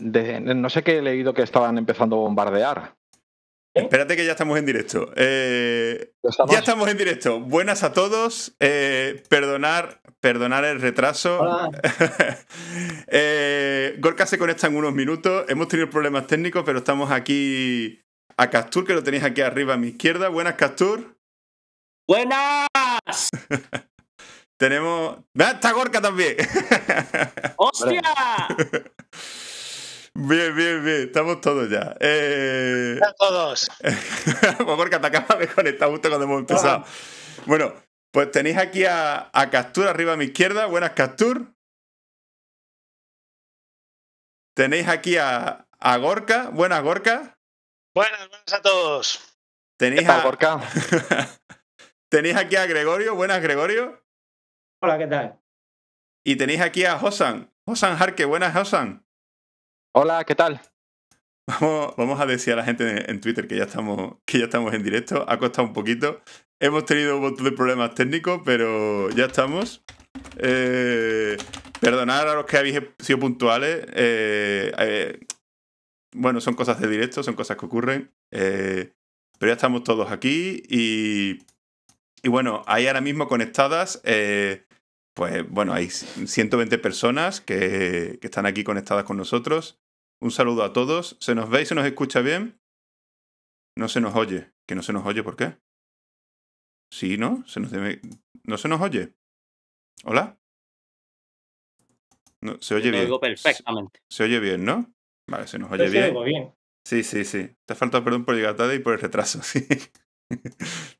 no sé qué he leído que estaban empezando a bombardear. ¿Eh? Espérate que ya estamos en directo. Eh, ya estamos en directo. Buenas a todos. Eh, perdonar, perdonar el retraso. Gorka se conecta en unos minutos. Hemos tenido problemas técnicos, pero estamos aquí a Castur, que lo tenéis aquí arriba a mi izquierda. Buenas, Castur. Buenas. Tenemos... ¡Ah, está Gorka también! ¡Hostia! Bien, bien, bien. Estamos todos ya. Eh... todos. Porque te acaba de conectar justo cuando hemos empezado. Bueno, pues tenéis aquí a, Castur arriba a mi izquierda. Buenas, Castur. Tenéis aquí a, Gorka. Buenas, Gorka. Buenas, buenas a todos. Tenéis a Gorka. tenéis aquí a Gregorio. Buenas, Gregorio. Hola, ¿qué tal? Y tenéis aquí a Josan. Josan Jarque. Buenas, Josan. Hola, ¿qué tal? Vamos, a decir a la gente en, Twitter que ya, estamos, que ya estamos en directo. Ha costado un poquito. Hemos tenido un montón de problemas técnicos, pero ya estamos. Eh, perdonad a los que habéis sido puntuales. Eh, eh, bueno, son cosas de directo, son cosas que ocurren. pero ya estamos todos aquí y, y bueno, hay ahora mismo conectadas pues bueno, hay 120 personas que, están aquí conectadas con nosotros. Un saludo a todos. ¿Se nos ve y se nos escucha bien? No se nos oye. ¿Que no se nos oye por qué? Sí, ¿no? Se nos ¿No se nos oye? ¿Hola? se oye bien. Se, oye bien, ¿no? Vale, se nos oye bien. bien. Sí, sí, sí. Te ha faltado perdón por llegar tarde y por el retraso, sí.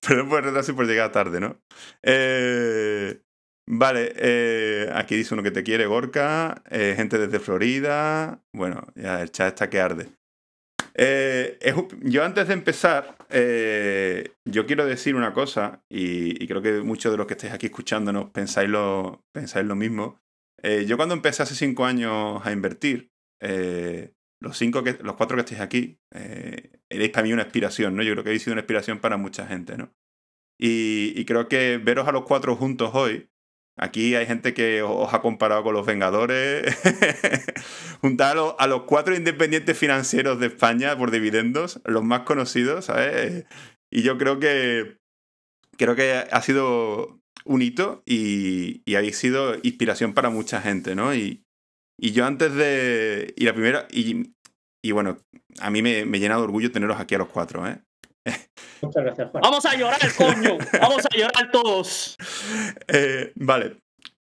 perdón por el retraso y por llegar tarde, ¿no? Eh... Vale, eh, aquí dice uno que te quiere, Gorka, eh, gente desde Florida. Bueno, ya el chat está que arde. Eh, yo antes de empezar, yo quiero decir una cosa, y, creo que muchos de los que estáis aquí escuchándonos pensáis lo, pensáis lo mismo. yo cuando empecé hace cinco años a invertir, los, cinco los cuatro que estáis aquí, erais para mí una inspiración, ¿no? Yo creo que habéis sido una inspiración para mucha gente, ¿no? y creo que veros a los cuatro juntos hoy, Aquí hay gente que os ha comparado con los Vengadores. Juntar a los, cuatro independientes financieros de España por dividendos, los más conocidos, ¿sabes? Y yo creo que, creo que ha sido un hito y, y habéis sido inspiración para mucha gente, ¿no? Y, y yo antes de. Y la primera. Y, y bueno, a mí me, me, llena de orgullo teneros aquí a los cuatro, ¿eh? Muchas gracias, Juan. Vamos a llorar, coño. Vamos a llorar todos. Eh, vale.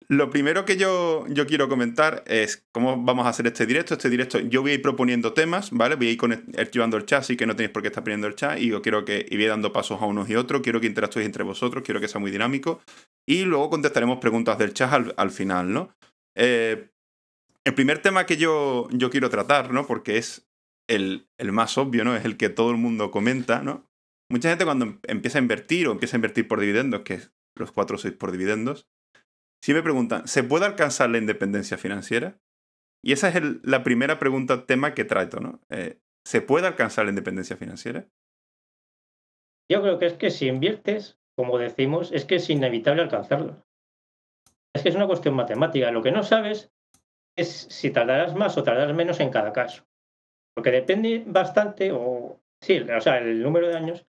Lo primero que yo, yo quiero comentar es cómo vamos a hacer este directo. Este directo, yo voy a ir proponiendo temas, ¿vale? Voy a ir archivando el chat, así que no tenéis por qué estar poniendo el chat. Y yo quiero que y voy dando pasos a unos y otros. Quiero que interactuéis entre vosotros, quiero que sea muy dinámico. Y luego contestaremos preguntas del chat al, final, ¿no? Eh, el primer tema que yo, yo quiero tratar, ¿no? Porque es el, más obvio, ¿no? Es el que todo el mundo comenta, ¿no? Mucha gente cuando em, empieza a invertir o empieza a invertir por dividendos, que los cuatro o 6 por dividendos, si me preguntan, ¿se puede alcanzar la independencia financiera? Y esa es la primera pregunta, tema que trato, ¿no? Eh, ¿Se puede alcanzar la independencia financiera? Yo creo que es que si inviertes, como decimos, es que es inevitable alcanzarlo. Es que es una cuestión matemática. Lo que no sabes es si tardarás más o tardarás menos en cada caso. Porque depende bastante, o sí, o sea, el número de años,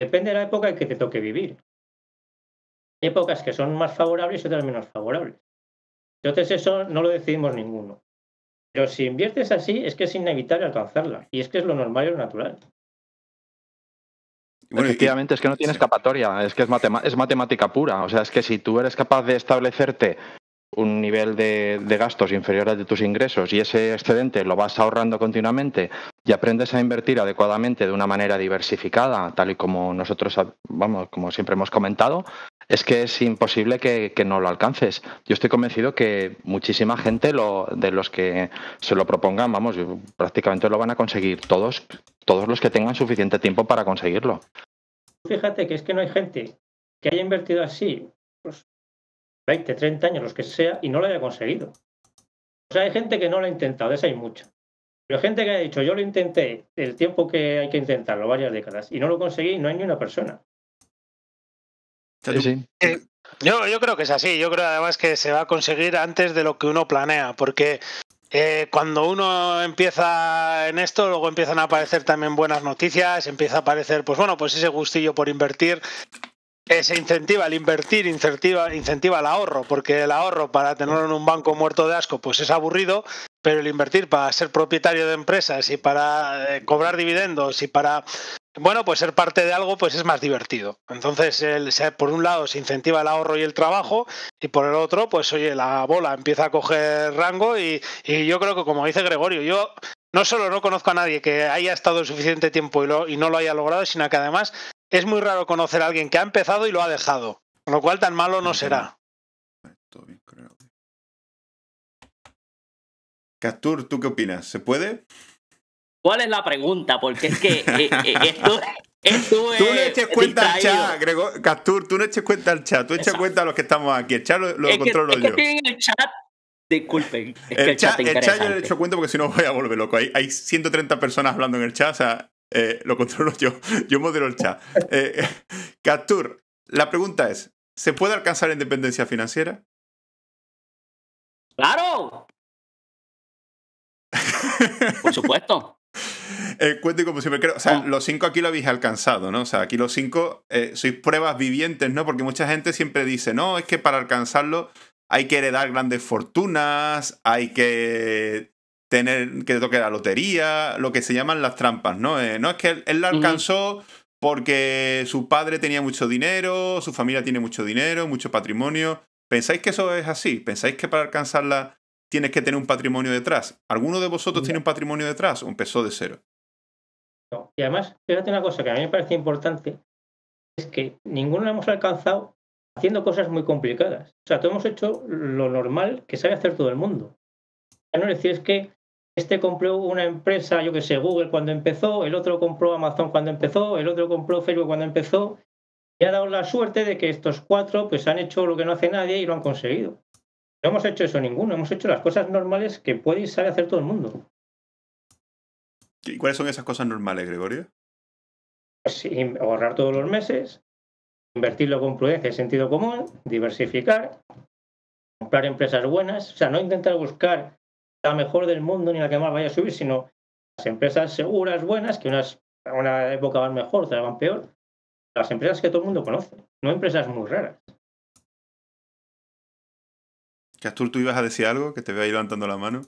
depende de la época en que te toque vivir. Hay épocas que son más favorables y otras menos favorables. Entonces eso no lo decidimos ninguno. Pero si inviertes así, es que es inevitable alcanzarla. Y es que es lo normal y lo natural. Efectivamente, es que no tiene escapatoria, es que es, es matemática pura. O sea, es que si tú eres capaz de establecerte un nivel de, gastos inferior al de tus ingresos y ese excedente lo vas ahorrando continuamente y aprendes a invertir adecuadamente de una manera diversificada, tal y como nosotros, vamos, como siempre hemos comentado, es que es imposible que, no lo alcances. Yo estoy convencido que muchísima gente lo, de los que se lo propongan, vamos, prácticamente lo van a conseguir todos, todos los que tengan suficiente tiempo para conseguirlo. Fíjate que es que no hay gente que haya invertido así, pues 20, 30 años, los que sea, y no lo haya conseguido. O sea, hay gente que no lo ha intentado, de esa hay mucha. Pero hay gente que ha dicho, yo lo intenté el tiempo que hay que intentarlo, varias décadas, y no lo conseguí, no hay ni una persona. Eh, yo, yo creo que es así, yo creo además que se va a conseguir antes de lo que uno planea, porque eh, cuando uno empieza en esto, luego empiezan a aparecer también buenas noticias, empieza a aparecer, pues bueno, pues ese gustillo por invertir se incentiva el invertir, incentiva, incentiva el ahorro, porque el ahorro para tenerlo en un banco muerto de asco, pues es aburrido, pero el invertir para ser propietario de empresas y para eh, cobrar dividendos y para, bueno, pues ser parte de algo, pues es más divertido. Entonces, el, por un lado se incentiva el ahorro y el trabajo, y por el otro, pues oye, la bola empieza a coger rango y, y yo creo que, como dice Gregorio, yo no solo no conozco a nadie que haya estado suficiente tiempo y, no lo haya logrado, sino que además es muy raro conocer a alguien que ha empezado y lo ha dejado. Con lo cual tan malo no será. Todo Castur, ¿tú qué opinas? ¿Se puede? ¿Cuál es la pregunta? Porque es que eh, eh, esto, es Tú no eches cuenta al chat, Gregor, Castur, tú no eches cuenta al chat, tú echas cuenta a los que estamos aquí. El chat lo, controlo yo. chat Disculpen, es que el chat, El chat yo le he hecho cuenta porque si no voy a volver loco. Hay, hay 130 personas hablando en el chat, o sea, eh, lo controlo yo. Yo modelo el chat. Eh, la pregunta es, ¿se puede alcanzar independencia financiera? ¡Claro! Por supuesto. Eh, cuento y como siempre creo, o sea, ah. los cinco aquí lo habéis alcanzado, ¿no? O sea, aquí los cinco eh, sois pruebas vivientes, ¿no? Porque mucha gente siempre dice, no, es que para alcanzarlo hay que heredar grandes fortunas, hay que tener que toque la lotería, lo que se llaman las trampas, ¿no? Eh, no es que él, la alcanzó porque su padre tenía mucho dinero, su familia tiene mucho dinero, mucho patrimonio. ¿Pensáis que eso es así? ¿Pensáis que para alcanzarla tienes que tener un patrimonio detrás? ¿Alguno de vosotros tiene un patrimonio detrás o empezó de cero? Y además, fíjate una cosa que a mí me parece importante, es que ninguno lo hemos alcanzado haciendo cosas muy complicadas. O sea, todos hemos hecho lo normal que sabe hacer todo el mundo. Ya no decir, es que este compró una empresa, yo que sé, Google cuando empezó, el otro compró Amazon cuando empezó, el otro compró Facebook cuando empezó, y ha dado la suerte de que estos cuatro pues han hecho lo que no hace nadie y lo han conseguido. No hemos hecho eso ninguno, hemos hecho las cosas normales que puede y sabe hacer todo el mundo. ¿Y cuáles son esas cosas normales, Gregorio? Pues ahorrar todos los meses, invertirlo con prudencia y sentido común, diversificar, comprar empresas buenas, o sea, no intentar buscar la mejor del mundo ni la que más vaya a subir, sino las empresas seguras, buenas, que unas una época van mejor, otras van peor, las empresas que todo el mundo conoce, no empresas muy raras. Castur, tú ibas a decir algo, que te veo ahí levantando la mano.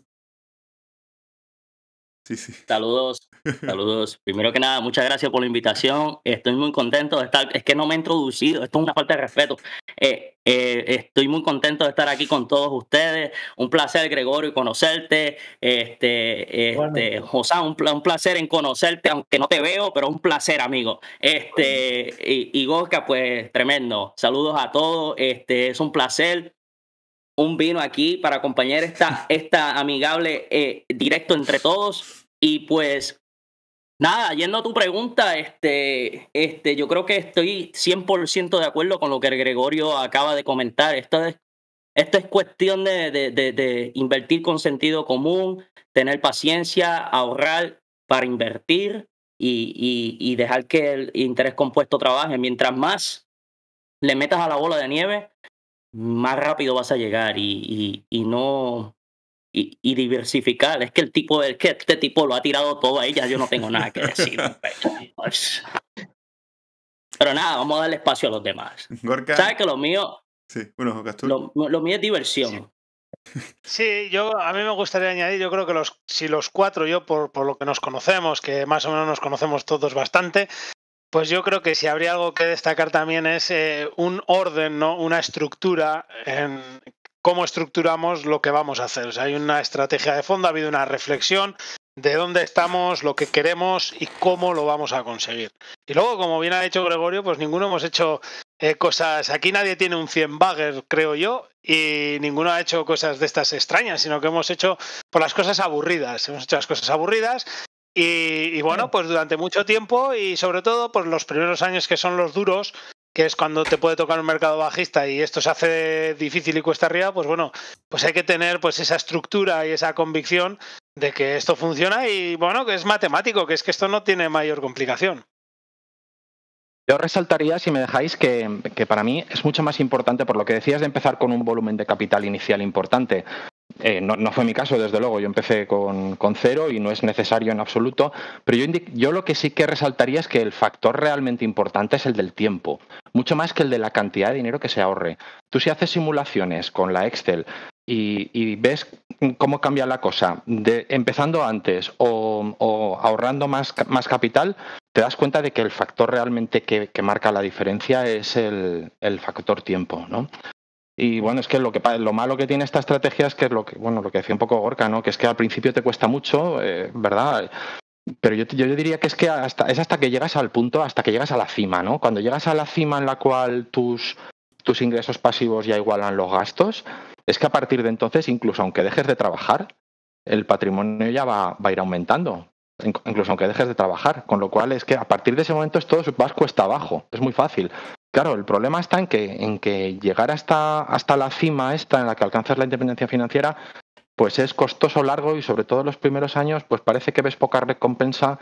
Sí, sí. Saludos, Saludos. Primero que nada, muchas gracias por la invitación. Estoy muy contento de estar. Es que no me he introducido, esto es una falta de respeto. Eh, eh, estoy muy contento de estar aquí con todos ustedes. Un placer, Gregorio, conocerte. Este, este, José, un, placer en conocerte, aunque no te veo, pero un placer, amigo. Este, y, y pues tremendo. Saludos a todos. Este, es un placer un vino aquí para acompañar esta, esta amigable eh, directo entre todos. Y pues Nada, yendo a tu pregunta, este, este, yo creo que estoy 100% de acuerdo con lo que Gregorio acaba de comentar. Esto es, es cuestión de, de, invertir con sentido común, tener paciencia, ahorrar para invertir y, y, dejar que el interés compuesto trabaje. Mientras más le metas a la bola de nieve, más rápido vas a llegar y, y no, y, diversificar. Es que el tipo, es que este tipo lo ha tirado todo a ella, yo no tengo nada que decir. Pero nada, vamos a darle espacio a los demás. ¿Sabes que lo mío? Sí, bueno, lo, lo, mío es diversión. Sí, yo a mí me gustaría añadir, yo creo que los, si los cuatro, yo por, por lo que nos conocemos, que más o menos nos conocemos todos bastante, pues yo creo que si habría algo que destacar también es eh, un orden, ¿no? una estructura en, cómo estructuramos lo que vamos a hacer. O sea, hay una estrategia de fondo, ha habido una reflexión de dónde estamos, lo que queremos y cómo lo vamos a conseguir. Y luego, como bien ha dicho Gregorio, pues ninguno hemos hecho eh, cosas, aquí nadie tiene un 100 bagger, creo yo, y ninguno ha hecho cosas de estas extrañas, sino que hemos hecho por las cosas aburridas, hemos hecho las cosas aburridas y, y, bueno, pues durante mucho tiempo y sobre todo por los primeros años que son los duros, que es cuando te puede tocar un mercado bajista y esto se hace difícil y cuesta arriba, pues bueno, pues hay que tener pues esa estructura y esa convicción de que esto funciona y bueno, que es matemático, que es que esto no tiene mayor complicación. Yo resaltaría, si me dejáis, que, que, para mí es mucho más importante, por lo que decías de empezar con un volumen de capital inicial importante, eh, no, fue mi caso, desde luego, yo empecé con, cero y no es necesario en absoluto, pero yo, yo lo que sí que resaltaría es que el factor realmente importante es el del tiempo, mucho más que el de la cantidad de dinero que se ahorre. Tú si haces simulaciones con la Excel y, ves cómo cambia la cosa, de, empezando antes o, ahorrando más, capital, te das cuenta de que el factor realmente que, marca la diferencia es el, el factor tiempo. ¿no? Y bueno, es que lo, que lo malo que tiene esta estrategia es que es lo que, bueno, lo que decía un poco Gorka, ¿no? Que es que al principio te cuesta mucho, eh, ¿verdad? Pero yo, yo, diría que es que hasta, es hasta que llegas al punto, hasta que llegas a la cima, ¿no? Cuando llegas a la cima en la cual tus, tus ingresos pasivos ya igualan los gastos, es que a partir de entonces, incluso aunque dejes de trabajar, el patrimonio ya va, a ir aumentando, incluso aunque dejes de trabajar. Con lo cual es que a partir de ese momento es todo vas cuesta abajo, es muy fácil. Claro, el problema está en que, en que llegar hasta, hasta la cima esta en la que alcanzas la independencia financiera, pues es costoso, largo y sobre todo en los primeros años, pues parece que ves poca recompensa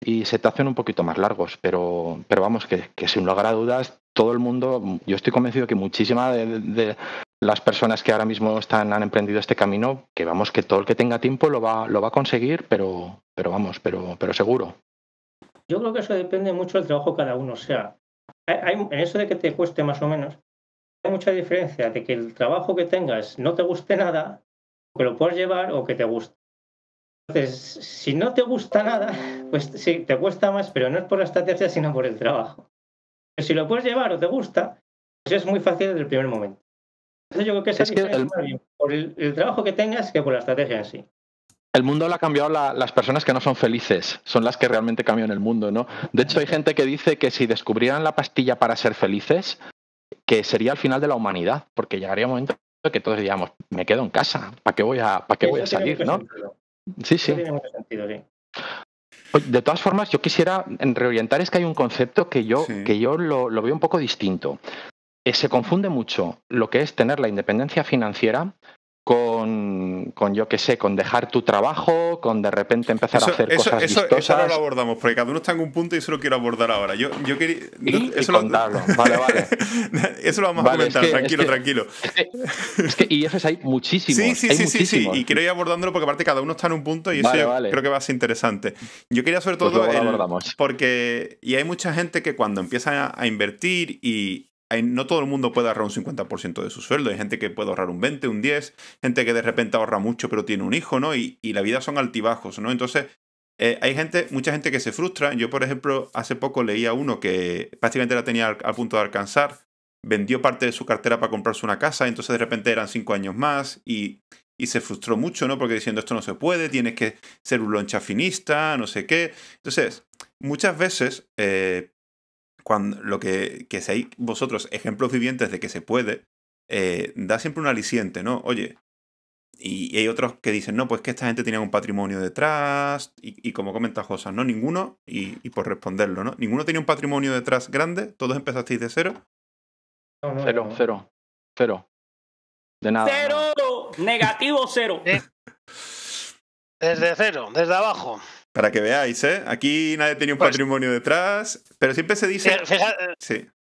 y se te hacen un poquito más largos. Pero, pero vamos, que, que sin lugar a dudas, todo el mundo, yo estoy convencido que muchísima de, de las personas que ahora mismo están, han emprendido este camino, que vamos, que todo el que tenga tiempo lo va, lo va a conseguir, pero, pero vamos, pero, pero seguro. Yo creo que eso depende mucho del trabajo cada uno. sea, en eso de que te cueste más o menos, hay mucha diferencia de que el trabajo que tengas no te guste nada, que lo puedas llevar o que te guste. Entonces, si no te gusta nada, pues sí, te cuesta más, pero no es por la estrategia, sino por el trabajo. Pero si lo puedes llevar o te gusta, pues es muy fácil desde el primer momento. Entonces yo creo que, es por el, trabajo que tengas que por la estrategia en sí el mundo lo ha cambiado las personas que no son felices, son las que realmente cambian el mundo, ¿no? De hecho, hay gente que dice que si descubrieran la pastilla para ser felices, que sería el final de la humanidad, porque llegaría un momento que todos diríamos, me quedo en casa, ¿para qué voy a, para qué voy a salir, no? Sí, sí. De todas formas, yo quisiera reorientar, es que hay un concepto que yo, que yo lo, veo un poco distinto. Eh, se confunde mucho lo que es tener la independencia financiera con, yo qué sé, con dejar tu trabajo, con de repente empezar a hacer cosas eso, Eso no lo abordamos, porque cada uno está en un punto y eso lo quiero abordar ahora. Yo, yo Contarlo. Vale, vale. eso lo vamos a comentar, tranquilo, tranquilo. Es que, y es hay muchísimos. Sí, sí, hay sí, sí, Y quiero ir abordándolo porque aparte cada uno está en un punto y eso creo que va a ser interesante. Yo quería sobre pues todo... porque... Y hay mucha gente que cuando empieza a invertir y, no todo el mundo puede ahorrar un 50% de su sueldo. Hay gente que puede ahorrar un 20, un 10, gente que de repente ahorra mucho pero tiene un hijo, ¿no? Y, la vida son altibajos, ¿no? Entonces, eh, hay gente, mucha gente que se frustra. Yo, por ejemplo, hace poco leía uno que prácticamente la tenía a punto de alcanzar, vendió parte de su cartera para comprarse una casa, entonces de repente eran cinco años más y, y se frustró mucho, ¿no? Porque diciendo esto no se puede, tienes que ser un lonchafinista, no sé qué. Entonces, muchas veces eh, cuando, lo que, que seáis vosotros ejemplos vivientes de que se puede, eh, da siempre un aliciente, ¿no? Oye, y, hay otros que dicen, no, pues que esta gente tenía un patrimonio detrás, y, y como comentas cosas ¿no? Ninguno, y, por responderlo, ¿no? Ninguno tenía un patrimonio detrás grande, todos empezasteis de cero. cero, cero, cero. De nada. Cero, negativo cero. Desde cero, desde abajo. Para que veáis, ¿eh? Aquí nadie tenía un pues- patrimonio detrás, pero siempre se dice...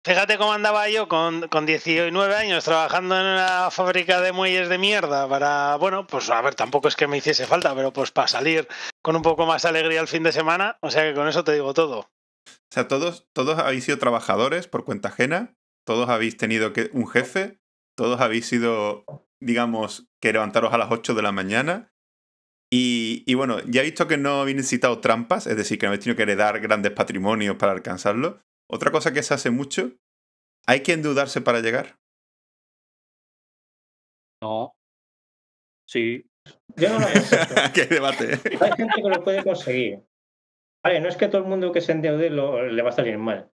Fíjate, cómo andaba yo con, con 19 años trabajando en una fábrica de muelles de mierda para, bueno, pues a ver, tampoco es que me hiciese falta, pero pues para salir con un poco más alegría el fin de semana, o sea que con eso te digo todo. O sea, todos, todos habéis sido trabajadores por cuenta ajena, todos habéis tenido que, un jefe, todos habéis sido, digamos, que levantaros a las 8 de la mañana y, bueno, ya he visto que no habéis necesitado trampas, es decir, que no habéis tenido que heredar grandes patrimonios para alcanzarlo. Otra cosa que se hace mucho, ¿hay que endeudarse para llegar? No. Sí. Yo no lo he ¡Qué debate! ¿eh? Hay gente que lo puede conseguir. Vale, no es que todo el mundo que se endeude le va a salir mal,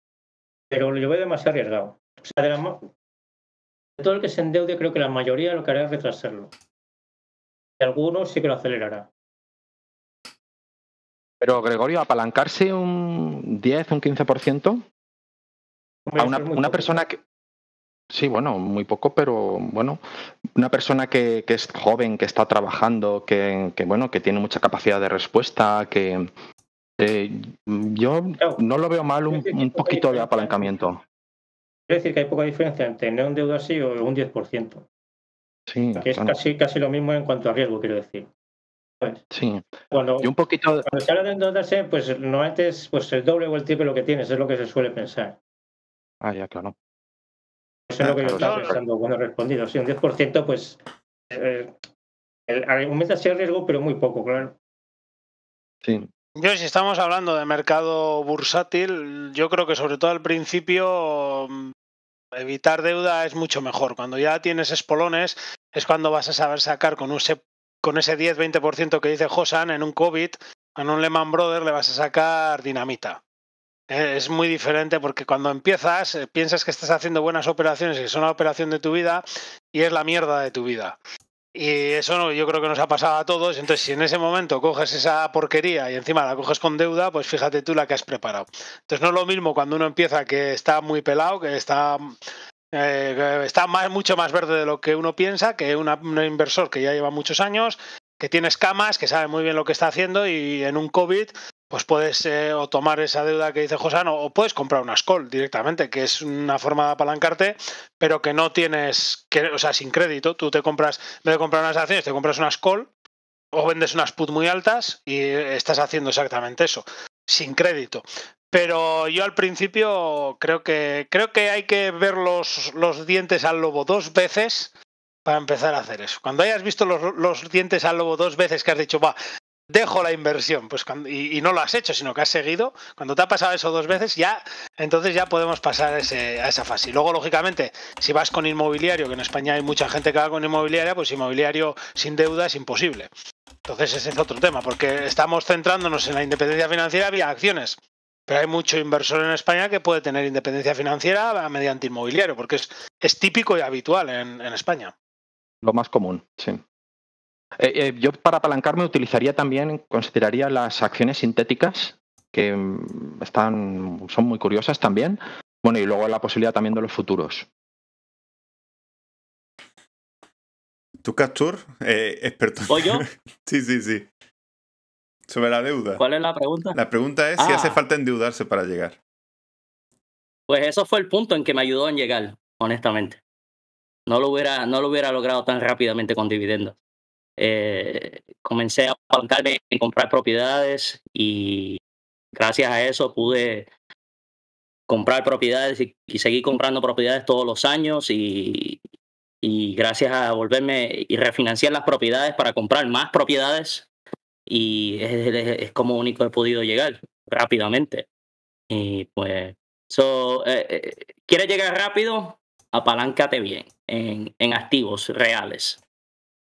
pero lo veo demasiado arriesgado. O sea, de, de todo el que se endeude, creo que la mayoría lo que hará es retrasarlo algunos sí que lo acelerará. Pero Gregorio, apalancarse un 10, un 15% a una, persona que... Sí, bueno, muy poco, pero bueno, una persona que, es joven, que está trabajando, que, bueno, que tiene mucha capacidad de respuesta, que eh, yo no lo veo mal un, poquito de apalancamiento. Quiero decir que hay poca diferencia entre tener un deuda así o un 10% que es casi, casi lo mismo en cuanto a riesgo, quiero decir. Pues, sí. Cuando, se habla de endeudarse, pues normalmente es pues, el doble o el triple lo que tienes, es lo que se suele pensar. Ah, ya, claro. Eso es lo que yo estaba pensando bueno respondido. Si un 10%, pues eh, el, aumenta el riesgo, pero muy poco, claro. Sí. Yo, si estamos hablando de mercado bursátil, yo creo que sobre todo al principio mm, evitar deuda es mucho mejor. Cuando ya tienes espolones, es cuando vas a saber sacar con, con ese 10-20% que dice Josan en un COVID, en un Lehman Brothers le vas a sacar dinamita. Eh, es muy diferente porque cuando empiezas, eh, piensas que estás haciendo buenas operaciones, que es una operación de tu vida y es la mierda de tu vida. Y eso no, yo creo que nos ha pasado a todos. Entonces, si en ese momento coges esa porquería y encima la coges con deuda, pues fíjate tú la que has preparado. Entonces, no es lo mismo cuando uno empieza que está muy pelado, que está, eh, está más, mucho más verde de lo que uno piensa, que es un inversor que ya lleva muchos años, que tiene escamas, que sabe muy bien lo que está haciendo y en un COVID pues puedes eh, o tomar esa deuda que dice Josano o puedes comprar una call directamente, que es una forma de apalancarte, pero que no tienes, que, o sea, sin crédito, tú te compras, en de comprar unas acciones, te compras una call o vendes unas put muy altas y estás haciendo exactamente eso, sin crédito. Pero yo al principio creo que creo que hay que ver los, dientes al lobo dos veces para empezar a hacer eso. Cuando hayas visto los, los dientes al lobo dos veces que has dicho, va, dejo la inversión, pues y, no lo has hecho, sino que has seguido, cuando te ha pasado eso dos veces, ya, entonces ya podemos pasar a, esa fase. Y luego, lógicamente, si vas con inmobiliario, que en España hay mucha gente que va con inmobiliaria, pues inmobiliario sin deuda es imposible. Entonces ese es otro tema, porque estamos centrándonos en la independencia financiera vía acciones. Pero hay mucho inversor en España que puede tener independencia financiera mediante inmobiliario, porque es, típico y habitual en España. Lo más común, sí. Eh, eh, yo para apalancarme utilizaría también, consideraría las acciones sintéticas, que mm, están, son muy curiosas también. Bueno, y luego la posibilidad también de los futuros. ¿Tú, Castur? Eh, experto. Eh, ¿O yo? sí, sí, sí. Sobre la deuda. ¿Cuál es la pregunta? La pregunta es si hace ah. falta endeudarse para llegar. Pues eso fue el punto en que me ayudó en llegar, honestamente. No lo hubiera, no lo hubiera logrado tan rápidamente con dividendos. Eh, comencé a apalancarme en comprar propiedades y gracias a eso pude comprar propiedades y, seguir comprando propiedades todos los años y, y gracias a volverme y refinanciar las propiedades para comprar más propiedades y es, como único he podido llegar rápidamente. Y pues, so, eh, eh, ¿quieres llegar rápido? Apaláncate bien en, en activos reales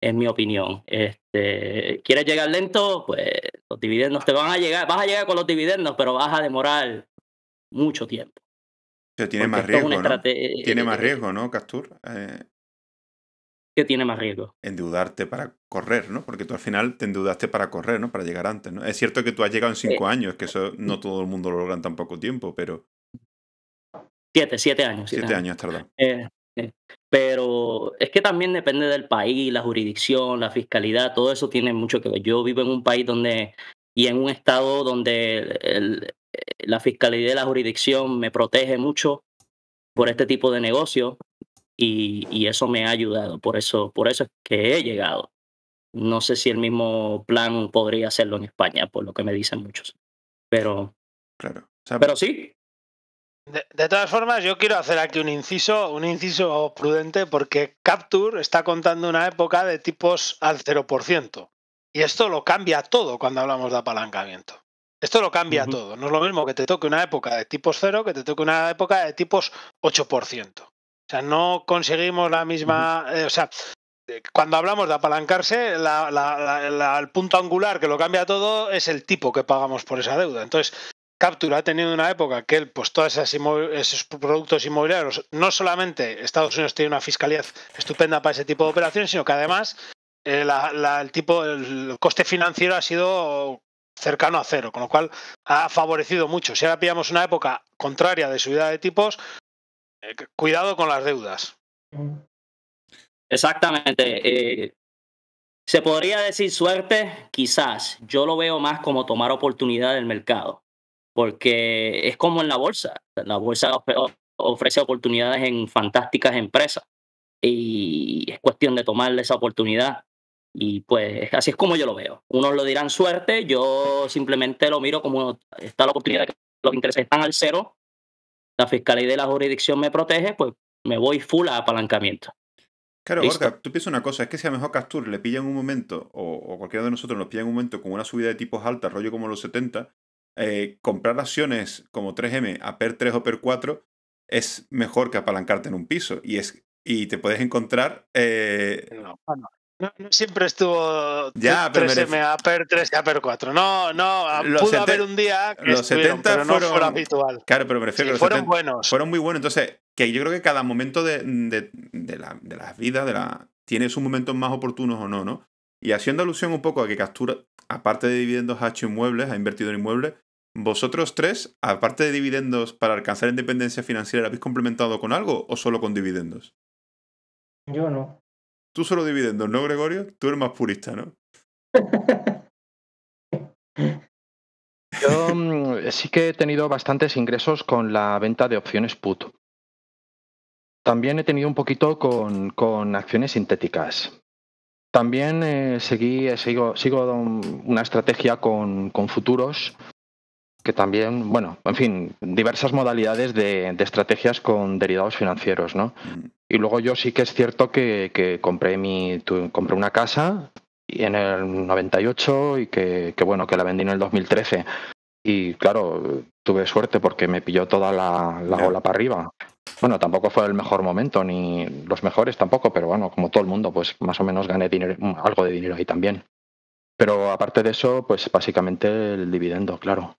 en mi opinión. Este, ¿Quieres llegar lento? Pues los dividendos te van a llegar, vas a llegar con los dividendos, pero vas a demorar mucho tiempo. tiene más riesgo, ¿no? Eh, tiene eh, más eh, riesgo, ¿no, Castur? ¿Qué tiene más riesgo? Endeudarte para correr, ¿no? Porque tú al final te endeudaste para correr, ¿no? Para llegar antes, ¿no? Es cierto que tú has llegado en cinco años, que eso no todo el mundo lo logra en tan poco tiempo, pero... Siete, siete años. Siete, años, años eh, pero es que también depende del país, la jurisdicción, la fiscalidad, todo eso tiene mucho que ver. Yo vivo en un país donde y en un estado donde eh, la fiscalidad y la jurisdicción me protege mucho por este tipo de negocio y, eso me ha ayudado. Por eso, por eso es que he llegado. No sé si el mismo plan podría hacerlo en España, por lo que me dicen muchos. Pero, claro. O sea, pero sí, de, todas formas, yo quiero hacer aquí un inciso, un inciso prudente, porque Capture está contando una época de tipos al 0%. Y esto lo cambia todo cuando hablamos de apalancamiento. Esto lo cambia todo. No es lo mismo que te toque una época de tipos 0 que te toque una época de tipos 8%. O sea, no conseguimos la misma. Eh, o sea, eh, cuando hablamos de apalancarse, el punto angular que lo cambia todo es el tipo que pagamos por esa deuda. Entonces, Capture ha tenido una época que pues, todos esos productos inmobiliarios, no solamente Estados Unidos tiene una fiscalidad estupenda para ese tipo de operaciones, sino que además eh, el, tipo, el coste financiero ha sido cercano a cero, con lo cual ha favorecido mucho. Si ahora pillamos una época contraria de subida de tipos, eh, cuidado con las deudas. Exactamente. Eh, se podría decir suerte, quizás. Yo lo veo más como tomar oportunidad del mercado porque es como en la bolsa. La bolsa ofrece oportunidades en fantásticas empresas y es cuestión de tomarle esa oportunidad. Y pues así es como yo lo veo. Unos lo dirán suerte, yo simplemente lo miro como está la oportunidad que los intereses están al cero, la fiscalía de la jurisdicción me protege, pues me voy full a apalancamiento. Claro, Gorka, tú piensas una cosa, es que si a mejor Castur le pilla en un momento, o, cualquiera de nosotros nos en un momento con una subida de tipos alta, rollo como los 70, eh, comprar acciones como 3M a PER 3 o PER 4 es mejor que apalancarte en un piso y, es, y te puedes encontrar... Eh, no, no, no, siempre estuvo ya, 3M a PER 3 y a PER 4. No, no, pudo haber un día que los 70 fueron, no fue habitual. Claro, pero me refiero sí, que fueron buenos. Fueron muy buenos. Entonces, que yo creo que cada momento de, de, de las la vidas, de la, tiene sus momentos más oportunos o no, ¿no? Y haciendo alusión un poco a que Captura, aparte de dividendos, h inmuebles, ha invertido en inmuebles, ¿Vosotros tres, aparte de dividendos, para alcanzar independencia financiera, ¿la habéis complementado con algo o solo con dividendos? Yo no. Tú solo dividendos, ¿no, Gregorio? Tú eres más purista, ¿no? Yo mm, sí que he tenido bastantes ingresos con la venta de opciones put. También he tenido un poquito con, acciones sintéticas. También eh, seguí, eh, sigo, sigo una estrategia con futuros que también, bueno, en fin, diversas modalidades de, estrategias con derivados financieros, ¿no? Y luego yo sí que es cierto que, compré mi, compré una casa en el 98 y que, que, bueno, que la vendí en el 2013. Y claro, tuve suerte porque me pilló toda la, la ola para arriba. Bueno, tampoco fue el mejor momento, ni los mejores tampoco, pero bueno, como todo el mundo, pues más o menos gané dinero, algo de dinero ahí también. Pero aparte de eso, pues básicamente el dividendo, claro.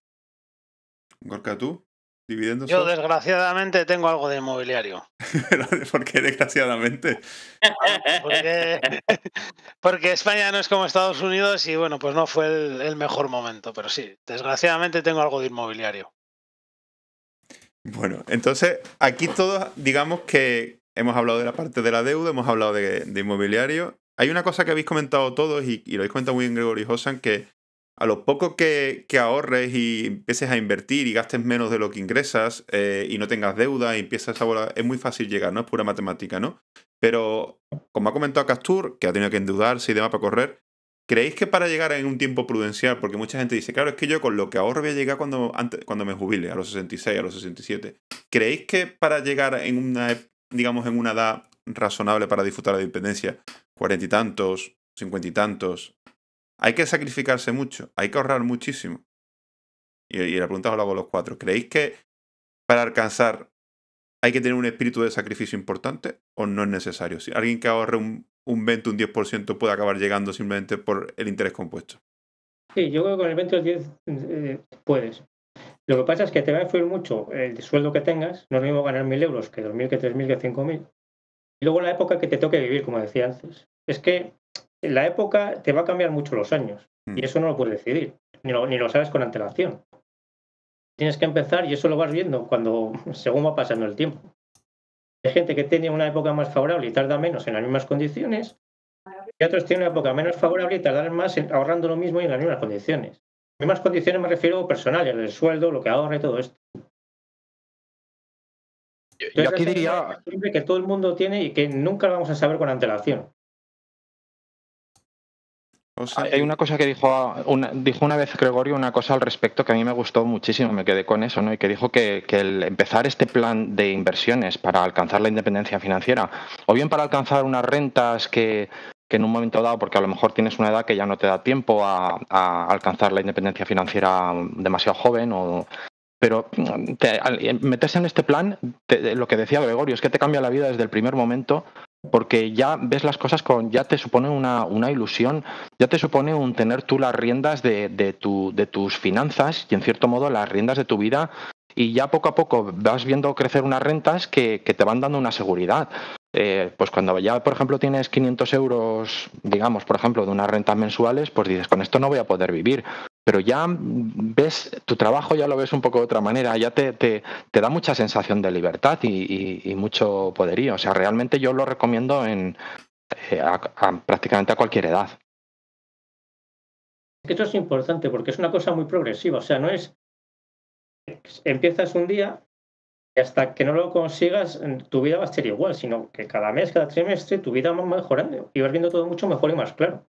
Gorka, ¿tú? ¿Dividendos? Yo, desgraciadamente, tengo algo de inmobiliario. ¿Por qué desgraciadamente? Porque, España no es como Estados Unidos y bueno, pues no fue el, mejor momento, pero sí, desgraciadamente tengo algo de inmobiliario. Bueno, entonces aquí todos, digamos que hemos hablado de la parte de la deuda, hemos hablado de, inmobiliario. Hay una cosa que habéis comentado todos y, y lo habéis comentado muy bien Gregory Hosan, que a lo poco que, ahorres y empieces a invertir y gastes menos de lo que ingresas eh, y no tengas deuda y empiezas a volar, es muy fácil llegar, ¿no? Es pura matemática, ¿no? Pero, como ha comentado Castur, que ha tenido que endeudarse y demás para correr, ¿creéis que para llegar en un tiempo prudencial, porque mucha gente dice, claro, es que yo con lo que ahorro voy a llegar cuando, antes, cuando me jubile, a los 66, a los 67, ¿creéis que para llegar en una, e-, digamos, en una edad razonable para disfrutar de la dependencia cuarenta y tantos, cincuenta y tantos, hay que sacrificarse mucho, hay que ahorrar muchísimo. Y, la pregunta os la hago los cuatro. ¿Creéis que para alcanzar hay que tener un espíritu de sacrificio importante o no es necesario? Si alguien que ahorre un, un 20, un 10% puede acabar llegando simplemente por el interés compuesto. Sí, yo creo que con el 20 o el 10 eh, puedes. Lo que pasa es que te va a influir mucho el sueldo que tengas. No es lo mismo ganar 1.000 euros que 2.000, que 3.000, que 5.000. Y luego la época que te toque vivir, como decía antes. Es que la época te va a cambiar mucho los años y mm. eso no lo puedes decidir, ni lo, ni sabes con antelación. Tienes que empezar y eso lo vas viendo cuando según va pasando el tiempo. Hay gente que tiene una época más favorable y tarda menos en las mismas condiciones, y otros tienen una época menos favorable y tardan más ahorrando lo mismo y en las mismas condiciones. En mismas condiciones me refiero personales, el sueldo, lo que ahorre, todo esto. yo aquí diría... Que todo el mundo tiene y que nunca lo vamos a saber con antelación. Ah, hay una cosa que dijo una, dijo una vez Gregorio, una cosa al respecto que a mí me gustó muchísimo, me quedé con eso, ¿no? Y que dijo que, que, el empezar este plan de inversiones para alcanzar la independencia financiera, o bien para alcanzar unas rentas que, que en un momento dado, porque a lo mejor tienes una edad que ya no te da tiempo a, alcanzar la independencia financiera demasiado joven o, pero meterse en este plan, lo que decía Gregorio, es que te cambia la vida desde el primer momento porque ya ves las cosas con, ya te supone una, una ilusión, ya te supone un tener tú las riendas de, tus finanzas y en cierto modo las riendas de tu vida y ya poco a poco vas viendo crecer unas rentas que, te van dando una seguridad. Eh, pues cuando ya, por ejemplo, tienes 500 euros, digamos, por ejemplo, de unas rentas mensuales, pues dices, con esto no voy a poder vivir pero ya ves tu trabajo, ya lo ves un poco de otra manera, ya te, te, da mucha sensación de libertad y, mucho poderío. O sea, realmente yo lo recomiendo en, eh, prácticamente a cualquier edad. Esto es importante porque es una cosa muy progresiva, o sea, no es empiezas un día y hasta que no lo consigas, tu vida va a ser igual, sino que cada mes, cada trimestre, tu vida va mejorando y vas viendo todo mucho mejor y más claro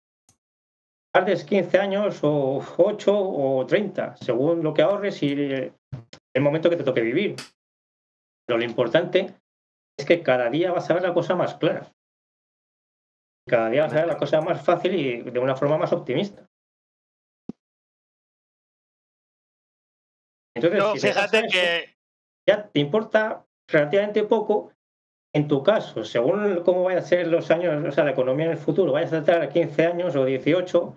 tardes 15 años o 8 o 30, según lo que ahorres y el momento que te toque vivir. Pero lo importante es que cada día vas a ver la cosa más clara. Cada día vas a ver la cosa más fácil y de una forma más optimista. Entonces, fíjate que... ya te importa relativamente poco en tu caso, según cómo vayan a ser los años, o sea, la economía en el futuro, vayas a estar a 15 años o 18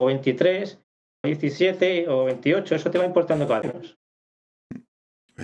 o 23 o 17 o 28, eso te va importando cada vez eh,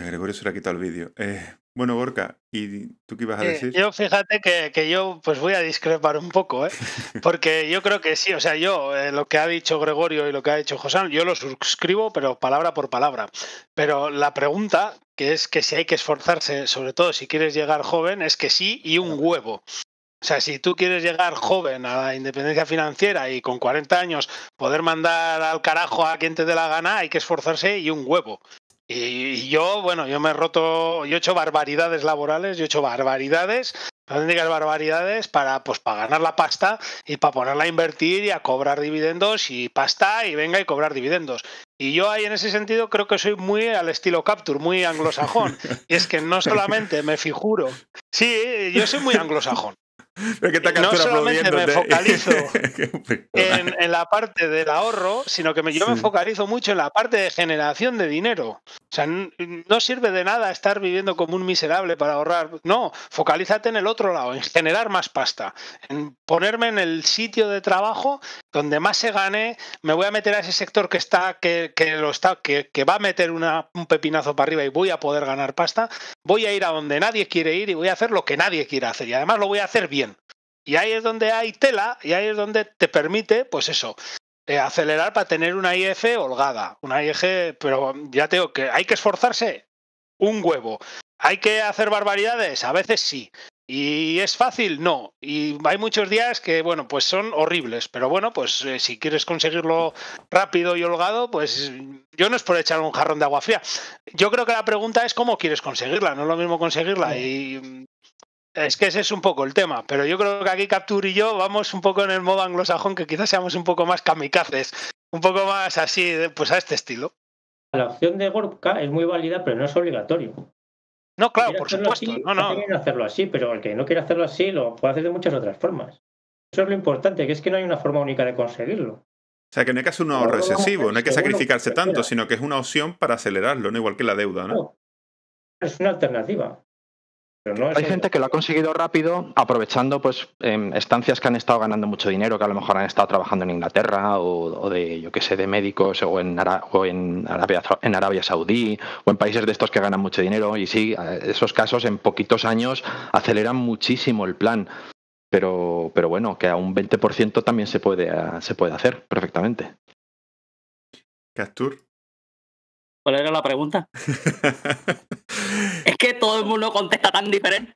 Gregorio se le ha quitado el vídeo. Eh, bueno, Gorka, ¿y tú qué ibas a eh, decir? yo fíjate que, yo pues voy a discrepar un poco, ¿eh? porque yo creo que sí, o sea, yo eh, lo que ha dicho Gregorio y lo que ha dicho Josán, yo lo suscribo, pero palabra por palabra. Pero la pregunta, que es que si hay que esforzarse, sobre todo si quieres llegar joven, es que sí y un huevo. O sea, si tú quieres llegar joven a la independencia financiera y con 40 años poder mandar al carajo a quien te dé la gana, hay que esforzarse y un huevo. Y yo, bueno, yo me he roto, yo he hecho barbaridades laborales, yo he hecho barbaridades, barbaridades para, pues, para ganar la pasta y para ponerla a invertir y a cobrar dividendos y pasta y venga y cobrar dividendos. Y yo ahí en ese sentido creo que soy muy al estilo Capture, muy anglosajón. Y es que no solamente me figuro, sí, yo soy muy anglosajón. Eh, no solamente me focalizo en, la parte del ahorro, sino que yo me focalizo mucho en la parte de generación de dinero. O sea, no sirve de nada estar viviendo como un miserable para ahorrar. No, focalízate en el otro lado, en generar más pasta, en ponerme en el sitio de trabajo donde más se gane. Me voy a meter a ese sector que está, que, lo está, que, va a meter un pepinazo para arriba y voy a poder ganar pasta. Voy a ir a donde nadie quiere ir y voy a hacer lo que nadie quiere hacer. Y además lo voy a hacer bien. Y ahí es donde hay tela y ahí es donde te permite, pues eso, eh, acelerar para tener una IF holgada. Una IF, pero ya tengo que, hay que esforzarse un huevo. ¿Hay que hacer barbaridades? A veces sí. ¿Y es fácil? No. Y hay muchos días que, bueno, pues son horribles. Pero bueno, pues eh, si quieres conseguirlo rápido y holgado, pues yo no es por echar un jarrón de agua fría. Yo creo que la pregunta es cómo quieres conseguirla. No es lo mismo conseguirla mm. y es que ese es un poco el tema, pero yo creo que aquí Capture y yo vamos un poco en el modo anglosajón, que quizás seamos un poco más kamikazes, un poco más así, pues a este estilo. La opción de Gorka es muy válida, pero no es obligatorio. No, claro, por supuesto. no, no. hacerlo así, pero el que no quiere hacerlo así lo puede hacer de muchas otras formas. Eso es lo importante, que es que no hay una forma única de conseguirlo. O sea, que no hay que hacer un ahorro excesivo, no hay que sacrificarse tanto, sino que es una opción para acelerarlo, no igual que la deuda, no es una alternativa. Hay gente que lo ha conseguido rápido aprovechando pues em, estancias que han estado ganando mucho dinero, que a lo mejor han estado trabajando en Inglaterra o, de, yo qué sé, de médicos o, en, Arabia, Saudí o en países de estos que ganan mucho dinero. Y sí, esos casos en poquitos años aceleran muchísimo el plan. Pero, pero bueno, que a un 20% también se puede, se puede hacer perfectamente. ¿Captur? ¿Cuál era la pregunta? Es que todo el mundo contesta tan diferente.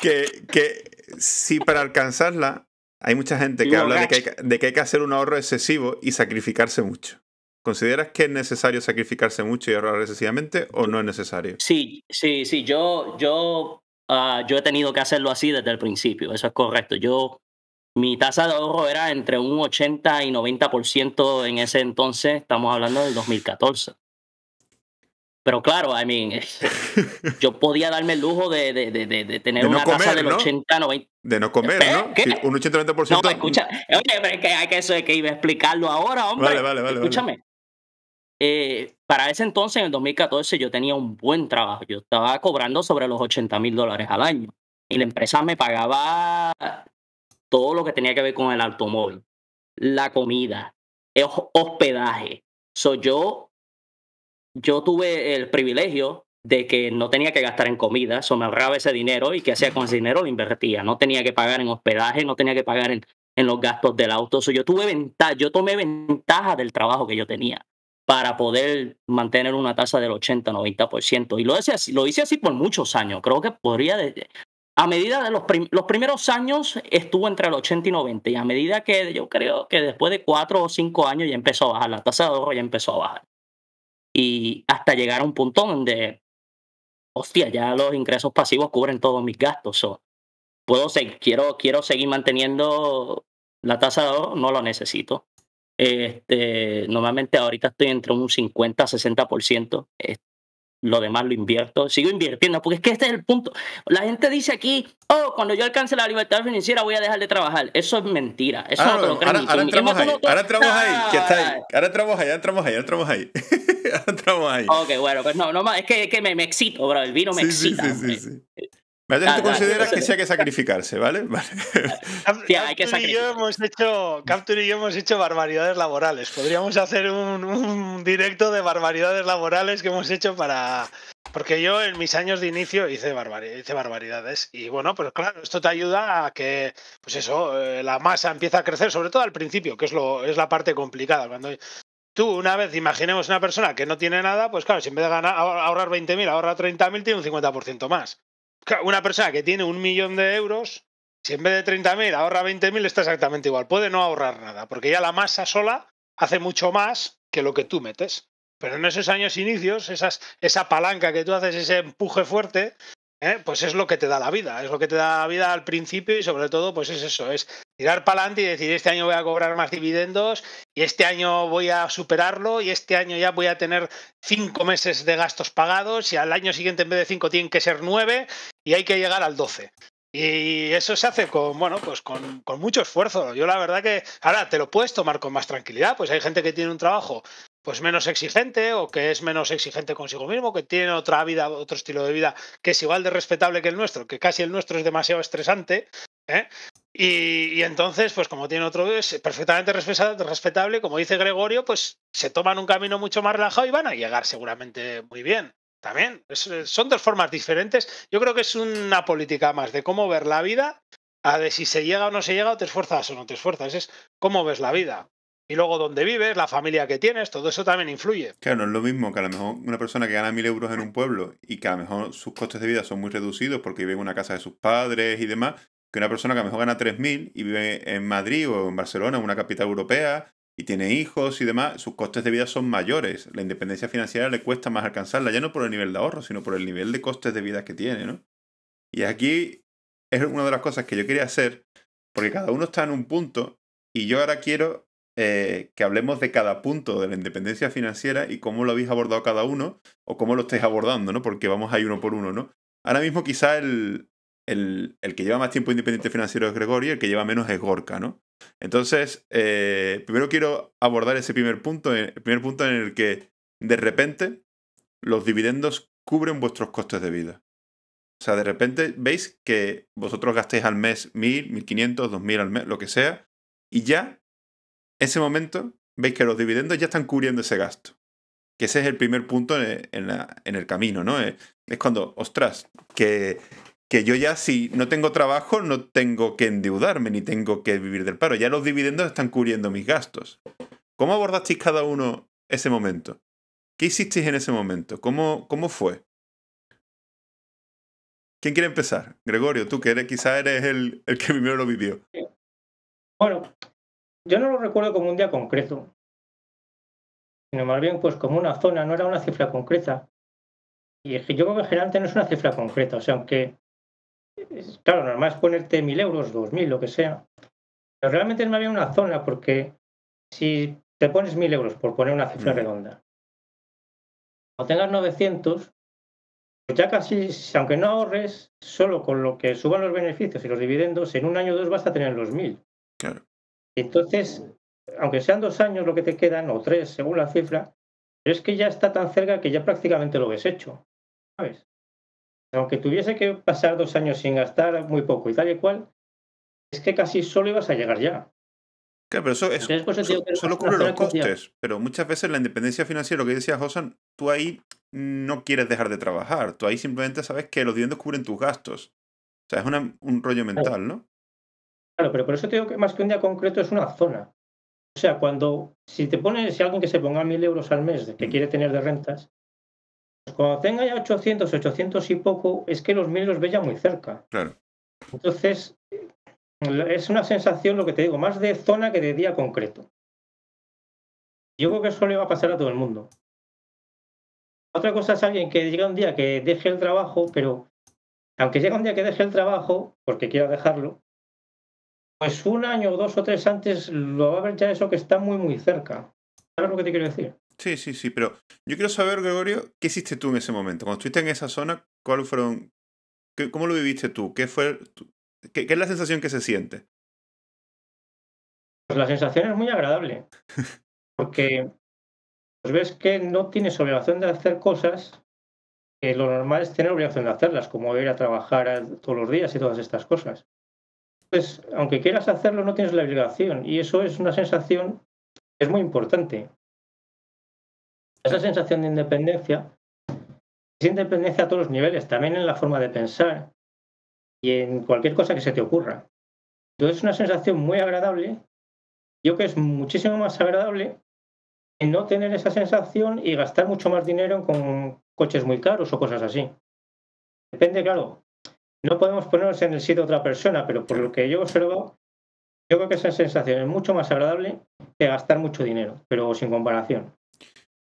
Que, que si para alcanzarla hay mucha gente que habla de que, hay, de que, hay, que hacer un ahorro excesivo y sacrificarse mucho. ¿Consideras que es necesario sacrificarse mucho y ahorrar excesivamente o no es necesario? Sí, sí, sí. Yo, yo, ah, yo he tenido que hacerlo así desde el principio. Eso es correcto. Yo, mi tasa de ahorro era entre un 80 y 90% en ese entonces. Estamos hablando del 2014. Pero claro, I mean, yo podía darme el lujo de, de, de, tener una casa del 80, 90. De no comer, ¿Eh? ¿no? Un 80, 90%. No, escucha. Oye, que hay que, eso, es que iba a explicarlo ahora, hombre. Vale, vale, vale. Escúchame. Eh, para ese entonces, en el 2014, yo tenía un buen trabajo. Yo estaba cobrando sobre los 80 mil dólares al año. Y la empresa me pagaba todo lo que tenía que ver con el automóvil, la comida, el hospedaje. So, yo yo tuve el privilegio de que no tenía que gastar en comida, eso me ahorraba ese dinero y que hacía con ese dinero lo invertía, no tenía que pagar en hospedaje, no tenía que pagar en, los gastos del auto, so, yo tuve ventaja, yo tomé ventaja del trabajo que yo tenía para poder mantener una tasa del 80-90%. Y lo hice, así, lo hice así por muchos años. Creo que podría, a medida de los, primeros años estuvo entre el 80 y 90, y a medida que yo creo que después de cuatro o cinco años ya empezó a bajar, la tasa de ahorro ya empezó a bajar y hasta llegar a un punto donde, hostia, ya los ingresos pasivos cubren todos mis gastos. puedo seguir, quiero, quiero seguir manteniendo la tasa de no lo necesito. Este, normalmente ahorita estoy entre un 50 60%. este lo demás lo invierto, sigo invirtiendo, porque es que este es el punto. La gente dice aquí, oh, cuando yo alcance la libertad financiera voy a dejar de trabajar. Eso es mentira. Eso ahora, entramos ahí, ahora, entramos ahí, ahora entramos ahí, que Ahora entramos ahí, ahora entramos ahí, ahí. Ok, bueno, pues no, no más, es que, que me, me, excito, bro, el vino me sí, excita. Sí, sí, tú consideras que sí hay que sacrificarse, ¿vale? vale. y hemos hecho, Capture y yo hemos hecho barbaridades laborales. Podríamos hacer un, directo de barbaridades laborales que hemos hecho para... Porque yo en mis años de inicio hice, barbaridades, Y bueno, pues claro, esto te ayuda a que, pues eso, eh, la masa empieza a crecer, sobre todo al principio, que es, lo, es la parte complicada. Cuando tú una vez imaginemos una persona que no tiene nada, pues claro, si en vez de ganar, ahorrar 20.000, ahorra 30.000, tiene un 50% más una persona que tiene un millón de euros, si en vez de 30.000 ahorra 20.000, está exactamente igual. Puede no ahorrar nada, porque ya la masa sola hace mucho más que lo que tú metes. Pero en esos años inicios, esa palanca que tú haces, ese empuje fuerte, ¿eh? pues es lo que te da la vida, es lo que te da la vida al principio y sobre todo pues es eso, es tirar para adelante y decir este año voy a cobrar más dividendos y este año voy a superarlo y este año ya voy a tener cinco meses de gastos pagados y al año siguiente en vez de cinco tienen que ser nueve y hay que llegar al doce. Y eso se hace con, bueno, pues con, con, mucho esfuerzo. Yo la verdad que ahora te lo puedes tomar con más tranquilidad, pues hay gente que tiene un trabajo pues menos exigente o que es menos exigente consigo mismo, que tiene otra vida, otro estilo de vida que es igual de respetable que el nuestro, que casi el nuestro es demasiado estresante, ¿eh? Y, entonces, pues como tiene otro, es perfectamente respetable, como dice Gregorio, pues se toman un camino mucho más relajado y van a llegar seguramente muy bien. También, eh, son dos formas diferentes. Yo creo que es una política más de cómo ver la vida, a de si se llega o no se llega, o te esfuerzas o no te esfuerzas. Es cómo ves la vida. Y luego dónde vives, la familia que tienes, todo eso también influye. Claro, no es lo mismo que a lo mejor una persona que gana mil euros en un pueblo y que a lo mejor sus costes de vida son muy reducidos porque vive en una casa de sus padres y demás, que una persona que a lo mejor gana 3.000 y vive en Madrid o en Barcelona, una capital europea, y tiene hijos y demás, sus costes de vida son mayores. La independencia financiera le cuesta más alcanzarla, ya no por el nivel de ahorro, sino por el nivel de costes de vida que tiene, ¿no? Y aquí es una de las cosas que yo quería hacer, porque cada uno está en un punto y yo ahora quiero eh, que hablemos de cada punto de la independencia financiera y cómo lo habéis abordado cada uno o cómo lo estáis abordando, ¿no? Porque vamos ahí uno por uno, ¿no? Ahora mismo quizá el, que lleva más tiempo independiente financiero es Gregorio y el que lleva menos es Gorka, ¿no? Entonces, eh, primero quiero abordar ese primer punto, eh, el primer punto en el que de repente los dividendos cubren vuestros costes de vida. O sea, de repente veis que vosotros gastéis al mes 1.000, 1.500, 2.000 al mes, lo que sea, y ya ese momento veis que los dividendos ya están cubriendo ese gasto. Que ese es el primer punto en, el camino, ¿no? Es, cuando, ostras, que, que yo ya si no tengo trabajo no tengo que endeudarme ni tengo que vivir del paro. Ya los dividendos están cubriendo mis gastos. ¿Cómo abordasteis cada uno ese momento? ¿Qué hicisteis en ese momento? ¿Cómo, cómo fue? ¿Quién quiere empezar? Gregorio, tú que eres, quizás eres el, el que primero lo vivió. Bueno, yo no lo recuerdo como un día concreto, sino más bien pues como una zona, no era una cifra concreta. Y yo creo que generalmente no es una cifra concreta, o sea, aunque, claro, normal es ponerte mil euros, dos mil, lo que sea, pero realmente no había una zona, porque si te pones mil euros por poner una cifra mm. redonda, o tengas 900, pues ya casi, aunque no ahorres, solo con lo que suban los beneficios y los dividendos, en un año o dos vas a tener los mil. Claro. Entonces, aunque sean dos años lo que te quedan, o tres, según la cifra, pero es que ya está tan cerca que ya prácticamente lo has hecho, ¿sabes? Aunque tuviese que pasar dos años sin gastar muy poco y tal y cual, es que casi solo ibas a llegar ya. Claro, pero eso, pues, solo cubre los costes. Pero muchas veces la independencia financiera, lo que decía Josan, tú ahí no quieres dejar de trabajar. Tú ahí simplemente sabes que los dividendos cubren tus gastos. O sea, es un rollo mental, ¿no? Claro, pero por eso te digo que más que un día concreto es una zona. O sea, cuando, si te pones, si alguien que se ponga mil euros al mes que mm. quiere tener de rentas, pues cuando tenga ya 800, 800 y poco, es que los mil los ve ya muy cerca. Entonces, es una sensación, lo que te digo, más de zona que de día concreto. Yo creo que eso le va a pasar a todo el mundo. Otra cosa es alguien que llega un día que deje el trabajo, pero aunque llega un día que deje el trabajo, porque quiera dejarlo, pues un año, o dos o tres antes lo va a ver ya eso que está muy, muy cerca. ¿Sabes lo que te quiero decir? Sí, sí, sí, pero yo quiero saber, Gregorio, ¿qué hiciste tú en ese momento? Cuando estuviste en esa zona, ¿cuál fueron, ¿cómo lo viviste tú? ¿Qué fue, qué, es la sensación que se siente? Pues la sensación es muy agradable, porque pues ves que no tienes obligación de hacer cosas que lo normal es tener obligación de hacerlas, como ir a trabajar todos los días y todas estas cosas. Pues aunque quieras hacerlo, no tienes la obligación. Y eso es una sensación es muy importante. Esa sensación de independencia es independencia a todos los niveles, también en la forma de pensar y en cualquier cosa que se te ocurra. Entonces es una sensación muy agradable. Yo creo que es muchísimo más agradable en no tener esa sensación y gastar mucho más dinero con coches muy caros o cosas así. Depende, claro, no podemos ponernos en el sitio de otra persona, pero por lo que yo observo, yo creo que esa sensación es mucho más agradable que gastar mucho dinero, pero sin comparación.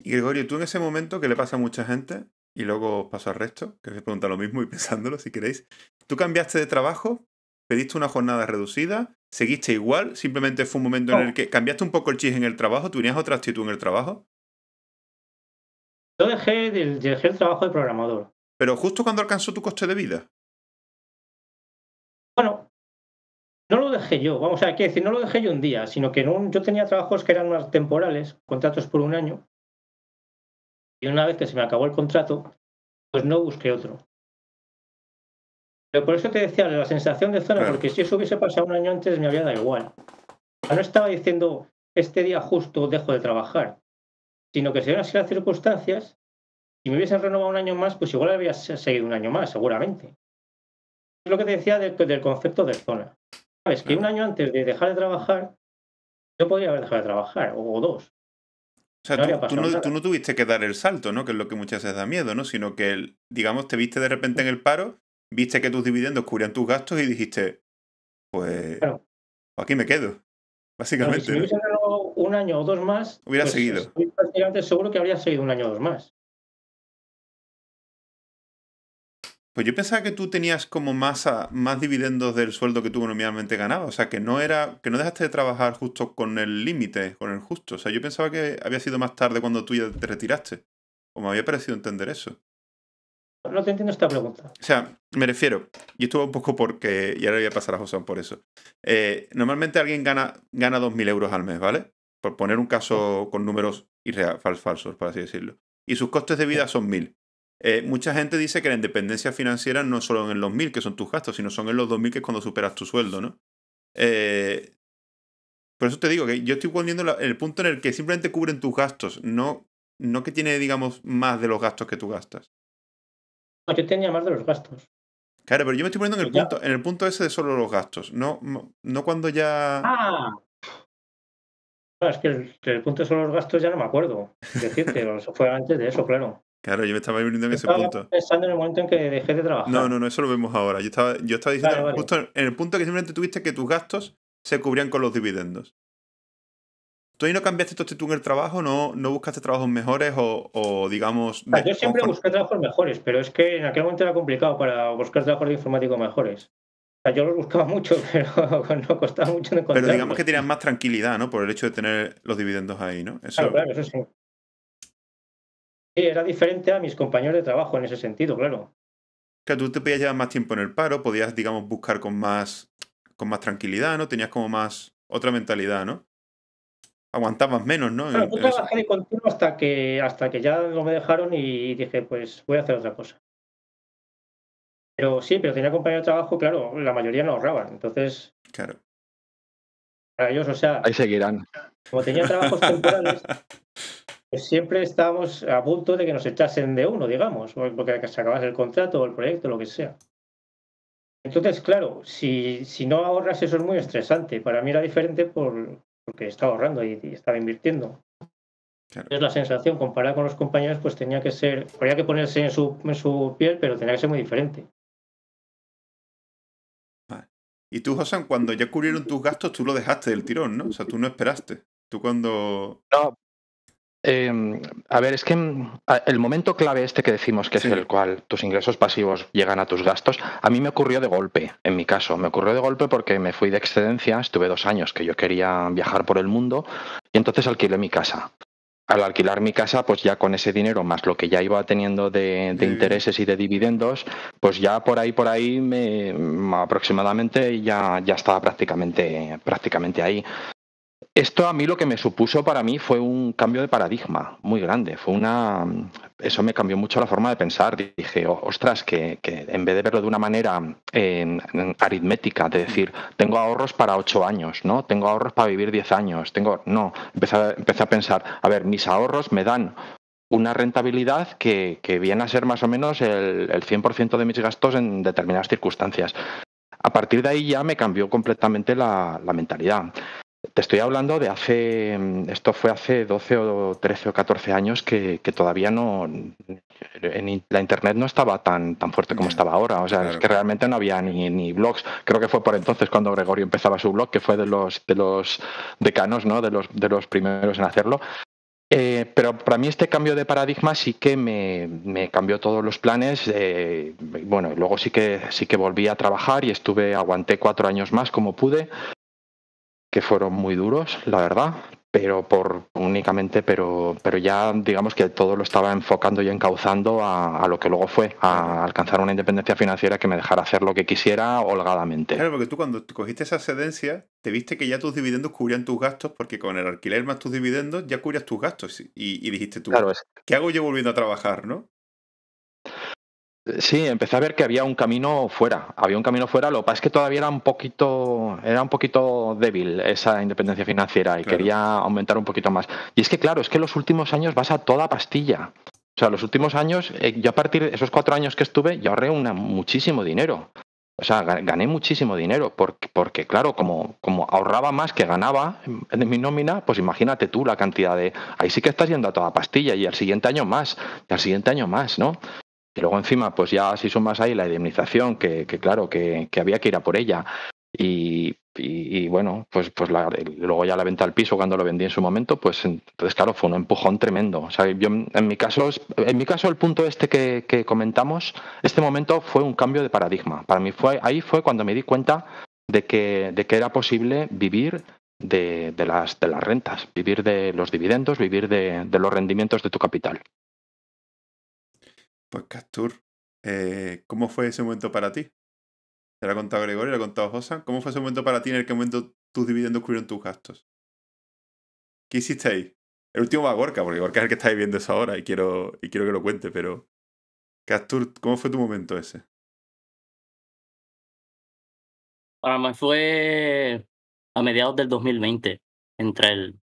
Y Gregorio, tú en ese momento que le pasa a mucha gente, y luego paso al resto, que se pregunta lo mismo y pensándolo si queréis, tú cambiaste de trabajo, pediste una jornada reducida, seguiste igual, simplemente fue un momento en el que cambiaste un poco el chis en el trabajo, tenías otra actitud en el trabajo. Yo dejé, dejé el trabajo de programador. Pero justo cuando alcanzó tu coste de vida. Bueno, no lo dejé yo, vamos, a decir, no lo dejé yo un día, sino que yo tenía trabajos que eran más temporales, contratos por un año, y una vez que se me acabó el contrato, pues no busqué otro. Pero por eso te decía la sensación de zona, porque si eso hubiese pasado un año antes me habría dado igual. No estaba diciendo, este día justo dejo de trabajar, sino que si así las circunstancias, si me hubiesen renovado un año más, pues igual habría seguido un año más, seguramente lo que te decía del, concepto de zona. Sabes que un año antes de dejar de trabajar, yo podría haber dejado de trabajar, o, dos. O sea, tú, no, tuviste que dar el salto, ¿no? Que es lo que muchas veces da miedo, ¿no? Sino que, digamos, te viste de repente en el paro, viste que tus dividendos cubrían tus gastos y dijiste, pues, aquí me quedo, básicamente. si hubiese dado un año o dos más, hubiera pues, seguido. seguro que habría seguido un año o dos más. Pues yo pensaba que tú tenías como más, ah, más dividendos del sueldo que tú normalmente ganabas. O sea, que no era. que no dejaste de trabajar justo con el límite, con el justo. O sea, yo pensaba que había sido más tarde cuando tú ya te retiraste. O me había parecido entender eso. No te entiendo esta pregunta. O sea, me refiero, y esto va un poco porque, y ahora voy a pasar a José por eso. Eh, normalmente alguien gana, gana 2.000 euros al mes, ¿vale? Por poner un caso con números irreal, falsos, por así decirlo. Y sus costes de vida son 1.000. Eh, mucha gente dice que la independencia financiera no solo en los 1.000 que son tus gastos, sino son en los 2.000 que es cuando superas tu sueldo, ¿no? Eh, por eso te digo que yo estoy poniendo el punto en el que simplemente cubren tus gastos, no, no que tiene, digamos, más de los gastos que tú gastas. No, yo tenía más de los gastos. Claro, pero yo me estoy poniendo en el, punto, en el punto ese de solo los gastos, no, no cuando ya... Ah. es que el, punto de solo los gastos ya no me acuerdo decir decirte, fue antes de eso, claro. Claro, yo me estaba viendo en ese punto. pensando en el momento en que dejé de trabajar. No, no, no, eso lo vemos ahora. Yo estaba, yo estaba diciendo justo en el punto que simplemente tuviste que tus gastos se cubrían con los dividendos. ¿Tú ahí no cambiaste tu tú en el trabajo? ¿No, no buscaste trabajos mejores o, o digamos...? yo siempre busqué trabajos mejores, pero es que en aquel momento era complicado para buscar trabajos de informático mejores. O sea, yo los buscaba mucho, pero no costaba mucho encontrarlos. Pero digamos que tenías más tranquilidad, ¿no? Por el hecho de tener los dividendos ahí, ¿no? Claro, claro, eso sí era diferente a mis compañeros de trabajo en ese sentido, claro. Que tú te podías llevar más tiempo en el paro, podías, digamos, buscar con más, con más tranquilidad, ¿no? Tenías como más otra mentalidad, ¿no? Aguantabas menos, ¿no? Claro, yo trabajé continuo hasta que, hasta que ya no me dejaron y dije, pues voy a hacer otra cosa. Pero sí, pero tenía compañeros de trabajo, claro, la mayoría no ahorraban, entonces... Claro. Para ellos, o sea... Ahí seguirán. Como tenía trabajos temporales, siempre estábamos a punto de que nos echasen de uno, digamos, porque se acabase el contrato o el proyecto, lo que sea. Entonces, claro, si, no ahorras eso es muy estresante. Para mí era diferente porque estaba ahorrando y, estaba invirtiendo. Es la sensación comparada con los compañeros pues tenía que ser, habría que ponerse en su, en su piel, pero tenía que ser muy diferente. Y tú, José, cuando ya cubrieron tus gastos, tú lo dejaste del tirón, ¿no? O sea, tú no esperaste. Tú cuando... No, Em, a ver, es que mm, el momento clave este que decimos, que es el cual tus ingresos pasivos llegan a tus gastos, a mí me ocurrió de golpe, en mi caso. Me ocurrió de golpe porque me fui de excedencia, estuve dos años que yo quería viajar por el mundo y entonces alquilé mi casa. Al alquilar mi casa, pues ya con ese dinero más lo que ya iba teniendo de, intereses y de dividendos, pues ya por ahí, por ahí, me, mm, aproximadamente ya, ya estaba prácticamente, prácticamente ahí. Esto a mí lo que me supuso para mí fue un cambio de paradigma muy grande. Fue una. Eso me cambió mucho la forma de pensar. Dije, oh, ostras, que, en vez de verlo de una manera em, aritmética, de decir, tengo ahorros para ocho años, ¿no? Tengo ahorros para vivir diez años, tengo. No. Empecé a, a pensar, a ver, mis ahorros me dan una rentabilidad que, viene a ser más o menos el, 100% de mis gastos en determinadas circunstancias. A partir de ahí ya me cambió completamente la mentalidad. Te estoy hablando de hace, mm, esto fue hace 12 o 13 o 14 años que, todavía no, la Internet no estaba tan, tan fuerte como estaba ahora. O sea, es que realmente no había ni, blogs. Creo que fue por entonces cuando Gregorio empezaba su blog, que fue de los, de los decanos, ¿no? de, los, de los primeros en hacerlo. Eh, pero para mí este cambio de paradigma sí que me, cambió todos los planes. Eh, bueno, luego sí que, sí que volví a trabajar y estuve, aguanté cuatro años más como pude que fueron muy duros, la verdad, pero por únicamente, pero, pero ya digamos que todo lo estaba enfocando y encauzando a, lo que luego fue, a alcanzar una independencia financiera que me dejara hacer lo que quisiera holgadamente. Claro, porque tú cuando cogiste esa excedencia, te viste que ya tus dividendos cubrían tus gastos, porque con el alquiler más tus dividendos ya cubrías tus gastos. Y, dijiste tú, ¿qué hago yo volviendo a trabajar, no? Sí, empecé a ver que había un camino fuera, había un camino fuera, lo que pasa es que todavía era un poquito, era un poquito débil esa independencia financiera y quería aumentar un poquito más. Y es que claro, es que los últimos años vas a toda pastilla. O sea, los últimos años, eh, yo a partir de esos cuatro años que estuve, yo ahorré muchísimo dinero. O sea, gané muchísimo dinero, porque, claro, como, como ahorraba más que ganaba en mi nómina, pues imagínate tú la cantidad de... Ahí sí que estás yendo a toda pastilla y al siguiente año más, y al siguiente año más, ¿no? Y luego encima, pues ya si sumas ahí la indemnización, que, claro, que, había que ir a por ella. Y, bueno, pues, pues luego ya la venta al piso cuando lo vendí en su momento, pues entonces claro, fue un empujón tremendo. en mi caso, en mi caso el punto este que, comentamos, este momento fue un cambio de paradigma. Para mí fue, ahí fue cuando me di cuenta de que, de que era posible vivir de, de, las, de las rentas, vivir de los dividendos, vivir de, de los rendimientos de tu capital. Pues Castur, eh, ¿Cómo fue ese momento para ti? Te lo ha contado Gregorio, lo ha contado Josa. ¿Cómo fue ese momento para ti en el que momento tus dividendos cubrieron tus gastos? ¿Qué hiciste ahí? El último va a Gorka, porque Gorka es el que estáis viendo eso ahora y quiero, y quiero que lo cuente, pero. Castur, ¿cómo fue tu momento ese? Para mí fue a mediados del 2020, entre el,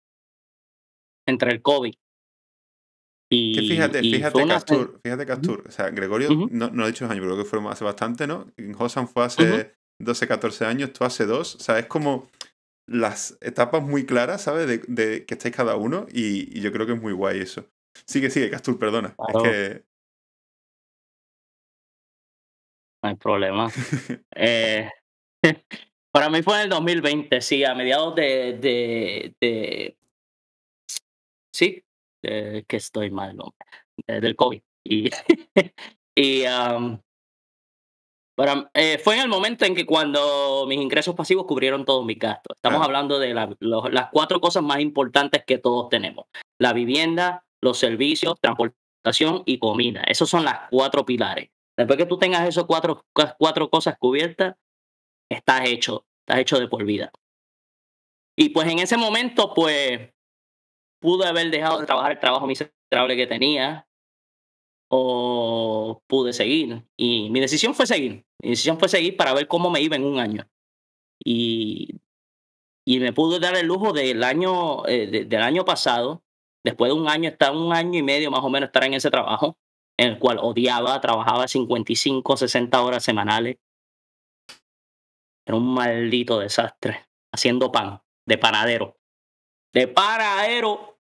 entre el COVID fíjate, fíjate, Castur, fíjate Castur, o sea, Gregorio, no, no he dicho los años, creo que fue hace bastante, ¿no? Hosan fue hace 12, 14 años, tú hace dos o sea, es como las etapas muy claras, ¿sabes? De, que estáis cada uno y, yo creo que es muy guay eso. Sigue, sigue, Castur, perdona. No hay problema. Eh, para mí fue en el 2020, sí, a mediados de, de, de... Sí, que, estoy mal, ¿no? Eh, del COVID. Y, y eh, fue en el momento en que cuando mis ingresos pasivos cubrieron todos mis gastos. Estamos hablando de las cuatro cosas más importantes que todos tenemos. La vivienda, los servicios, transportación y comida. Esos son las cuatro pilares. Después que tú tengas esas cuatro, cuatro cosas cubiertas, estás hecho, estás hecho de por vida. Y pues en ese momento, pues pude haber dejado de trabajar el trabajo miserable que tenía o pude seguir. Y mi decisión fue seguir. Mi decisión fue seguir para ver cómo me iba en un año. Y, y me pude dar el lujo del año, eh, del año pasado, después de un año, estar un año y medio más o menos estar en ese trabajo, en el cual odiaba, trabajaba 55, 60 horas semanales. Era un maldito desastre, haciendo pan de panadero de para aero.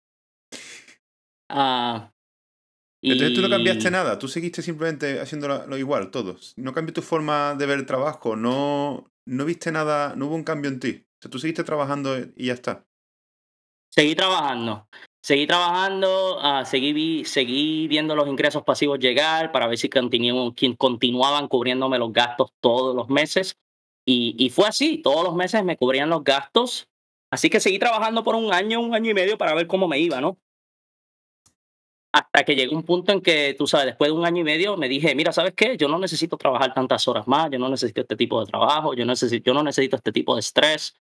ah Entonces tú no cambiaste nada, tú seguiste simplemente haciendo lo igual, todos. No cambió tu forma de ver el trabajo, no, no viste nada, no hubo un cambio en ti. O sea, tú seguiste trabajando y ya está. Seguí trabajando. Seguí trabajando, ah, seguí, seguí viendo los ingresos pasivos llegar para ver si continuaban cubriéndome los gastos todos los meses. Y, y, fue así, todos los meses me cubrían los gastos Así que seguí trabajando por un año, un año y medio para ver cómo me iba, ¿no? Hasta que llegó un punto en que, tú sabes, después de un año y medio me dije, mira, ¿sabes qué? Yo no necesito trabajar tantas horas más, yo no necesito este tipo de trabajo, yo, necesito, yo no necesito este tipo de estrés.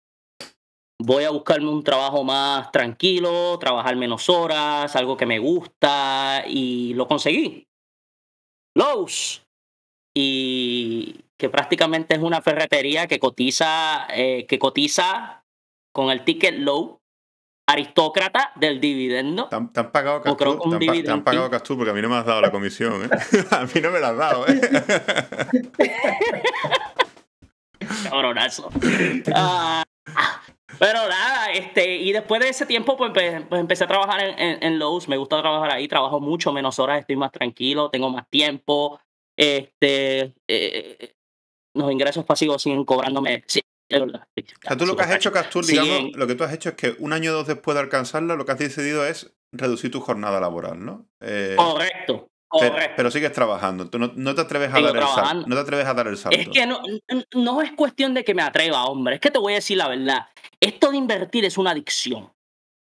Voy a buscarme un trabajo más tranquilo, trabajar menos horas, algo que me gusta, y lo conseguí. Lowe's. Y que prácticamente es una ferretería que cotiza, eh, que cotiza con el ticket low, aristócrata del dividendo. Te han, pagado Castú, te pagado porque a mí no me has dado la comisión, ¿eh? a mí no me la has dado, ¿eh? Cabronazo. Ah, pero nada, este, y después de ese tiempo, pues, pues empecé a trabajar en, en, Lowe's. Me gusta trabajar ahí, trabajo mucho, menos horas, estoy más tranquilo, tengo más tiempo. Este, eh, eh, los ingresos pasivos siguen cobrándome o sea, tú lo que has hecho, Castur, digamos, lo que tú has hecho es que un año o dos después de alcanzarla, lo que has decidido es reducir tu jornada laboral, ¿no? Eh, correcto, correcto. Pero, sigues trabajando, no, te atreves a dar el salto, no te atreves a dar el salto. Es que no, es cuestión de que me atreva, hombre, es que te voy a decir la verdad. Esto de invertir es una adicción.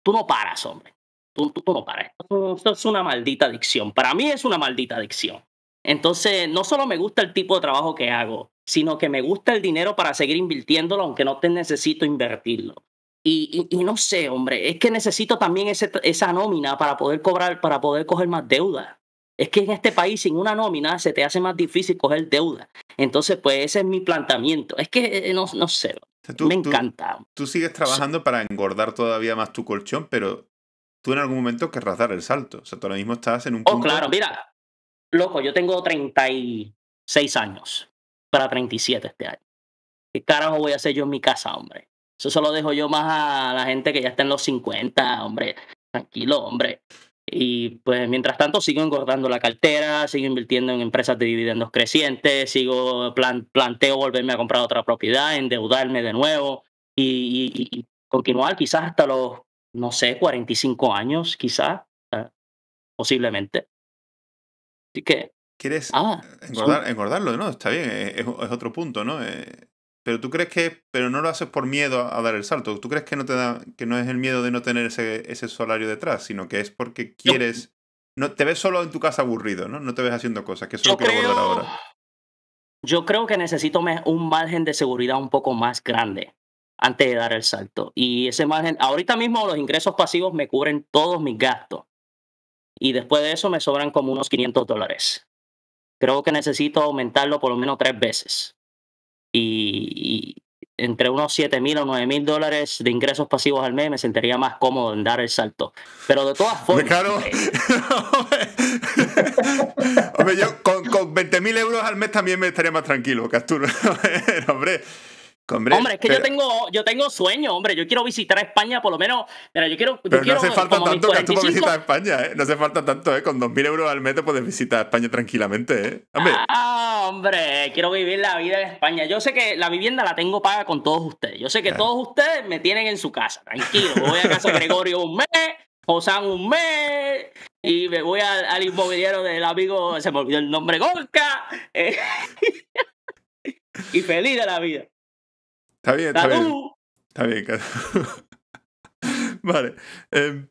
Tú no paras, hombre. Tú, no paras. esto es una maldita adicción. Para mí es una maldita adicción. Entonces, no solo me gusta el tipo de trabajo que hago, sino que me gusta el dinero para seguir invirtiéndolo, aunque no te necesito invertirlo. Y, no sé, hombre, es que necesito también esa nómina para poder cobrar, para poder coger más deuda. Es que en este país sin una nómina se te hace más difícil coger deuda. Entonces, pues ese es mi planteamiento. Es que eh, no, sé, me encanta. Tú, sigues trabajando para engordar todavía más tu colchón, pero tú en algún momento querrás dar el salto. O sea, tú ahora mismo estás en un oh, punto... Oh, claro, mira, loco, yo tengo 36 años para 37 este año. ¿Qué carajo voy a hacer yo en mi casa, hombre? Eso solo lo dejo yo más a la gente que ya está en los 50, hombre. Tranquilo, hombre. Y pues mientras tanto sigo engordando la cartera, sigo invirtiendo en empresas de dividendos crecientes, sigo plan, planteo volverme a comprar otra propiedad, endeudarme de nuevo y, y continuar quizás hasta los, no sé, 45 años, quizás, posiblemente que. ¿Quieres ah, eh, engordarlo? No, está bien, e-, es, otro punto, ¿no? Eh, pero tú crees que, pero no lo haces por miedo a, dar el salto. ¿Tú crees que no te da, que no es el miedo de no tener ese, ese salario detrás, sino que es porque quieres, no. te ves solo en tu casa aburrido, ¿no? No te ves haciendo cosas, que eso lo quiero ahora. Yo creo que necesito un margen de seguridad un poco más grande antes de dar el salto. Y ese margen, ahorita mismo los ingresos pasivos me cubren todos mis gastos y después de eso me sobran como unos 500 dólares. Creo que necesito aumentarlo por lo menos tres veces. Y, entre unos 7 mil o 9 mil dólares de ingresos pasivos al mes me sentiría más cómodo en dar el salto. Pero de todas formas... Eh, hombre, yo con, con 20 mil euros al mes también me estaría más tranquilo, Castur. hombre. Hombre, es que yo tengo yo tengo sueño, hombre. Yo quiero visitar España, por lo menos. Pero yo quiero. pero no hace falta tanto que tú visitar España, ¿eh? No hace falta tanto, ¿eh? Con 2.000 euros al mes te puedes visitar España tranquilamente, ¿eh? Hombre. Ah, hombre, quiero vivir la vida en España. Yo sé que la vivienda la tengo paga con todos ustedes. Yo sé que todos ustedes me tienen en su casa, tranquilo. Voy a casa de Gregorio un mes, Josán un mes, y me voy al, inmobiliario del amigo, se me olvidó el nombre, Gorka. Eh. y feliz de la vida. Está bien, está bien. Está bien, Vale. Em,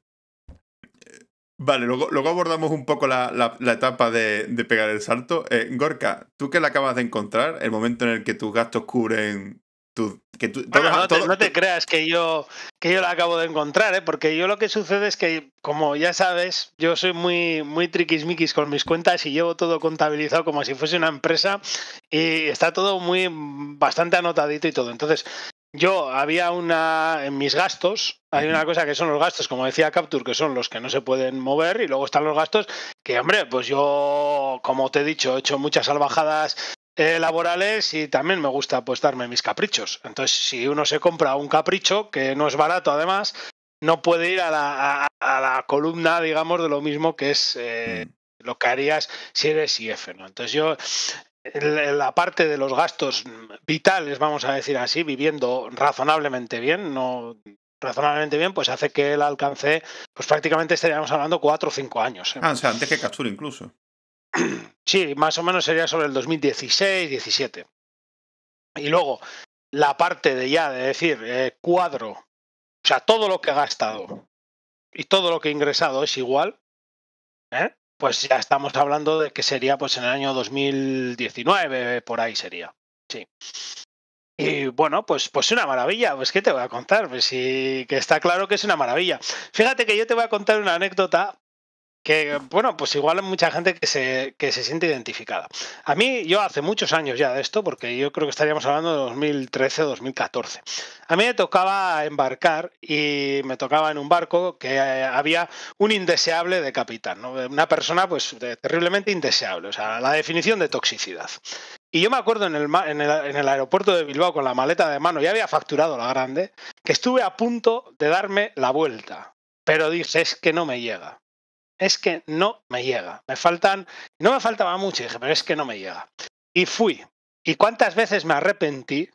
eh, vale, luego, luego, abordamos un poco la, etapa de, pegar el salto. Eh, Gorka, tú que la acabas de encontrar, el momento en el que tus gastos cubren no, te, creas que yo, que yo la acabo de encontrar, ¿eh? porque yo lo que sucede es que, como ya sabes, yo soy muy, muy triquismiquis con mis cuentas y llevo todo contabilizado como si fuese una empresa y está todo muy bastante anotadito y todo. Entonces, yo había una, en mis gastos, hay una cosa que son los gastos, como decía Capture, que son los que no se pueden mover y luego están los gastos que, hombre, pues yo, como te he dicho, he hecho muchas salvajadas eh, laborales y también me gusta apostarme pues, mis caprichos. Entonces, si uno se compra un capricho, que no es barato además, no puede ir a la, columna, digamos, de lo mismo que es eh, mm. lo que harías si eres IF, Entonces yo la parte de los gastos vitales, vamos a decir así, viviendo razonablemente bien, no razonablemente bien, pues hace que el alcance, pues prácticamente estaríamos hablando cuatro o cinco años. ¿eh? Ah, o sea, antes que Capture incluso. Sí, más o menos sería sobre el 2016-17. Y luego, la parte de ya, de decir, eh, cuadro, o sea, todo lo que he gastado y todo lo que he ingresado es igual, ¿eh? pues ya estamos hablando de que sería pues en el año 2019, por ahí sería. Sí. Y bueno, pues, pues una maravilla, pues ¿qué te voy a contar? Pues sí, que está claro que es una maravilla. Fíjate que yo te voy a contar una anécdota que bueno, pues igual hay mucha gente que se, se siente identificada. A mí, yo hace muchos años ya de esto, porque yo creo que estaríamos hablando de 2013 2014, a mí me tocaba embarcar y me tocaba en un barco que eh, había un indeseable de capitán, una persona pues terriblemente indeseable, o sea, la definición de toxicidad. Y yo me acuerdo en el, en el, en el aeropuerto de Bilbao con la maleta de mano, ya había facturado la grande, que estuve a punto de darme la vuelta, pero dije, es que no me llega es que no me llega. Me faltan, no me faltaba mucho, dije, pero es que no me llega. Y fui. ¿Y cuántas veces me arrepentí?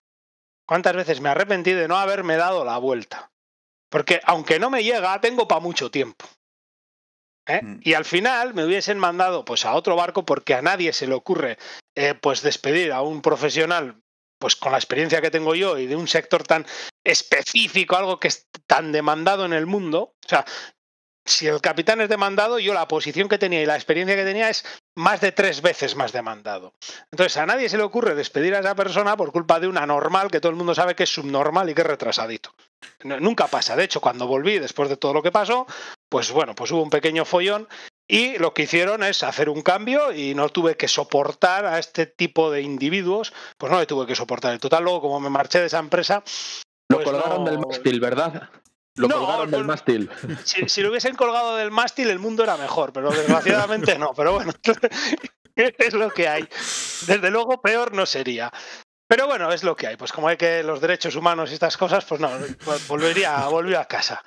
¿Cuántas veces me arrepentí de no haberme dado la vuelta? Porque aunque no me llega, tengo para mucho tiempo. ¿eh? Mm. Y al final me hubiesen mandado pues a otro barco porque a nadie se le ocurre eh, pues despedir a un profesional pues con la experiencia que tengo yo y de un sector tan específico, algo que es tan demandado en el mundo, o sea, si el capitán es demandado, yo la posición que tenía y la experiencia que tenía es más de tres veces más demandado. Entonces a nadie se le ocurre despedir a esa persona por culpa de una normal que todo el mundo sabe que es subnormal y que es retrasadito. nunca pasa. De hecho, cuando volví después de todo lo que pasó, pues bueno, pues hubo un pequeño follón y lo que hicieron es hacer un cambio y no tuve que soportar a este tipo de individuos, pues no le tuve que soportar. En total, luego como me marché de esa empresa... lo pues colgaron del mástil, ¿verdad? Lo del mástil. Si, lo hubiesen colgado del mástil, el mundo era mejor, pero desgraciadamente no. Pero bueno, es lo que hay. Desde luego, peor no sería. Pero bueno, es lo que hay. Pues como hay que los derechos humanos y estas cosas, pues no, pues volvería, a casa.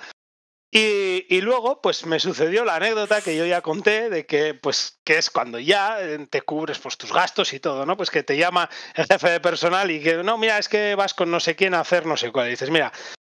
Y, y, luego, pues me sucedió la anécdota que yo ya conté de que, pues, que es cuando ya eh, te cubres pues, tus gastos y todo, ¿no? Pues que te llama el jefe de personal y que, no, mira, es que vas con no sé quién a hacer no sé cuál. Y dices, mira,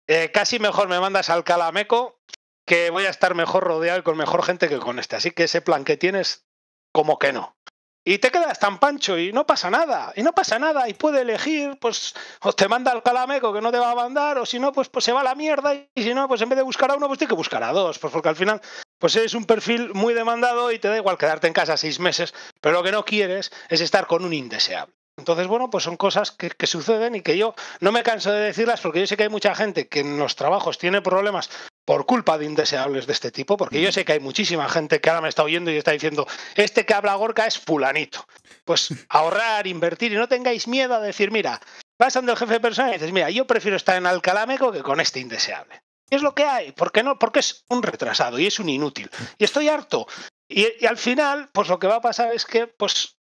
eh, casi mejor me mandas al Calameco, que voy a estar mejor rodeado con mejor gente que con este. Así que ese plan que tienes, como que no. Y te quedas tan pancho y no pasa nada, y no pasa nada, y puede elegir, pues o te manda al Calameco que no te va a mandar, o si no, pues, pues se va a la mierda, y si no, pues en vez de buscar a uno, pues tiene que buscar a dos, pues porque al final, pues eres un perfil muy demandado y te da igual quedarte en casa seis meses, pero lo que no quieres es estar con un indeseable. Entonces, bueno, pues son cosas que, suceden y que yo no me canso de decirlas porque yo sé que hay mucha gente que en los trabajos tiene problemas por culpa de indeseables de este tipo, porque yo sé que hay muchísima gente que ahora me está oyendo y está diciendo, este que habla Gorka es fulanito. Pues ahorrar, invertir y no tengáis miedo a decir, mira, pasando el jefe personal y dices, mira, yo prefiero estar en Alcalámeco que con este indeseable. Y es lo que hay, ¿por qué no? Porque es un retrasado y es un inútil. Y estoy harto. y, al final, pues lo que va a pasar es que, pues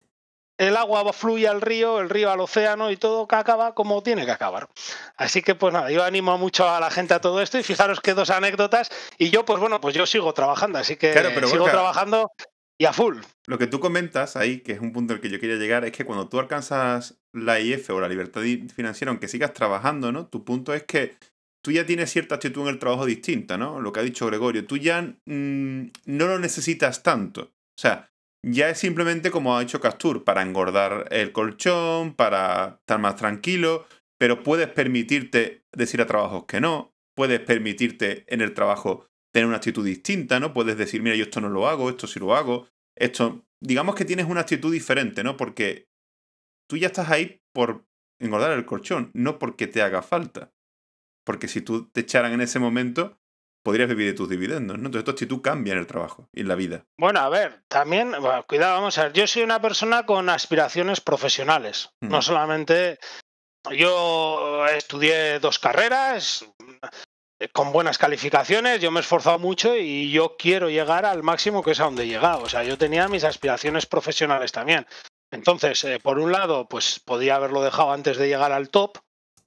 el agua fluye al río, el río al océano y todo acaba como tiene que acabar. Así que pues nada, yo animo mucho a la gente a todo esto y fijaros que dos anécdotas y yo pues bueno, pues yo sigo trabajando, así que sigo trabajando y a full. Lo que tú comentas ahí, que es un punto al que yo quería llegar, es que cuando tú alcanzas la IF o la libertad financiera, aunque sigas trabajando, ¿no? Tu punto es que tú ya tienes cierta actitud en el trabajo distinta, ¿no? Lo que ha dicho Gregorio, tú ya mm, no lo necesitas tanto. O sea, ya es simplemente como ha hecho Castur, para engordar el colchón, para estar más tranquilo, pero puedes permitirte decir a trabajos que no, puedes permitirte en el trabajo tener una actitud distinta, ¿no? Puedes decir, mira, yo esto no lo hago, esto sí lo hago, esto... Digamos que tienes una actitud diferente, ¿no? Porque tú ya estás ahí por engordar el colchón, no porque te haga falta. Porque si tú te echaran en ese momento, podrías vivir de tus dividendos, ¿no? Entonces ¿si tú cambia en el trabajo y en la vida. Bueno, a ver, también, cuidado, vamos a ver, yo soy una persona con aspiraciones profesionales, no mm. solamente... Yo estudié dos carreras, eh, con buenas calificaciones, yo me he esforzado mucho y yo quiero llegar al máximo que es a donde he llegado. O sea, yo tenía mis aspiraciones profesionales también. Entonces, eh, por un lado, pues podía haberlo dejado antes de llegar al top,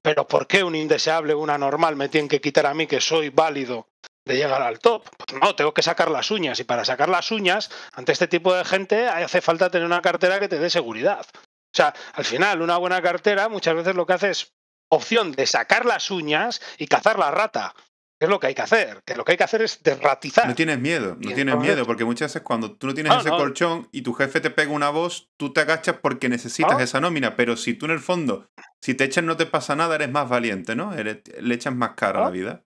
pero ¿por qué un indeseable, una normal, me tienen que quitar a mí que soy válido de llegar al top. Pues no, tengo que sacar las uñas. Y para sacar las uñas, ante este tipo de gente, hace falta tener una cartera que te dé seguridad. O sea, al final, una buena cartera muchas veces lo que hace es opción de sacar las uñas y cazar la rata. Que es lo que hay que hacer, que lo que hay que hacer es derratizar. No tienes miedo, no tienes miedo, porque muchas veces cuando tú no tienes ese colchón y tu jefe te pega una voz, tú te agachas porque necesitas esa nómina, pero si tú en el fondo, si te echan no te pasa nada, eres más valiente, ¿no? le echas más cara a la vida.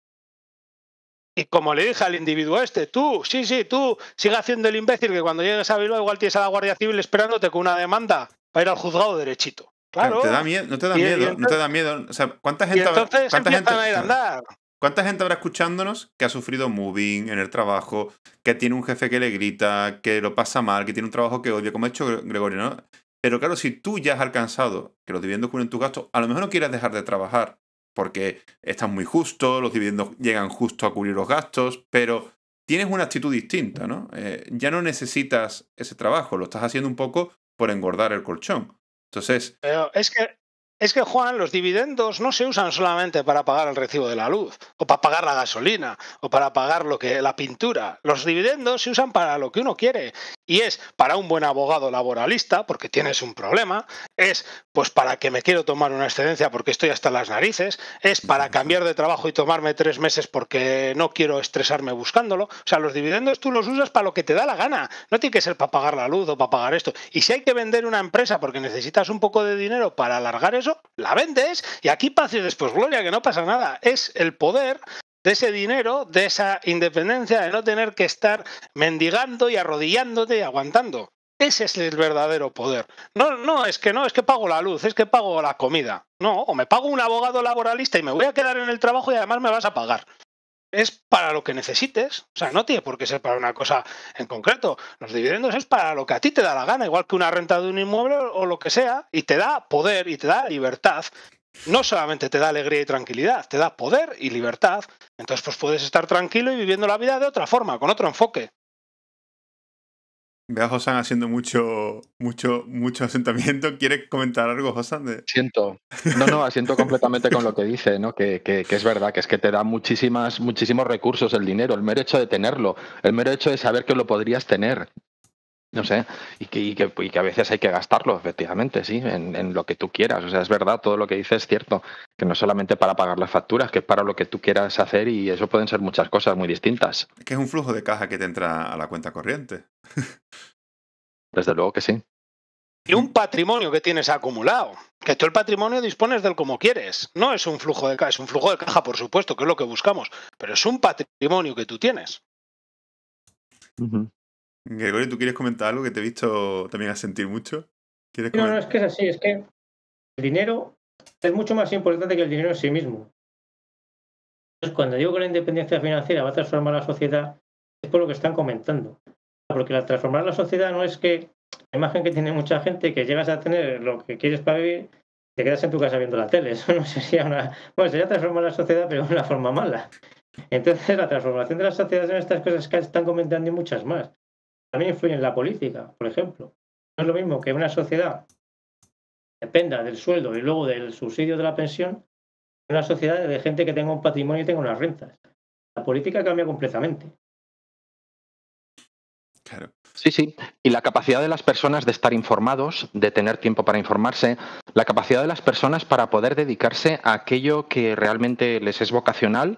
Y como le dije al individuo este, tú, sí, sí, tú, sigue haciendo el imbécil que cuando llegues a Bilbao igual tienes a la Guardia Civil esperándote con una demanda para ir al juzgado derechito. Claro. no te da miedo, no te da miedo. O sea, ¿cuánta gente, habrá escuchándonos que ha sufrido moving en el trabajo, que tiene un jefe que le grita, que lo pasa mal, que tiene un trabajo que odia, como ha hecho Gregorio, ¿no? Pero claro, si tú ya has alcanzado que los dividendos cubren tus gastos, a lo mejor no quieres dejar de trabajar, porque estás muy justo, los dividendos llegan justo a cubrir los gastos, pero tienes una actitud distinta, ¿no? Eh, ya no necesitas ese trabajo, lo estás haciendo un poco por engordar el colchón. Entonces... Pero es que es que, Juan, los dividendos no se usan solamente para pagar el recibo de la luz, o para pagar la gasolina, o para pagar lo que, la pintura. Los dividendos se usan para lo que uno quiere. Y es para un buen abogado laboralista, porque tienes un problema. Es pues para que me quiero tomar una excedencia porque estoy hasta las narices. Es para cambiar de trabajo y tomarme tres meses porque no quiero estresarme buscándolo. O sea, los dividendos tú los usas para lo que te da la gana. No tiene que ser para pagar la luz o para pagar esto. Y si hay que vender una empresa porque necesitas un poco de dinero para alargar eso, la vendes y aquí pases después gloria, que no pasa nada. Es el poder de ese dinero, de esa independencia, de no tener que estar mendigando y arrodillándote y aguantando. Ese es el verdadero poder. No, no, es que no, es que pago la luz, es que pago la comida. No, o me pago un abogado laboralista y me voy a quedar en el trabajo y además me vas a pagar es para lo que necesites. O sea, no tiene por qué ser para una cosa en concreto. Los dividendos es para lo que a ti te da la gana, igual que una renta de un inmueble o lo que sea, y te da poder y te da libertad. No solamente te da alegría y tranquilidad, te da poder y libertad. Entonces, pues puedes estar tranquilo y viviendo la vida de otra forma, con otro enfoque. Ve a Josan haciendo mucho, mucho, mucho asentamiento. ¿Quieres comentar algo, Josan? Siento. No, no, asiento completamente con lo que dice, ¿no? Que, es verdad, que es que te da muchísimas, muchísimos recursos el dinero, el mero hecho de tenerlo, el mero hecho de saber que lo podrías tener. No sé, y que, que, a veces hay que gastarlo, efectivamente, sí, en, lo que tú quieras. O sea, es verdad, todo lo que dices es cierto, que no es solamente para pagar las facturas, que es para lo que tú quieras hacer y eso pueden ser muchas cosas muy distintas. que es un flujo de caja que te entra a la cuenta corriente. Desde luego que sí. Y un patrimonio que tienes acumulado, que todo el patrimonio dispones del como quieres. No es un flujo de caja, es un flujo de caja, por supuesto, que es lo que buscamos, pero es un patrimonio que tú tienes. Gregorio, ¿tú quieres comentar algo que te he visto también a sentir mucho? no, no, es que es así, es que el dinero es mucho más importante que el dinero en sí mismo. Entonces, cuando digo que la independencia financiera va a transformar la sociedad, es por lo que están comentando. Porque la transformar la sociedad no es que la imagen que tiene mucha gente que llegas a tener lo que quieres para vivir, te quedas en tu casa viendo la tele. Eso no sería una. Bueno, sería transformar la sociedad, pero de una forma mala. Entonces, la transformación de la sociedad son estas cosas que están comentando y muchas más también influyen en la política, por ejemplo. No es lo mismo que una sociedad dependa del sueldo y luego del subsidio de la pensión, una sociedad de gente que tenga un patrimonio y tenga unas rentas. La política cambia completamente. Sí, sí. Y la capacidad de las personas de estar informados, de tener tiempo para informarse, la capacidad de las personas para poder dedicarse a aquello que realmente les es vocacional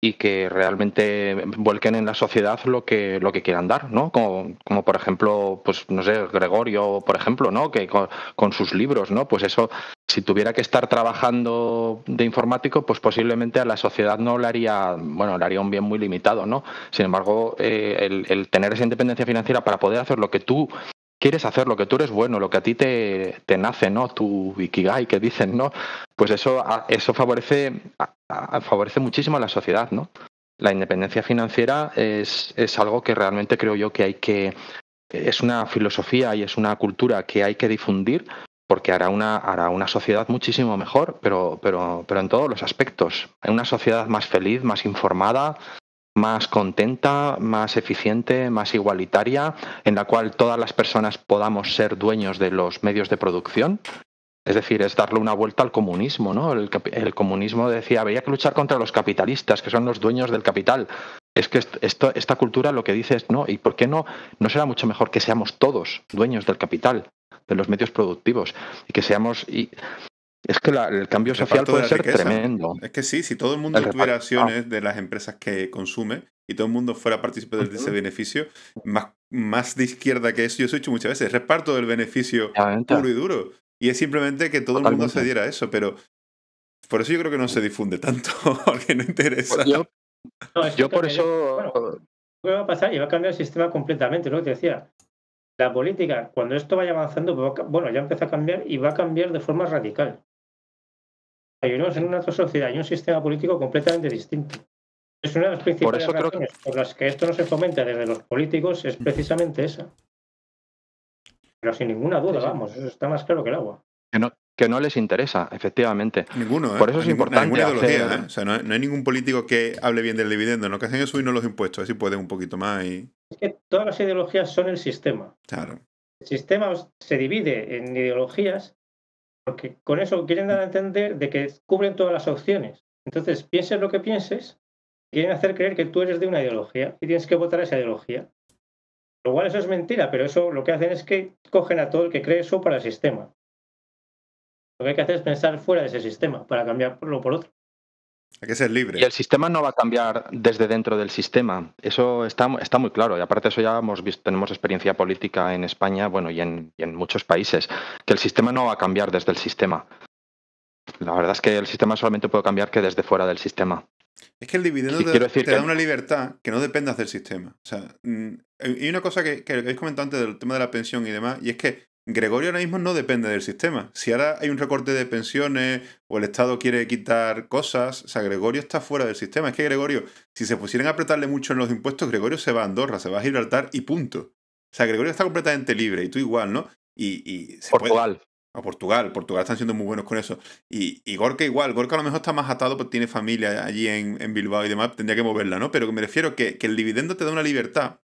y que realmente vuelquen en la sociedad lo que, lo que quieran dar, ¿no? Como, como por ejemplo, pues no sé, Gregorio, por ejemplo, ¿no? Que con, sus libros, ¿no? Pues eso, si tuviera que estar trabajando de informático, pues posiblemente a la sociedad no le haría, bueno, le haría un bien muy limitado, ¿no? Sin embargo, eh, el, el tener esa independencia financiera para poder hacer lo que tú quieres hacer, lo que tú eres bueno, lo que a ti te, nace, ¿no? Tu ikigai que dicen, ¿no? Pues eso, eso favorece, favorece muchísimo a la sociedad, ¿no? La independencia financiera es, algo que realmente creo yo que hay que... Es una filosofía y es una cultura que hay que difundir porque hará una, hará una sociedad muchísimo mejor, pero, pero, pero en todos los aspectos. Una sociedad más feliz, más informada, más contenta, más eficiente, más igualitaria, en la cual todas las personas podamos ser dueños de los medios de producción. Es decir, es darle una vuelta al comunismo, ¿no? El, comunismo decía, había que luchar contra los capitalistas, que son los dueños del capital. Es que esta cultura lo que dice es, no, ¿y por qué no? ¿No será mucho mejor que seamos todos dueños del capital, de los medios productivos? Y que seamos... Y, es que el cambio se social puede ser tremendo. Es que sí, si todo el mundo tuviera ah. acciones de las empresas que consume y todo el mundo fuera partícipe de ese beneficio, más, más de izquierda que eso, yo he dicho muchas veces, reparto del beneficio puro y duro. Y es simplemente que todo el mundo se diera eso, pero por eso yo creo que no se difunde tanto, porque no interesa. Pues yo, por eso... va a pasar? Y va a cambiar el sistema completamente, lo que te decía la política, cuando esto vaya avanzando, pues bueno, ya empieza a cambiar y va a cambiar de forma radical vivimos en una sociedad y un sistema político completamente distinto. Es una de las principales razones por las que esto no se fomenta desde los políticos, es precisamente esa. Pero sin ninguna duda, vamos, eso está más claro que el agua. Que no, les interesa, efectivamente. Ninguno, ¿eh? Por eso es importante. Hacer... ideología. ¿eh? O sea, no hay, ningún político que hable bien del dividendo. Lo que hacen es subirnos los impuestos, así pueden un poquito más. Y... Es que todas las ideologías son el sistema. Claro. El sistema se divide en ideologías porque con eso quieren dar a entender de que cubren todas las opciones. Entonces, pienses lo que pienses, quieren hacer creer que tú eres de una ideología y tienes que votar esa ideología. Lo cual eso es mentira, pero eso lo que hacen es que cogen a todo el que cree eso para el sistema. Lo que hay que hacer es pensar fuera de ese sistema para cambiarlo por otro. Hay que ser libre. Y el sistema no va a cambiar desde dentro del sistema. Eso está, muy claro. Y aparte eso ya hemos tenemos experiencia política en España, bueno, y en, muchos países, que el sistema no va a cambiar desde el sistema. La verdad es que el sistema solamente puede cambiar que desde fuera del sistema. Es que el dividendo te, da una libertad que no dependas del sistema. sea, mm, eh, y una cosa que, que habéis comentado antes del tema de la pensión y demás, y es que Gregorio ahora mismo no depende del sistema. Si ahora hay un recorte de pensiones o el Estado quiere quitar cosas, o sea, Gregorio está fuera del sistema. Es que Gregorio, si se pusieran a apretarle mucho en los impuestos, Gregorio se va a Andorra, se va a Gibraltar y punto. O sea, Gregorio está completamente libre y tú igual, ¿no? Y, y Portugal. A Portugal, Portugal están siendo muy buenos con eso. Y, Gorka igual, Gorka a lo mejor está más atado porque tiene familia allí en, Bilbao y demás, tendría que moverla, ¿no? Pero me refiero que, que el dividendo te da una libertad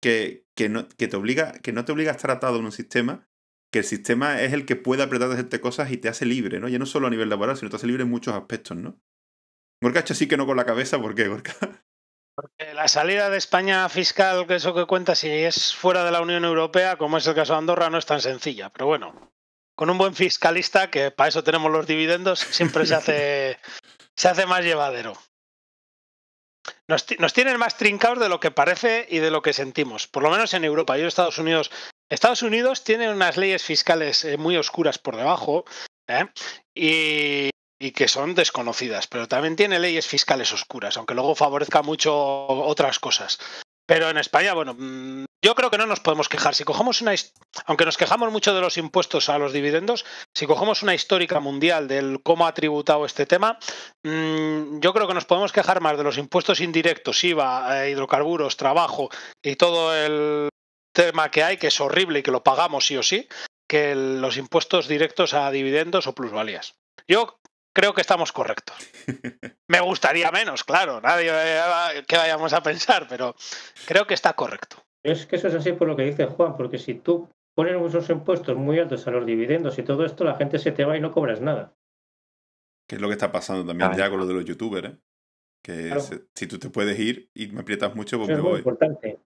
que, que, no, te obliga, que no te obliga a estar atado en un sistema que el sistema es el que puede apretar de hacerte cosas y te hace libre, ¿no? Ya no solo a nivel laboral, sino te hace libre en muchos aspectos, ¿no? Gorka hecho así que no con la cabeza, ¿por qué, Gorka? Porque la salida de España fiscal, que eso que cuenta, si es fuera de la Unión Europea, como es el caso de Andorra, no es tan sencilla. Pero bueno, con un buen fiscalista, que para eso tenemos los dividendos, siempre se hace, se hace más llevadero. Nos, tienen más trincados de lo que parece y de lo que sentimos, por lo menos en Europa. y en Estados Unidos Estados Unidos tiene unas leyes fiscales eh, muy oscuras por debajo ¿eh? y, que son desconocidas, pero también tiene leyes fiscales oscuras, aunque luego favorezca mucho otras cosas. Pero en España, bueno, mm, yo creo que no nos podemos quejar. Si cogemos una, aunque nos quejamos mucho de los impuestos a los dividendos, si cogemos una histórica mundial del cómo ha tributado este tema, mm, yo creo que nos podemos quejar más de los impuestos indirectos, IVA, eh, hidrocarburos, trabajo y todo el tema que hay, que es horrible y que lo pagamos sí o sí, que los impuestos directos a dividendos o plusvalías. Yo creo que estamos correctos. Me gustaría menos, claro, nadie eh, que vayamos a pensar, pero creo que está correcto. Es que eso es así por lo que dice Juan, porque si tú pones unos impuestos muy altos a los dividendos y todo esto, la gente se te va y no cobras nada. Que es lo que está pasando también ya con lo de los youtubers, ¿eh? Que si tú te puedes ir y me aprietas mucho, pues me es voy. Muy importante.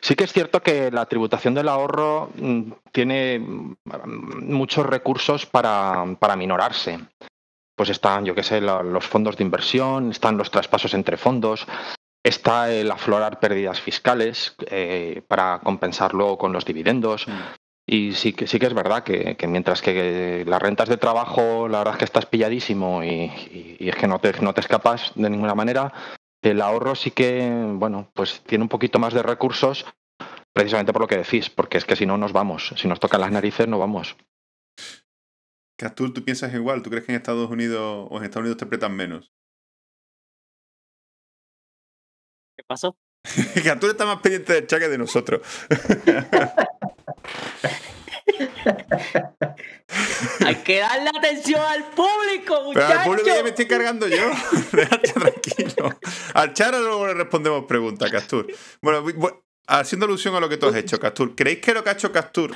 Sí que es cierto que la tributación del ahorro mm, tiene mm, muchos recursos para, minorarse. Pues están, yo qué sé, los fondos de inversión, están los traspasos entre fondos, está el aflorar pérdidas fiscales eh, para compensarlo con los dividendos. Mm. Y sí que, sí que es verdad que, mientras que las rentas de trabajo, la verdad es que estás pilladísimo y, es que no te, no te escapas de ninguna manera, el ahorro sí que, bueno, pues tiene un poquito más de recursos, precisamente por lo que decís, porque es que si no nos vamos, si nos tocan las narices no vamos. Castul, ¿tú piensas igual? ¿Tú crees que en Estados Unidos o en Estados Unidos te apretan menos? ¿Qué pasó? Castul está más pendiente del chat que de nosotros. Hay que darle atención al público, muchachos. Pero al público ya me estoy cargando yo. Al Charo luego le respondemos preguntas, Castur. Bueno, haciendo alusión a lo que tú has hecho, Castur, ¿creéis que lo que ha hecho Castur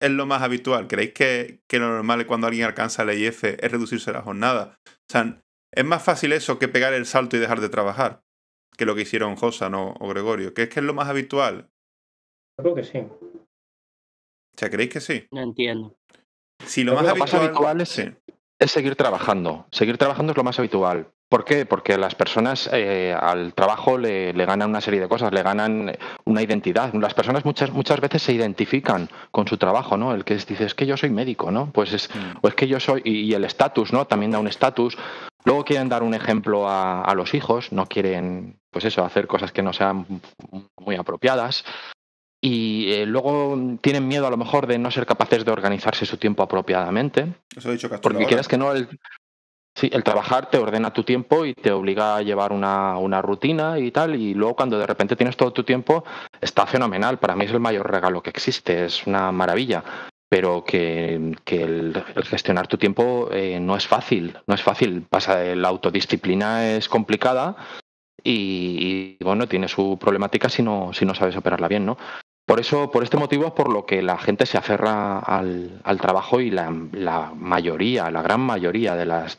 es lo más habitual? ¿Creéis que, lo normal cuando alguien alcanza la IF es reducirse la jornada? O sea, es más fácil eso que pegar el salto y dejar de trabajar que lo que hicieron Josa o, o Gregorio, que es que es lo más habitual. Creo que sí. O ¿creéis que sí? No entiendo. Si lo, más, habitual... es, seguir trabajando. Seguir trabajando es lo más habitual. ¿Por qué? Porque las personas eh, al trabajo le, ganan una serie de cosas, le ganan eh, una identidad. Las personas muchas, muchas veces se identifican con su trabajo, ¿no? El que dice, es que yo soy médico, ¿no? Pues es, mm. o es que yo soy, y, el estatus, ¿no? También da un estatus. Luego quieren dar un ejemplo a, a, los hijos, no quieren, pues eso, hacer cosas que no sean muy apropiadas y eh, luego tienen miedo a lo mejor de no ser capaces de organizarse su tiempo apropiadamente. Eso he dicho Porque quieras que no, el, sí, el trabajar te ordena tu tiempo y te obliga a llevar una, una, rutina y tal, y luego cuando de repente tienes todo tu tiempo, está fenomenal. Para mí es el mayor regalo que existe, es una maravilla. Pero que, el, gestionar tu tiempo eh, no es fácil, no es fácil. Pasa, eh, la autodisciplina es complicada y, y, bueno, tiene su problemática si no, si no sabes operarla bien, ¿no? Por eso, por este motivo es por lo que la gente se aferra al, trabajo y la, mayoría, la gran mayoría de las,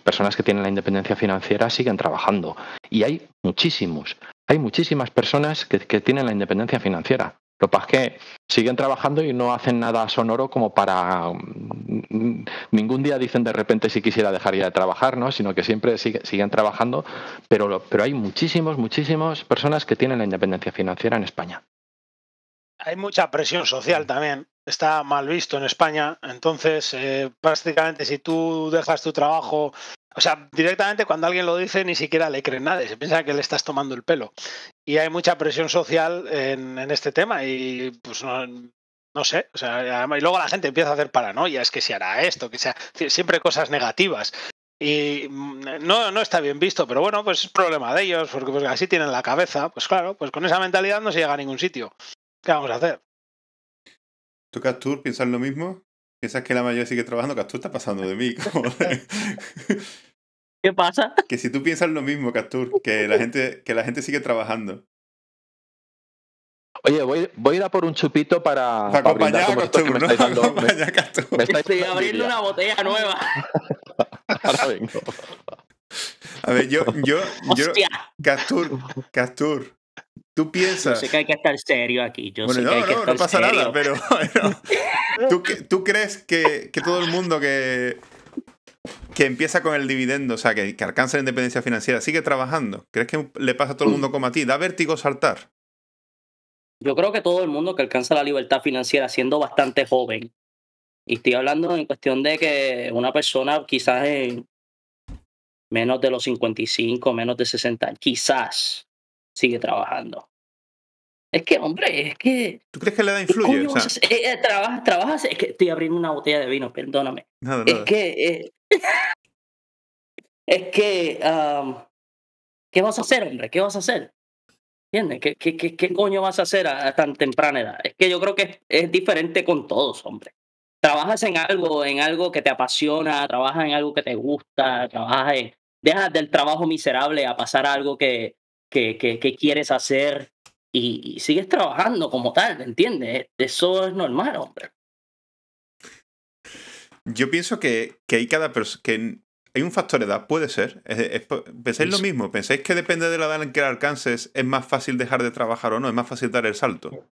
personas que tienen la independencia financiera siguen trabajando. Y hay muchísimos, hay muchísimas personas que, tienen la independencia financiera. Lo que pasa es que siguen trabajando y no hacen nada sonoro como para mm, ningún día dicen de repente si quisiera dejar ya de trabajar, ¿no? Sino que siempre siguen trabajando, pero, pero hay muchísimos, muchísimas personas que tienen la independencia financiera en España. Hay mucha presión social también. Está mal visto en España. Entonces, eh, prácticamente si tú dejas tu trabajo, o sea, directamente cuando alguien lo dice ni siquiera le creen nadie. Se piensa que le estás tomando el pelo. Y hay mucha presión social en, este tema y pues no, sé, o sea, y luego la gente empieza a hacer paranoia, es que se hará esto, que sea, siempre cosas negativas. Y mm, no, no está bien visto, pero bueno, pues es problema de ellos, porque pues así tienen la cabeza, pues claro, pues con esa mentalidad no se llega a ningún sitio. ¿Qué vamos a hacer? ¿Tú, Castur, piensas lo mismo? ¿Piensas que la mayoría sigue trabajando? Castur está pasando de mí. ¿Qué pasa? Que si tú piensas lo mismo, Castur, que la gente, que la gente sigue trabajando. Oye, voy, voy a ir a por un chupito para. Para, acompañar a Castur, ¿no? Para acompañar a Castur. abriendo una botella nueva. Ahora vengo. A ver, yo, yo, yo. Castur, Castur, Tú piensas. Yo sé que hay que estar serio aquí. no, pasa nada, pero. ¿tú, crees que, todo el mundo que, que empieza con el dividendo, o sea, que, que, alcanza la independencia financiera, sigue trabajando? ¿Crees que le pasa a todo el mundo como a ti? ¿Da vértigo saltar? Yo creo que todo el mundo que alcanza la libertad financiera siendo bastante joven. Y estoy hablando en cuestión de que una persona quizás en menos de los 55, menos de 60, quizás sigue trabajando. Es que, hombre, es que. ¿Tú crees que la edad influye? Eh, eh, trabajas, Es que estoy abriendo una botella de vino, perdóname. Eh, es que. es que. ¿Qué vas a hacer, hombre? ¿Qué vas a hacer? ¿Entiendes? ¿Qué, qué, qué, coño vas a hacer a, tan temprana edad? Es que yo creo que es, es, diferente con todos, hombre. Trabajas en algo, en algo que te apasiona, trabajas en algo que te gusta, trabajas en. Dejas del trabajo miserable a pasar a algo que, qué, quieres hacer y, sigues trabajando como tal, ¿me ¿entiendes? Eso es normal, hombre. Yo pienso que, hay cada que hay un factor de edad, puede ser. pensáis lo mismo, pensáis que depende de la edad en que la alcances, es más fácil dejar de trabajar o no, es más fácil dar el salto.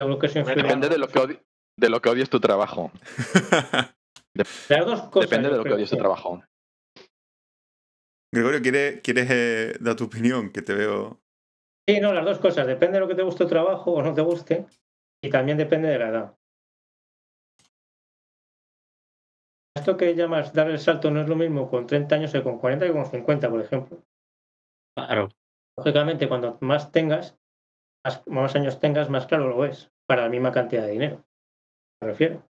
depende de lo que, de odies tu trabajo. Depende de lo que odies tu trabajo. Gregorio, ¿quieres, eh, dar tu opinión? Que te veo. Sí, no, las dos cosas. Depende de lo que te guste el trabajo o no te guste. Y también depende de la edad. Esto que llamas dar el salto no es lo mismo con 30 años que con 40 que con 50, por ejemplo. Claro. Lógicamente, cuando más tengas, más, años tengas, más claro lo es Para la misma cantidad de dinero. Me refiero.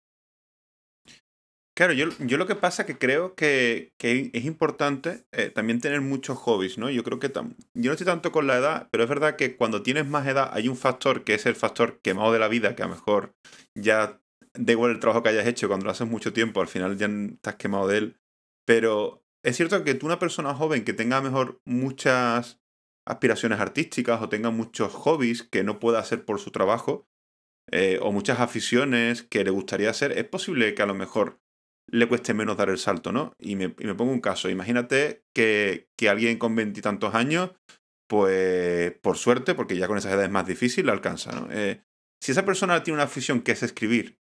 Claro, yo, lo que pasa es que creo que, es importante eh, también tener muchos hobbies, ¿no? Yo creo que tan yo no estoy tanto con la edad, pero es verdad que cuando tienes más edad hay un factor que es el factor quemado de la vida, que a lo mejor ya da igual el trabajo que hayas hecho, cuando lo haces mucho tiempo, al final ya estás quemado de él. Pero es cierto que tú, una persona joven que tenga a lo mejor muchas aspiraciones artísticas o tenga muchos hobbies que no pueda hacer por su trabajo, eh, o muchas aficiones que le gustaría hacer, es posible que a lo mejor le cueste menos dar el salto, ¿no? Y me, pongo un caso. Imagínate que, alguien con veintitantos años, pues por suerte, porque ya con esa edad es más difícil, la alcanza, ¿no? Eh, si esa persona tiene una afición que es escribir,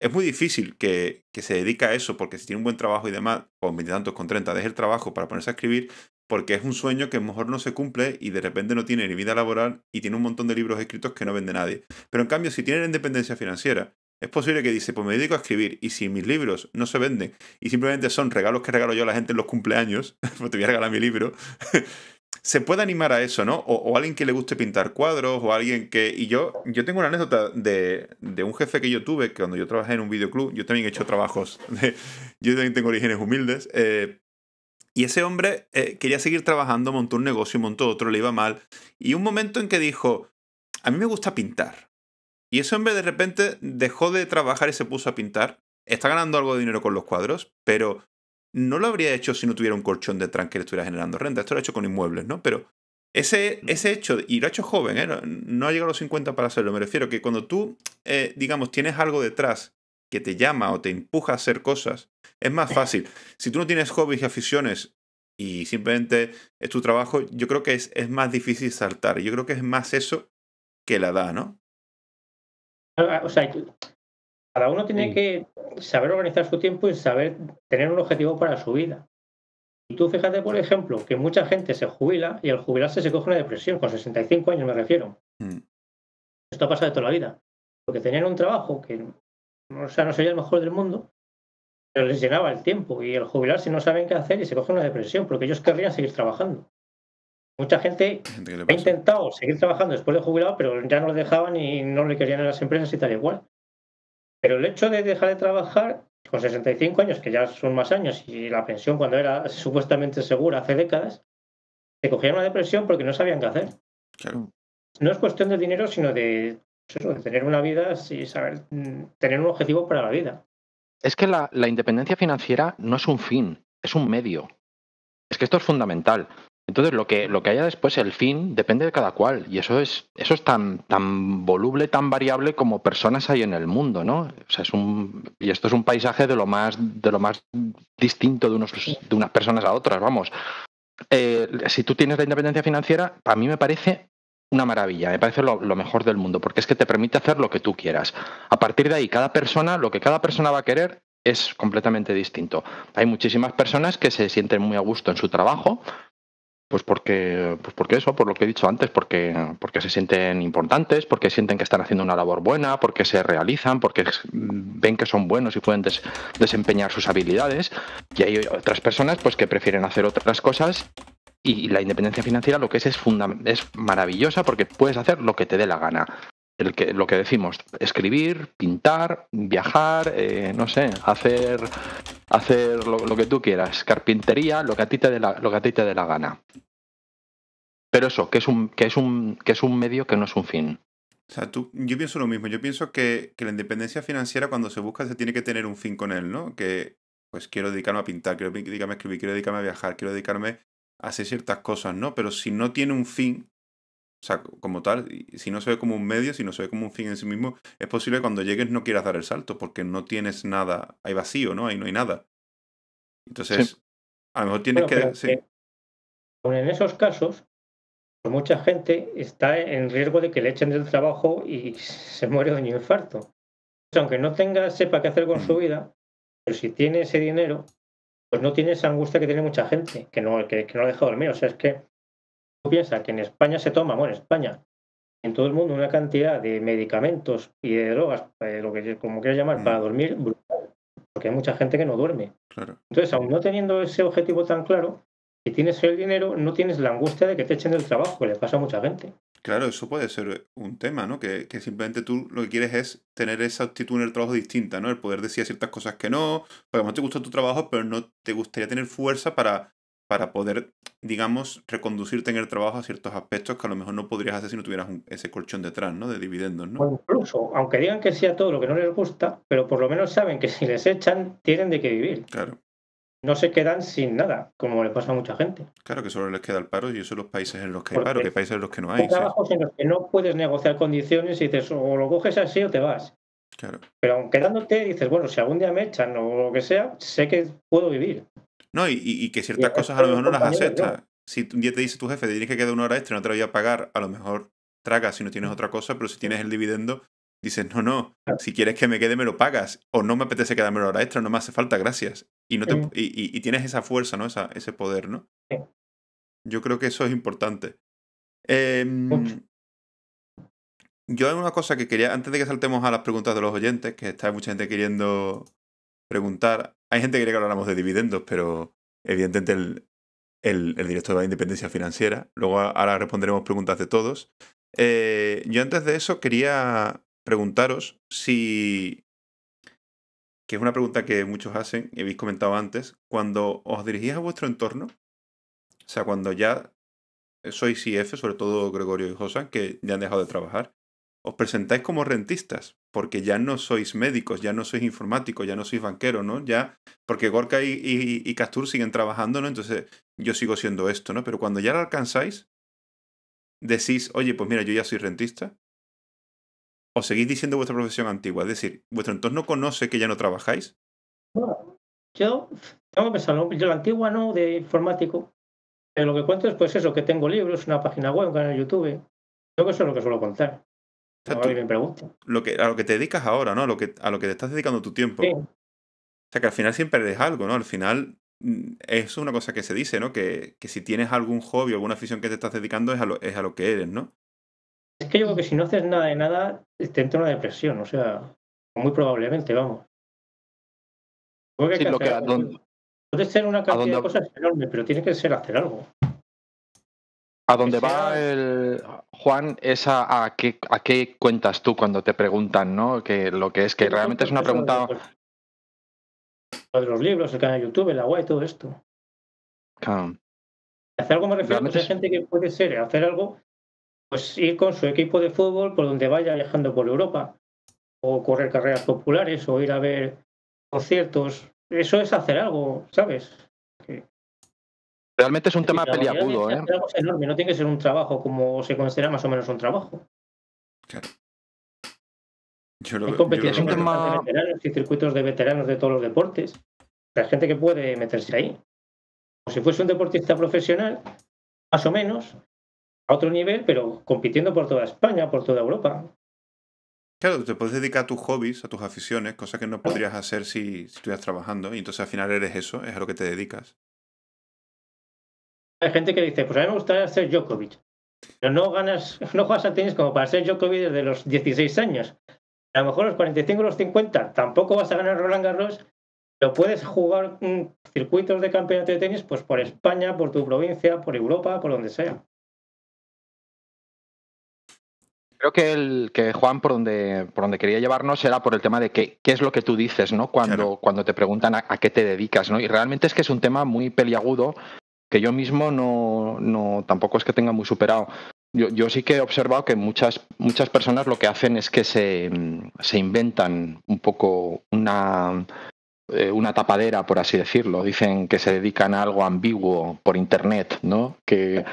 es muy difícil que, se dedique a eso, porque si tiene un buen trabajo y demás, con veintitantos, con treinta, deje el trabajo para ponerse a escribir, porque es un sueño que a lo mejor no se cumple y de repente no tiene ni vida laboral y tiene un montón de libros escritos que no vende nadie. Pero en cambio, si tienen independencia financiera es posible que dice, pues me dedico a escribir y si mis libros no se venden y simplemente son regalos que regalo yo a la gente en los cumpleaños, pues te voy a regalar mi libro, se puede animar a eso, ¿no? O, alguien que le guste pintar cuadros, o alguien que... Y yo, yo tengo una anécdota de, un jefe que yo tuve, que cuando yo trabajé en un videoclub, yo también he hecho trabajos, yo también tengo orígenes humildes, eh, y ese hombre eh, quería seguir trabajando, montó un negocio, montó otro, le iba mal, y un momento en que dijo, a mí me gusta pintar, y ese hombre de repente dejó de trabajar y se puso a pintar. Está ganando algo de dinero con los cuadros, pero no lo habría hecho si no tuviera un colchón de tranque que le estuviera generando renta. Esto lo ha hecho con inmuebles, ¿no? Pero ese, ese hecho, y lo ha hecho joven, ¿eh? no ha llegado a los 50 para hacerlo. Me refiero que cuando tú, eh, digamos, tienes algo detrás que te llama o te empuja a hacer cosas, es más fácil. Si tú no tienes hobbies y aficiones y simplemente es tu trabajo, yo creo que es, más difícil saltar. Yo creo que es más eso que la da, ¿no? Ah, o sea, cada uno tiene que saber organizar su tiempo y saber tener un objetivo para su vida. Y tú fíjate, por ejemplo, que mucha gente se jubila y al jubilarse se coge una depresión, con 65 años me refiero. Mm. Esto ha pasado de toda la vida. Porque tenían un trabajo que, sea, no sería el mejor del mundo, pero les llenaba el tiempo y al jubilarse no saben qué hacer y se cogen una depresión porque ellos querrían seguir trabajando. Mucha gente, ha intentado seguir trabajando después de jubilado, pero ya no lo dejaban y no le querían en las empresas y tal igual. Pero el hecho de dejar de trabajar con 65 años, que ya son más años, y la pensión cuando era supuestamente segura hace décadas, se cogían una depresión porque no sabían qué hacer. No es cuestión de dinero, sino de, pues tener una vida y saber mm, tener un objetivo para la vida. Es que la independencia financiera no es un fin, es un medio. Es que esto es fundamental. Entonces, lo que, lo que haya después, el fin, depende de cada cual. Y eso es, eso es tan, tan voluble, tan variable como personas hay en el mundo, ¿no? sea, es y esto es un paisaje de lo más, de lo más distinto de, unos, de unas personas a otras, vamos. Eh, si tú tienes la independencia financiera, a mí me parece una maravilla, me parece lo, lo, mejor del mundo, porque es que te permite hacer lo que tú quieras. A partir de ahí, cada persona, lo que cada persona va a querer es completamente distinto. Hay muchísimas personas que se sienten muy a gusto en su trabajo, pues porque, pues porque eso, por lo que he dicho antes, porque, porque se sienten importantes, porque sienten que están haciendo una labor buena, porque se realizan, porque mm, ven que son buenos y pueden desempeñar sus habilidades. Y hay otras personas pues, que prefieren hacer otras cosas y la independencia financiera lo que es, es maravillosa porque puedes hacer lo que te dé la gana lo que decimos, escribir, pintar, viajar, eh, no sé, hacer, hacer lo, que tú quieras, carpintería, lo que a ti te dé la, lo que a la gana. Pero eso, que es un, que es un, que es un medio que no es un fin. O sea, tú, yo pienso lo mismo. Yo pienso que, que, la independencia financiera, cuando se busca, se tiene que tener un fin con él, ¿no? Que, pues, quiero dedicarme a pintar, quiero dedicarme a escribir, quiero dedicarme a viajar, quiero dedicarme a hacer ciertas cosas, ¿no? Pero si no tiene un fin, o sea, como tal, si no se ve como un medio, si no se ve como un fin en sí mismo, es posible que cuando llegues no quieras dar el salto, porque no tienes nada, hay vacío, ¿no? Ahí no hay nada. Entonces, a lo mejor tienes que... en esos casos, pues mucha gente está en riesgo de que le echen del trabajo y se muere de un infarto. aunque no tenga, sepa qué hacer con su vida, pero si tiene ese dinero, pues no tiene esa angustia que tiene mucha gente, que no, que, que no deja dormir. O sea, es que piensa que en España se toma, bueno, en España, en todo el mundo, una cantidad de medicamentos y de drogas, eh, lo que como quieras llamar, para mm. dormir, porque hay mucha gente que no duerme. Entonces, aún no teniendo ese objetivo tan claro, si tienes el dinero, no tienes la angustia de que te echen el trabajo, que le pasa a mucha gente. Claro, eso puede ser un tema, ¿no? Que, que, simplemente tú lo que quieres es tener esa actitud en el trabajo distinta, ¿no? El poder decir ciertas cosas que no, porque no te gusta tu trabajo, pero no te gustaría tener fuerza para para poder, digamos, reconducirte en el trabajo a ciertos aspectos que a lo mejor no podrías hacer si no tuvieras ese colchón detrás, ¿no? De dividendos, ¿no? incluso, aunque digan que sea todo lo que no les gusta, pero por lo menos saben que si les echan, tienen de qué vivir. Claro. No se quedan sin nada, como le pasa a mucha gente. Claro que solo les queda el paro y eso los países en los que hay paro, que hay países en los que no hay. Hay trabajos en los que no puedes negociar condiciones y dices, o lo coges así o te vas. Claro. Pero aunque quedándote dices, bueno, si algún día me echan o lo que sea, sé que puedo vivir. No, y, que ciertas cosas a lo mejor no las aceptas. Si un día te dice tu jefe, te tienes que quedar una hora extra, no te lo voy a pagar, a lo mejor tragas si no tienes otra cosa, pero si tienes el dividendo, dices, no, no, si quieres que me quede, me lo pagas. O no me apetece quedarme una hora extra, no me hace falta, gracias. Y, no y, tienes esa fuerza, ¿no? Esa, ese poder, ¿no? Yo creo que eso es importante. Em, yo hay una cosa que quería, antes de que saltemos a las preguntas de los oyentes, que está mucha gente queriendo preguntar. Hay gente que cree que hablamos de dividendos, pero evidentemente el, director de la independencia financiera. Luego ahora responderemos preguntas de todos. Eh, yo antes de eso quería preguntaros si, que es una pregunta que muchos hacen y habéis comentado antes, cuando os dirigís a vuestro entorno, o sea, cuando ya sois CIF, sobre todo Gregorio y José, que ya han dejado de trabajar, os presentáis como rentistas, porque ya no sois médicos, ya no sois informáticos, ya no sois banqueros, ¿no? Ya, porque Gorka y, Castur siguen trabajando, ¿no? Entonces yo sigo siendo esto, ¿no? Pero cuando ya lo alcanzáis, decís, oye, pues mira, yo ya soy rentista, o seguís diciendo vuestra profesión antigua, es decir, vuestro entorno conoce que ya no trabajáis. Bueno, yo tengo que pensar, yo la antigua no, de informático, pero eh, lo que cuento es pues eso, que tengo libros, una página web, un canal de YouTube, yo que eso es lo que suelo contar. Lo que, a lo que te dedicas ahora, ¿no? A lo que, a lo que te estás dedicando tu tiempo. O sea, que al final siempre eres algo, ¿no? Al final mm, es una cosa que se dice, ¿no? Que, si tienes algún hobby o alguna afición que te estás dedicando es a, lo, que eres, ¿no? Es que yo creo que si no haces nada de nada, te entra una depresión, o sea, muy probablemente, vamos. ser una cantidad de cosas enorme, pero tiene que ser hacer algo. A dónde va el Juan es a, qué, a qué cuentas tú cuando te preguntan, ¿no? Que lo que es que realmente es una pues pregunta. Pues, de los libros, el canal de YouTube, agua y todo esto. Hacer algo me refiero, hay gente que puede ser, hacer algo, pues ir con su equipo de fútbol por donde vaya viajando por Europa, o correr carreras populares, o ir a ver conciertos. Eso es hacer algo, ¿sabes? Realmente es un tema peliagudo. Este ¿eh? Es enorme, no tiene que ser un trabajo como se considera más o menos un trabajo. Claro. Yo lo, competición tema... de veteranos y circuitos de veteranos de todos los deportes. La gente que puede meterse ahí. O si fuese un deportista profesional, más o menos, a otro nivel, pero compitiendo por toda España, por toda Europa. Claro, te puedes dedicar a tus hobbies, a tus aficiones, cosa que no podrías hacer si, si estuvieras trabajando. Y entonces al final eres eso, es a lo que te dedicas. Hay gente que dice, pues a mí me gustaría ser Djokovic. Pero no ganas, no juegas al tenis como para ser Djokovic desde los 16 años. A lo mejor los 45 o los 50 tampoco vas a ganar Roland Garros, pero puedes jugar mm, circuitos de campeonato de tenis pues por España, por tu provincia, por Europa, por donde sea. Creo que el que Juan por donde por donde quería llevarnos era por el tema de qué es lo que tú dices, ¿no? Cuando, cuando te preguntan a, qué te dedicas, ¿no? Y realmente es que es un tema muy peliagudo que yo mismo no, no tampoco es que tenga muy superado. Yo, sí que he observado que muchas, muchas personas lo que hacen es que se, mm, inventan un poco una, eh, una tapadera, por así decirlo. Dicen que se dedican a algo ambiguo por internet, ¿no? Que,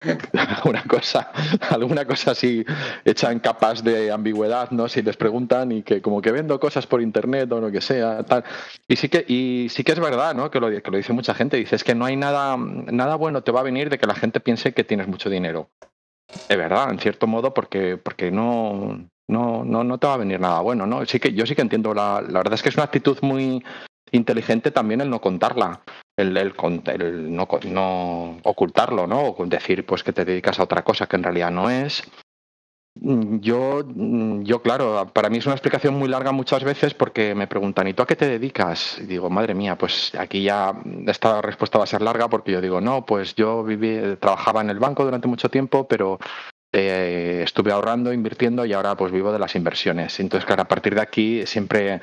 una cosa, alguna cosa así hecha en capas de ambigüedad, ¿no? Si les preguntan y que como que vendo cosas por internet o lo que sea, tal. Y sí que, y sí que es verdad, ¿no? Que lo, que lo dice mucha gente, dice, que no hay nada, nada bueno te va a venir de que la gente piense que tienes mucho dinero. es verdad, en cierto modo, porque, porque no, no, no, te va a venir nada bueno, ¿no? Sí que, yo sí que entiendo, la, la verdad es que es una actitud muy inteligente también el no contarla el, no, ocultarlo, ¿no? O decir pues que te dedicas a otra cosa que en realidad no es. Mm, yo, mm, yo, claro, para mí es una explicación muy larga muchas veces porque me preguntan, ¿y tú a qué te dedicas? Y digo, madre mía, pues aquí ya esta respuesta va a ser larga porque yo digo, no, pues yo viví, trabajaba en el banco durante mucho tiempo, pero eh, estuve ahorrando, invirtiendo y ahora pues vivo de las inversiones. Entonces, claro, a partir de aquí siempre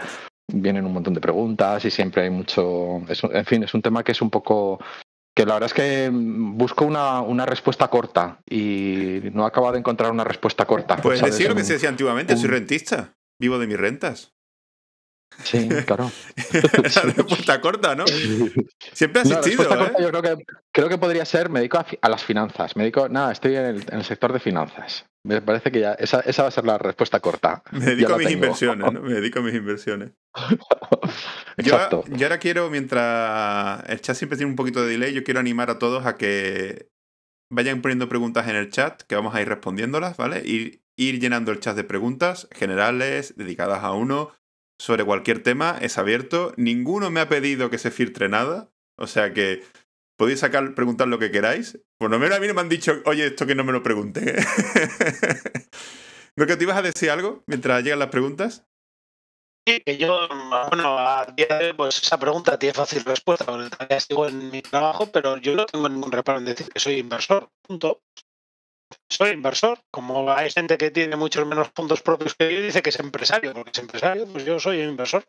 vienen un montón de preguntas y siempre hay mucho... en fin, es un tema que es un poco... que la verdad es que busco una, una respuesta corta y no acabo de encontrar una respuesta corta. Pues decir lo que se decía antiguamente, soy rentista, vivo de mis rentas. Sí, claro. La respuesta corta, ¿no? Siempre ha asistido. ¿eh? yo creo que, podría ser, me dedico a, las finanzas. Me dedico, nada, estoy en el, sector de finanzas. Me parece que ya esa, va a ser la respuesta corta. Me dedico a mis inversiones, ¿no? Me dedico a mis inversiones. Exacto. Yo, ahora quiero, mientras el chat siempre tiene un poquito de delay, yo quiero animar a todos a que vayan poniendo preguntas en el chat, que vamos a ir respondiéndolas, ¿vale? Y ir llenando el chat de preguntas generales, dedicadas a uno, sobre cualquier tema, es abierto. Ninguno me ha pedido que se filtre nada. O sea que podéis sacar, preguntar lo que queráis. Por lo menos a mí no me han dicho, oye, esto que no me lo pregunte ¿No que te ibas a decir algo mientras llegan las preguntas? Sí, que yo, bueno, a día de hoy, pues esa pregunta tiene fácil respuesta, porque sigo en mi trabajo, pero yo no tengo ningún reparo en decir que soy inversor, punto soy inversor. Como hay gente que tiene muchos menos puntos propios que yo dice que es empresario, porque es empresario, pues yo soy inversor.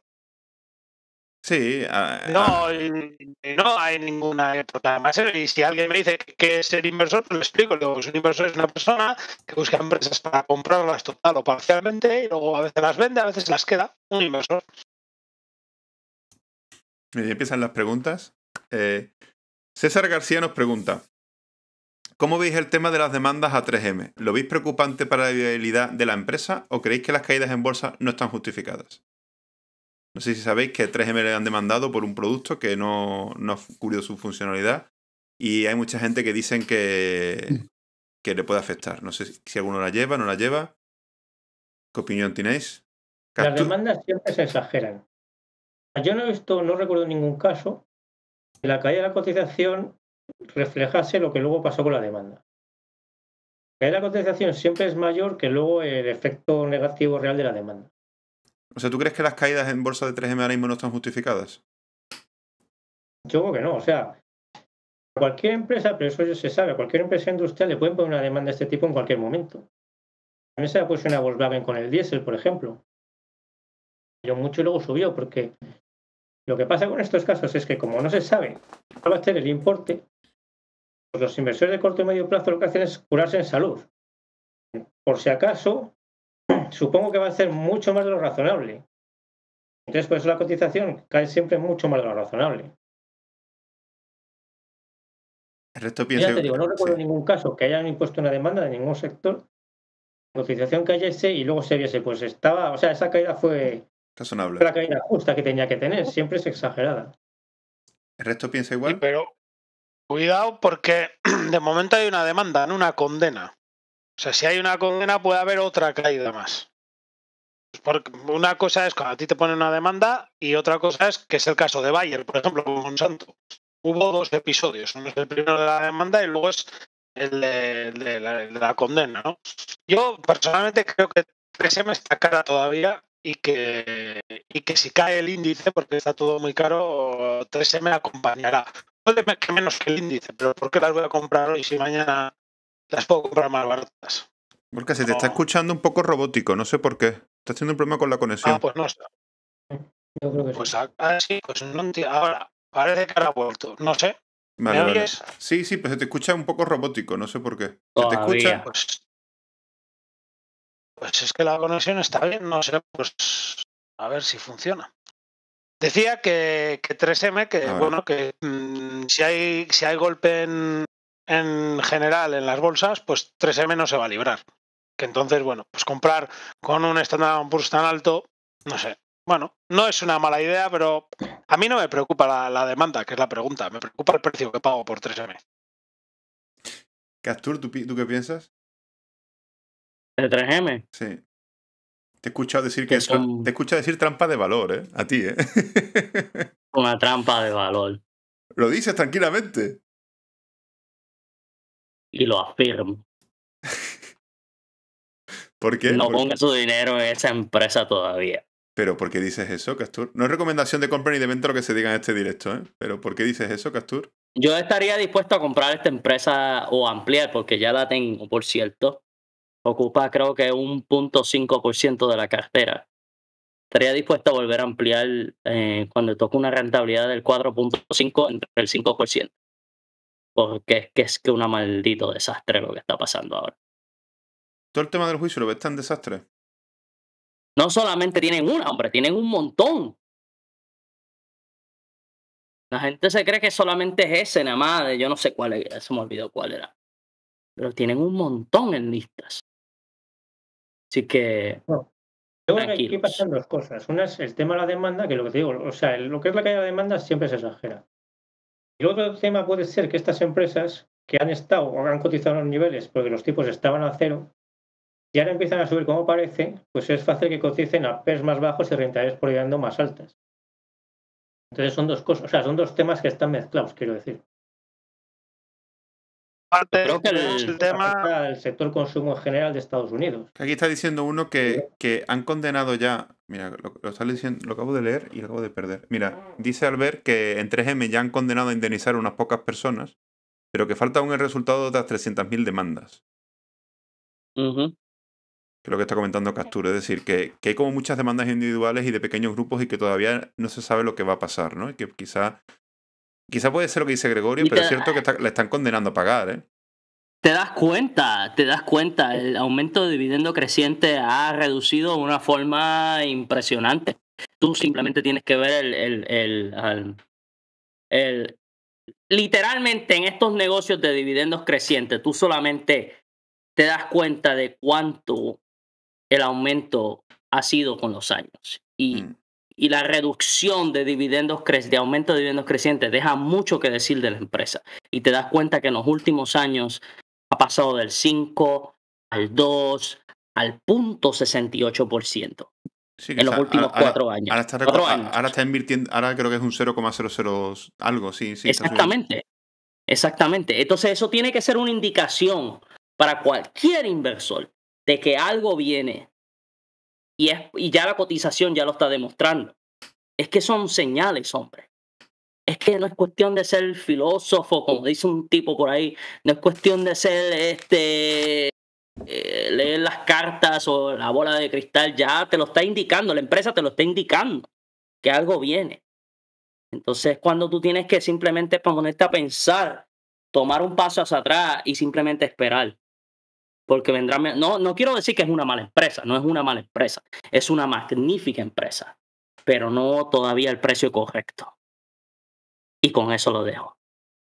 Sí. No, no hay ninguna eh, problema. Eh, y si alguien me dice que es el inversor, pues lo explico. Luego, pues un inversor es una persona que busca empresas para comprarlas total o parcialmente y luego a veces las vende, a veces las queda. Un inversor. empiezan las preguntas. Eh, César García nos pregunta: ¿Cómo veis el tema de las demandas a 3M? ¿Lo veis preocupante para la viabilidad de la empresa o creéis que las caídas en bolsa no están justificadas? No sé si sabéis que 3M le han demandado por un producto que no, no cubrido su funcionalidad y hay mucha gente que dicen que, que le puede afectar. No sé si alguno la lleva, no la lleva. ¿Qué opinión tenéis? Las demandas siempre se exageran. Yo no he visto, no recuerdo ningún caso de la caída de la cotización reflejase lo que luego pasó con la demanda. la cotización siempre es mayor que luego el efecto negativo real de la demanda. O sea, ¿tú crees que las caídas en bolsa de 3M ahora mismo no están justificadas? Yo creo que no. O sea, cualquier empresa, pero eso ya se sabe, cualquier empresa industrial le pueden poner una demanda de este tipo en cualquier momento. También se ha puesto una Volkswagen con el diésel, por ejemplo. Yo mucho y luego subió, porque lo que pasa con estos casos es que como no se sabe cuál va a ser el importe, pues los inversores de corto y medio plazo lo que hacen es curarse en salud. Por si acaso, supongo que va a ser mucho más de lo razonable. Entonces, por eso la cotización cae siempre mucho más de lo razonable. El resto piensa... no recuerdo ningún caso que hayan impuesto una demanda de ningún sector, cotización cayese y luego se viese, pues estaba, o sea, esa caída fue... Razonable. la caída justa que tenía que tener, siempre es exagerada. ¿El resto piensa igual? pero Cuidado porque de momento hay una demanda, no una condena. O sea, si hay una condena puede haber otra caída más. Porque una cosa es cuando a ti te ponen una demanda y otra cosa es que es el caso de Bayer, por ejemplo, con Monsanto. Hubo dos episodios, uno es el primero de la demanda y luego es el de, la, condena. ¿no? Yo personalmente creo que 3M está cara todavía y que, y que si cae el índice, porque está todo muy caro, 3M acompañará que menos que el índice, pero ¿por qué las voy a comprar hoy si mañana las puedo comprar más baratas? Porque se te está escuchando un poco robótico, no sé por qué. Estás teniendo un problema con la conexión. Ah, pues no sé. pues ahora sí, pues no entiendo. Ahora, parece que ahora ha vuelto. No sé. ¿Me oyes? Sí, sí, pues se te escucha un poco robótico, no sé por qué. ¿Se te escucha? Pues, pues es que la conexión está bien, no sé, pues a ver si funciona. Decía que, que 3M, que bueno, que mm, si, hay, si hay golpe en, en general en las bolsas, pues 3M no se va a librar. Que entonces, bueno, pues comprar con un de Poor's tan alto, no sé. Bueno, no es una mala idea, pero a mí no me preocupa la, demanda, que es la pregunta. Me preocupa el precio que pago por 3M. Castur, ¿tú, ¿tú qué piensas? ¿De 3M? Sí. Te he escuchado decir que, te decir trampa de valor, ¿eh? A ti, ¿eh? Una trampa de valor. Lo dices tranquilamente. Y lo afirmo. ¿Por No ponga su dinero en esa empresa todavía. Pero ¿por qué dices eso, Castur? No es recomendación de compra ni de venta lo que se diga en este directo, ¿eh? Pero ¿por qué dices eso, Castur? Yo estaría dispuesto a comprar esta empresa o ampliar, porque ya la tengo, por cierto. Ocupa creo que un ciento de la cartera. Estaría dispuesto a volver a ampliar eh, cuando toque una rentabilidad del 4.5 entre el 5%. Porque es que es que un maldito desastre lo que está pasando ahora. Todo el tema del juicio lo ves tan desastre. No solamente tienen una, hombre, tienen un montón. La gente se cree que solamente es ese, nada más, yo no sé cuál era, se me olvidó cuál era. Pero tienen un montón en listas. Así que. Luego aquí pasan dos cosas. Una es el tema de la demanda, que lo que digo, o sea, lo que es la caída de demanda siempre se exagera. Y el otro tema puede ser que estas empresas que han estado o han cotizado en los niveles porque los tipos estaban a cero, y ahora empiezan a subir como parece, pues es fácil que coticen a PES más bajos y rentabilidades por dividendo más altas. Entonces son dos cosas, o sea, son dos temas que están mezclados, quiero decir el, tema. El sector consumo general de Estados Unidos. Aquí está diciendo uno que, que han condenado ya. Mira, lo, está diciendo, lo acabo de leer y lo acabo de perder. Mira, dice Albert que en 3M ya han condenado a indemnizar a unas pocas personas, pero que falta aún el resultado de las 300.000 demandas. mhm Que lo que está comentando Castur. Es decir, que, que hay como muchas demandas individuales y de pequeños grupos y que todavía no se sabe lo que va a pasar, ¿no? Y que quizá Quizá puede ser lo que dice Gregorio, pero es cierto que le están condenando a pagar, ¿eh? Te das cuenta, te das cuenta, el aumento de dividendo creciente ha reducido de una forma impresionante. Tú simplemente tienes que ver el, el, el, literalmente en estos negocios de dividendos crecientes, tú solamente te das cuenta de cuánto el aumento ha sido con los años. Y mm y la reducción de dividendos de aumento de dividendos crecientes deja mucho que decir de la empresa. Y te das cuenta que en los últimos años ha pasado del 5 al 2 al punto 68%. en los últimos cuatro, años. Ahora está, invirtiendo, ahora creo que es un 0,00 algo, sí, sí. Exactamente, exactamente. Entonces eso tiene que ser una indicación para cualquier inversor de que algo viene y, ya la cotización ya lo está demostrando. Es que son señales, hombre. Es que no es cuestión de ser filósofo, como dice un tipo por ahí. No es cuestión de ser este eh, leer las cartas o la bola de cristal, ya te lo está indicando, la empresa te lo está indicando, que algo viene. Entonces, cuando tú tienes que simplemente ponerte a pensar, tomar un paso hacia atrás y simplemente esperar porque vendrá. No, no quiero decir que es una mala empresa, no es una mala empresa, es una magnífica empresa, pero no todavía el precio correcto. Y con eso lo dejo.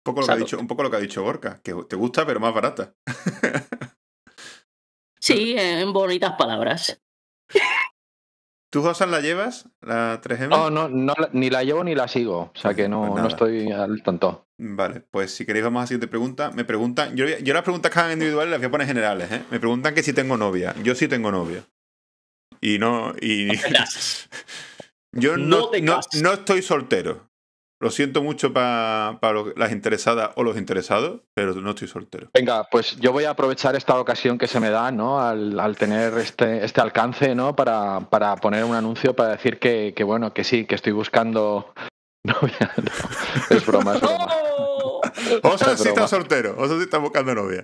Un poco lo, que ha dicho, un poco lo que ha dicho que te gusta pero más barata. sí, en bonitas palabras. ¿Tú, José, la llevas, la 3M? No, no, ni la llevo ni la sigo, o sea que no, pues no estoy al tanto. Vale, pues si queréis vamos a la siguiente pregunta. Me preguntan, yo, las preguntas que hagan individuales las voy a poner generales, ¿eh? Me preguntan que si tengo novia. Yo sí tengo novia. Y no, y... yo no, no, estoy soltero. Lo siento mucho para las interesadas o los interesados, pero no estoy soltero. Venga, pues yo voy a aprovechar esta ocasión que se me da, ¿no? Al, tener este, este alcance, ¿no? Para, para, poner un anuncio para decir que, bueno, que sí, que estoy buscando. novia. es broma, es broma. Osa sí está soltero, sea, sí estás buscando novia.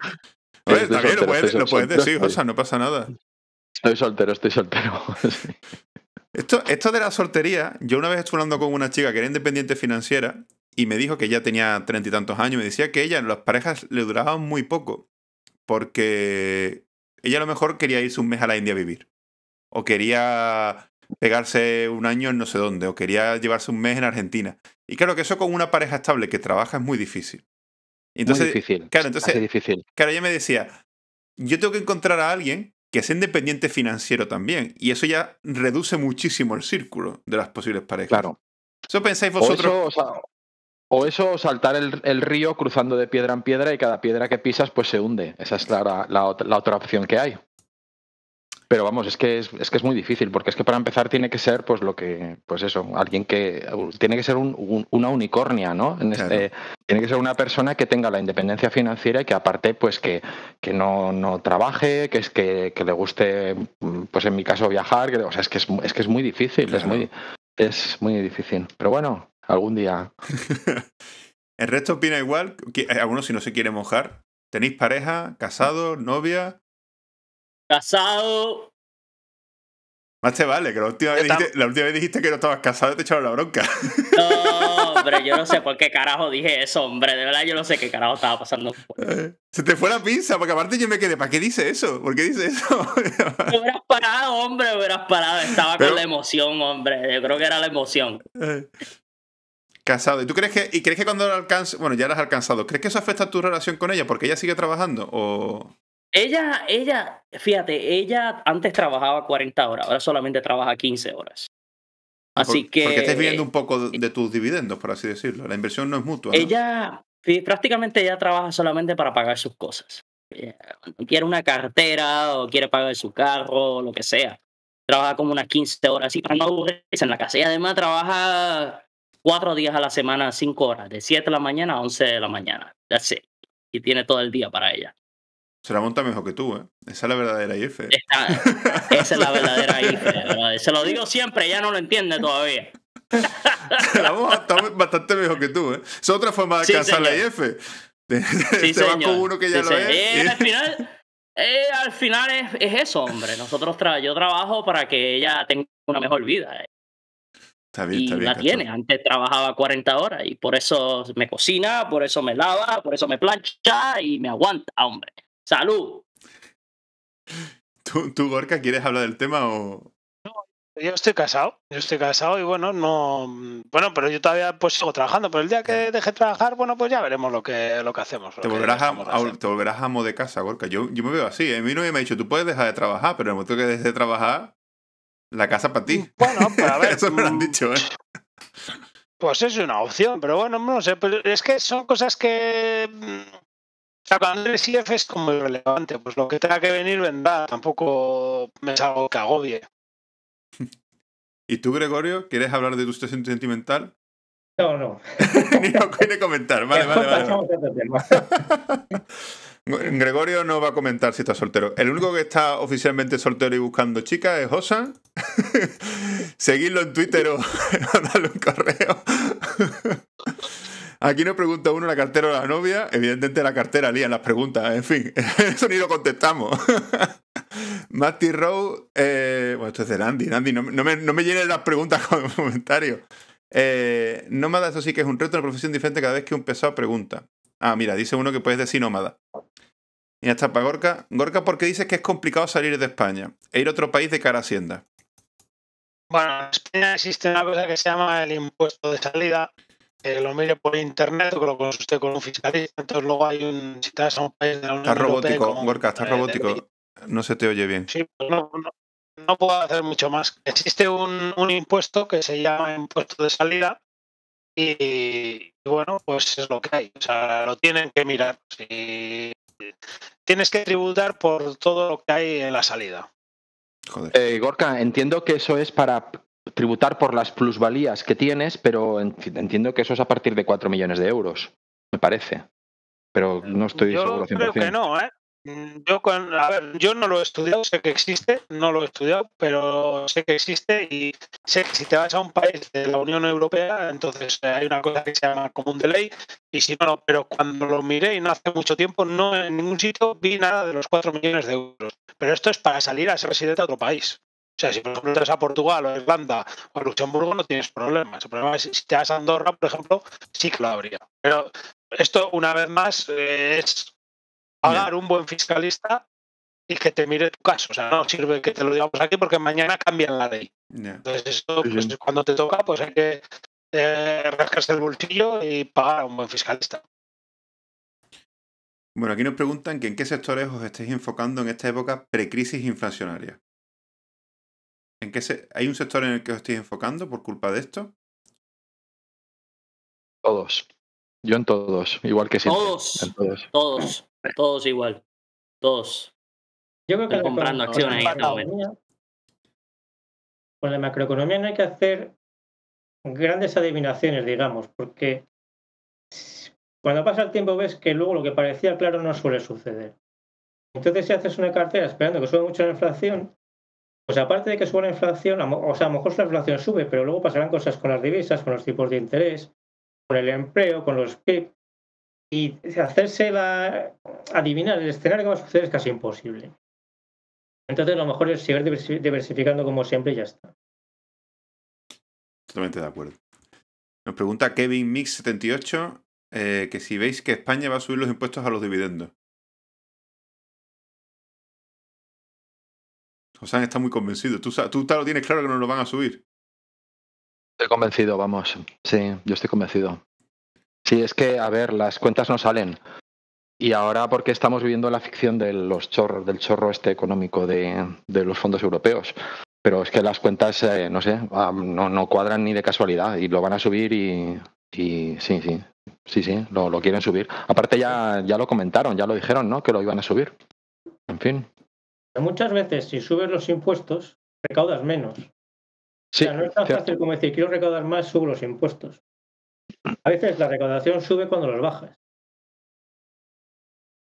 lo puedes, lo puedes decir, Osa, no pasa nada. Estoy soltero, estoy soltero. Esto, de la soltería, yo una vez estuve hablando con una chica que era independiente financiera y me dijo que ya tenía treinta y tantos años, me decía que ella las parejas le duraban muy poco, porque ella a lo mejor quería irse un mes a la India a vivir, o quería pegarse un año en no sé dónde, o quería llevarse un mes en Argentina. Y claro que eso con una pareja estable que trabaja es muy difícil. Entonces, muy difícil. Claro, entonces, difícil. claro, ella me decía, yo tengo que encontrar a alguien que sea independiente financiero también. Y eso ya reduce muchísimo el círculo de las posibles parejas. Claro. ¿Eso pensáis vosotros? O eso, saltar el, río cruzando de piedra en piedra y cada piedra que pisas pues se hunde. Esa es la otra opción que hay. Pero vamos, es que es, que es muy difícil, porque es que para empezar tiene que ser, pues lo que, pues eso, alguien que tiene que ser una unicornia, ¿no? En este, tiene que ser una persona que tenga la independencia financiera y que aparte, pues que, que no, trabaje, que es que, le guste, pues en mi caso viajar, que, o sea, es que es, que es muy difícil, es muy, es muy difícil. Pero bueno, algún día. El resto opina igual. Eh, algunos si no se quiere mojar. ¿Tenéis pareja, casado, novia? Casado. Más te vale, que la última, vez dijiste, que no estabas casado te echaron la bronca. No, hombre, yo no sé por qué carajo dije eso, hombre. De verdad, yo no sé qué carajo estaba pasando. Se te fue la pinza, porque aparte yo me quedé, ¿para qué dice eso? ¿Por qué dice eso? me hubieras parado, hombre, me hubieras parado. Estaba con la emoción, hombre. Yo creo que era la emoción. Eh, casado. ¿Y tú crees que, y crees que cuando lo alcanzas, bueno, ya lo has alcanzado, ¿crees que eso afecta a tu relación con ella porque ella sigue trabajando? ¿O, ella, ella, fíjate, ella antes trabajaba 40 horas, ahora solamente trabaja 15 horas. Así que. Porque estás viviendo un poco eh, de, tus dividendos, por así decirlo. La inversión no es mutua. Ella, prácticamente ella trabaja solamente para pagar sus cosas. Eh, quiere una cartera o quiere pagar su carro, o lo que sea. Trabaja como unas 15 horas y para no aburrirse en la casa. Y además trabaja cuatro días a la semana, cinco horas, de 7 de la mañana a 11 de la mañana. That's sé Y tiene todo el día para ella. Se la monta mejor que tú, ¿eh? Esa es la verdadera IF. esa es la verdadera IF. Se lo digo siempre, ya no lo entiende todavía. Se La monta bastante mejor que tú, ¿eh? Es otra forma de alcanzar la IF. Sí, este Se con uno que ya lo es. Eh, al final, eh, al final es, eso, hombre. Nosotros yo trabajo para que ella tenga una mejor vida. Eh. Está bien, y está bien, la tiene. Antes trabajaba 40 horas y por eso me cocina, por eso me lava, por eso me plancha y me aguanta, hombre. ¡Salud! ¿Tú, Gorka, quieres hablar del tema o...? No, yo estoy casado, yo estoy casado y bueno, no... Mm, bueno, pero yo todavía pues sigo trabajando, pero el día que deje de trabajar, bueno, pues ya veremos lo que, lo que hacemos. te, volverás a, amo de casa, Gorka. Yo, yo me veo así, ¿eh? a mí no me ha dicho, tú puedes dejar de trabajar, pero en el momento que dejes de trabajar, la casa para ti. Mm, bueno, pero a ver... Eso me lo han mm, dicho, ¿eh? Pues es una opción, pero bueno, no sé, es que son cosas que o sea, cuando IF es como irrelevante, pues lo que tenga que venir vendrá, tampoco me salgo que agobie. ¿Y tú, Gregorio, quieres hablar de tu situación sentimental? No, no. ni, lo quiere comentar, vale, vale, vale. Gregorio no va a comentar si está soltero. El único que está oficialmente soltero y buscando chicas es Osa. Seguidlo en Twitter o mandale un correo. Aquí no pregunta uno la cartera o la novia, evidentemente la cartera lía en las preguntas, en fin, eso ni lo contestamos. Matty Rowe, eh, bueno, esto es de Andy, Andy, no, me, no llenes las preguntas con comentarios. Eh, nómada, eso sí que es un reto, de profesión diferente cada vez que un pesado pregunta. Ah, mira, dice uno que puedes decir nómada. Y hasta para Gorka. Gorka, porque dices que es complicado salir de España e ir a otro país de cara a Hacienda? Bueno, en España existe una cosa que se llama el impuesto de salida, que lo mire por internet o que lo consulte con un fiscalista. Entonces luego hay un... Está robótico, Gorka, está robótico. No se te oye bien. Sí, pues no, puedo hacer mucho más. Existe un, impuesto que se llama impuesto de salida y, bueno, pues es lo que hay. O sea, lo tienen que mirar. tienes que tributar por todo lo que hay en la salida. Eh, Gorka, entiendo que eso es para tributar por las plusvalías que tienes, pero entiendo que eso es a partir de 4 millones de euros, me parece. Pero no estoy yo seguro. yo creo que no, ¿eh? Yo, a ver, yo no lo he estudiado, sé que existe, no lo he estudiado, pero sé que existe y sé que si te vas a un país de la Unión Europea, entonces eh, hay una cosa que se llama común de ley, y si pero cuando lo miré y no hace mucho tiempo, no en ningún sitio vi nada de los 4 millones de euros. Pero esto es para salir a ser residente a otro país. O sea, si por ejemplo te vas a Portugal o a Irlanda o a Luxemburgo no tienes problemas. El problema es si te vas a Andorra, por ejemplo, sí que lo habría. Pero esto, una vez más, eh, es pagar un buen fiscalista y que te mire tu caso. O sea, no sirve que te lo digamos aquí porque mañana cambian la ley. Entonces, pues, cuando te toca, pues hay que eh, rascarse el bolsillo y pagar a un buen fiscalista. Bueno, aquí nos preguntan que en qué sectores os estáis enfocando en esta época precrisis inflacionaria. ¿Hay un sector en el que os estáis enfocando por culpa de esto? Todos. Yo en todos, igual que siempre. Todos. todos. Todos. igual. Todos. Yo creo que Estoy comprando acciones en este Con la macroeconomía no hay que hacer grandes adivinaciones, digamos, porque cuando pasa el tiempo ves que luego lo que parecía claro no suele suceder. Entonces, si haces una cartera esperando que suba mucho la inflación, pues aparte de que suba la inflación, o sea, a lo mejor la inflación sube, pero luego pasarán cosas con las divisas, con los tipos de interés, con el empleo, con los PIB. Y hacerse la, adivinar el escenario que va a suceder es casi imposible. Entonces, lo mejor es seguir diversificando como siempre y ya está. Totalmente de acuerdo. Nos pregunta Kevin Mix78 eh, que si veis que España va a subir los impuestos a los dividendos. O sea, está muy convencido. ¿Tú, tú lo tienes claro que no lo van a subir. Estoy convencido, vamos. Sí, yo estoy convencido. Sí, es que, a ver, las cuentas no salen. Y ahora porque estamos viviendo la ficción de los chorros, del chorro este económico de, los fondos europeos. Pero es que las cuentas, eh, no sé, no, cuadran ni de casualidad y lo van a subir y, sí, sí, sí, sí, lo, lo quieren subir. Aparte ya, ya lo comentaron, ya lo dijeron, ¿no? Que lo iban a subir. En fin muchas veces si subes los impuestos, recaudas menos. o sea, no es tan fácil como decir, quiero recaudar más, subo los impuestos. A veces la recaudación sube cuando los bajas.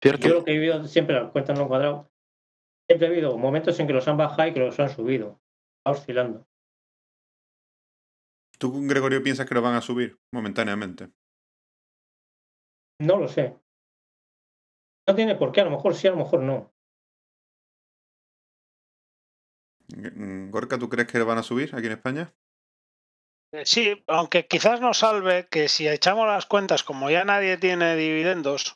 Yo lo que he vivido siempre, cuentan en un cuadrado, siempre he habido momentos en que los han bajado y que los han subido. oscilando. ¿Tú, Gregorio, piensas que los van a subir momentáneamente? No lo sé. No tiene por qué, a lo mejor sí, a lo mejor no. Mm, Gorka, ¿tú crees que van a subir aquí en España? Eh, sí, aunque quizás nos salve que si echamos las cuentas, como ya nadie tiene dividendos,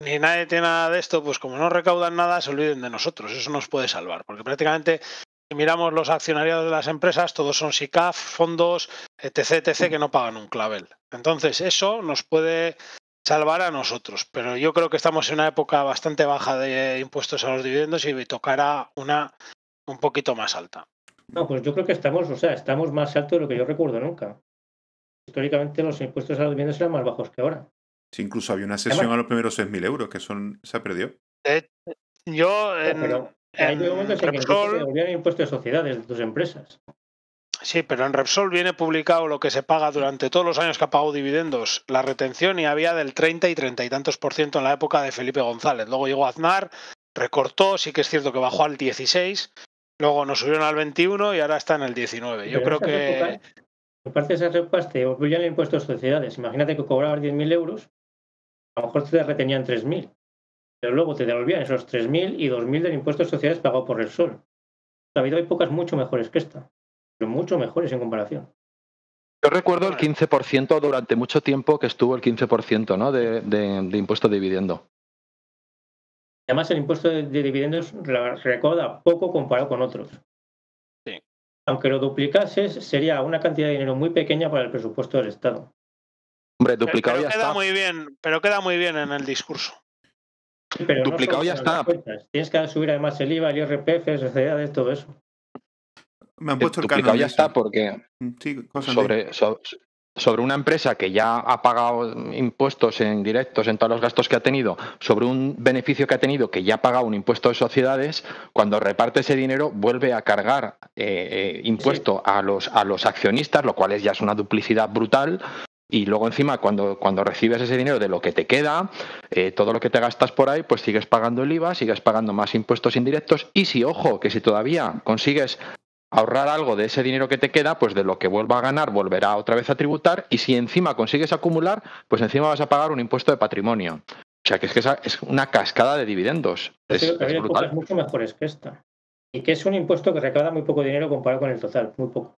ni nadie tiene nada de esto, pues como no recaudan nada, se olviden de nosotros. Eso nos puede salvar, porque prácticamente si miramos los accionarios de las empresas, todos son SICAF, fondos, etc., etc., que no pagan un clavel. Entonces, eso nos puede salvar a nosotros, pero yo creo que estamos en una época bastante baja de impuestos a los dividendos y tocará una un poquito más alta. No, pues yo creo que estamos, o sea, estamos más alto de lo que yo recuerdo nunca. Históricamente los impuestos a los dividendos eran más bajos que ahora. Sí, incluso había una sesión a los primeros 6.000 euros, que son se perdió. perdido. yo en, Repsol, impuestos de sociedades de tus empresas. Sí, pero en Repsol viene publicado lo que se paga durante todos los años que ha pagado dividendos. La retención y había del 30 y 30 y tantos por ciento en la época de Felipe González. Luego llegó Aznar, recortó, sí que es cierto que bajó al 16, Luego nos subieron al 21 y ahora está en el 19. Yo creo que. parte de esas te incluyen el impuesto de sociedades. Imagínate que cobrabas 10.000 euros, a lo mejor te retenían 3.000. Pero luego te devolvían esos 3.000 y 2.000 del impuesto de sociedades pagado por el sol. La vida hay pocas mucho mejores que esta, pero mucho mejores en comparación. Yo recuerdo el 15% durante mucho tiempo que estuvo el 15% ¿no? de, de, de impuesto dividiendo. Además, el impuesto de, dividendos recauda poco comparado con otros. Sí. Aunque lo duplicases, sería una cantidad de dinero muy pequeña para el presupuesto del Estado. Hombre, duplicado ya queda está. Muy bien, pero queda muy bien en el discurso. pero duplicado ya está. Tienes que subir además el IVA, el IRPF, sociedades, todo eso. Me han puesto el, duplicado ya está porque sí, sobre, sobre, sobre una empresa que ya ha pagado impuestos en directos en todos los gastos que ha tenido, sobre un beneficio que ha tenido que ya ha pagado un impuesto de sociedades, cuando reparte ese dinero vuelve a cargar eh, eh, impuesto a, los, a los accionistas, lo cual es, ya es una duplicidad brutal. Y luego encima, cuando, cuando recibes ese dinero de lo que te queda, eh, todo lo que te gastas por ahí, pues sigues pagando el IVA, sigues pagando más impuestos indirectos. Y si, ojo, que si todavía consigues ahorrar algo de ese dinero que te queda, pues de lo que vuelva a ganar volverá otra vez a tributar y si encima consigues acumular, pues encima vas a pagar un impuesto de patrimonio. O sea que es que es una cascada de dividendos. Es, es mucho mejores que esta. Y que es un impuesto que recauda muy poco dinero comparado con el total, muy poco.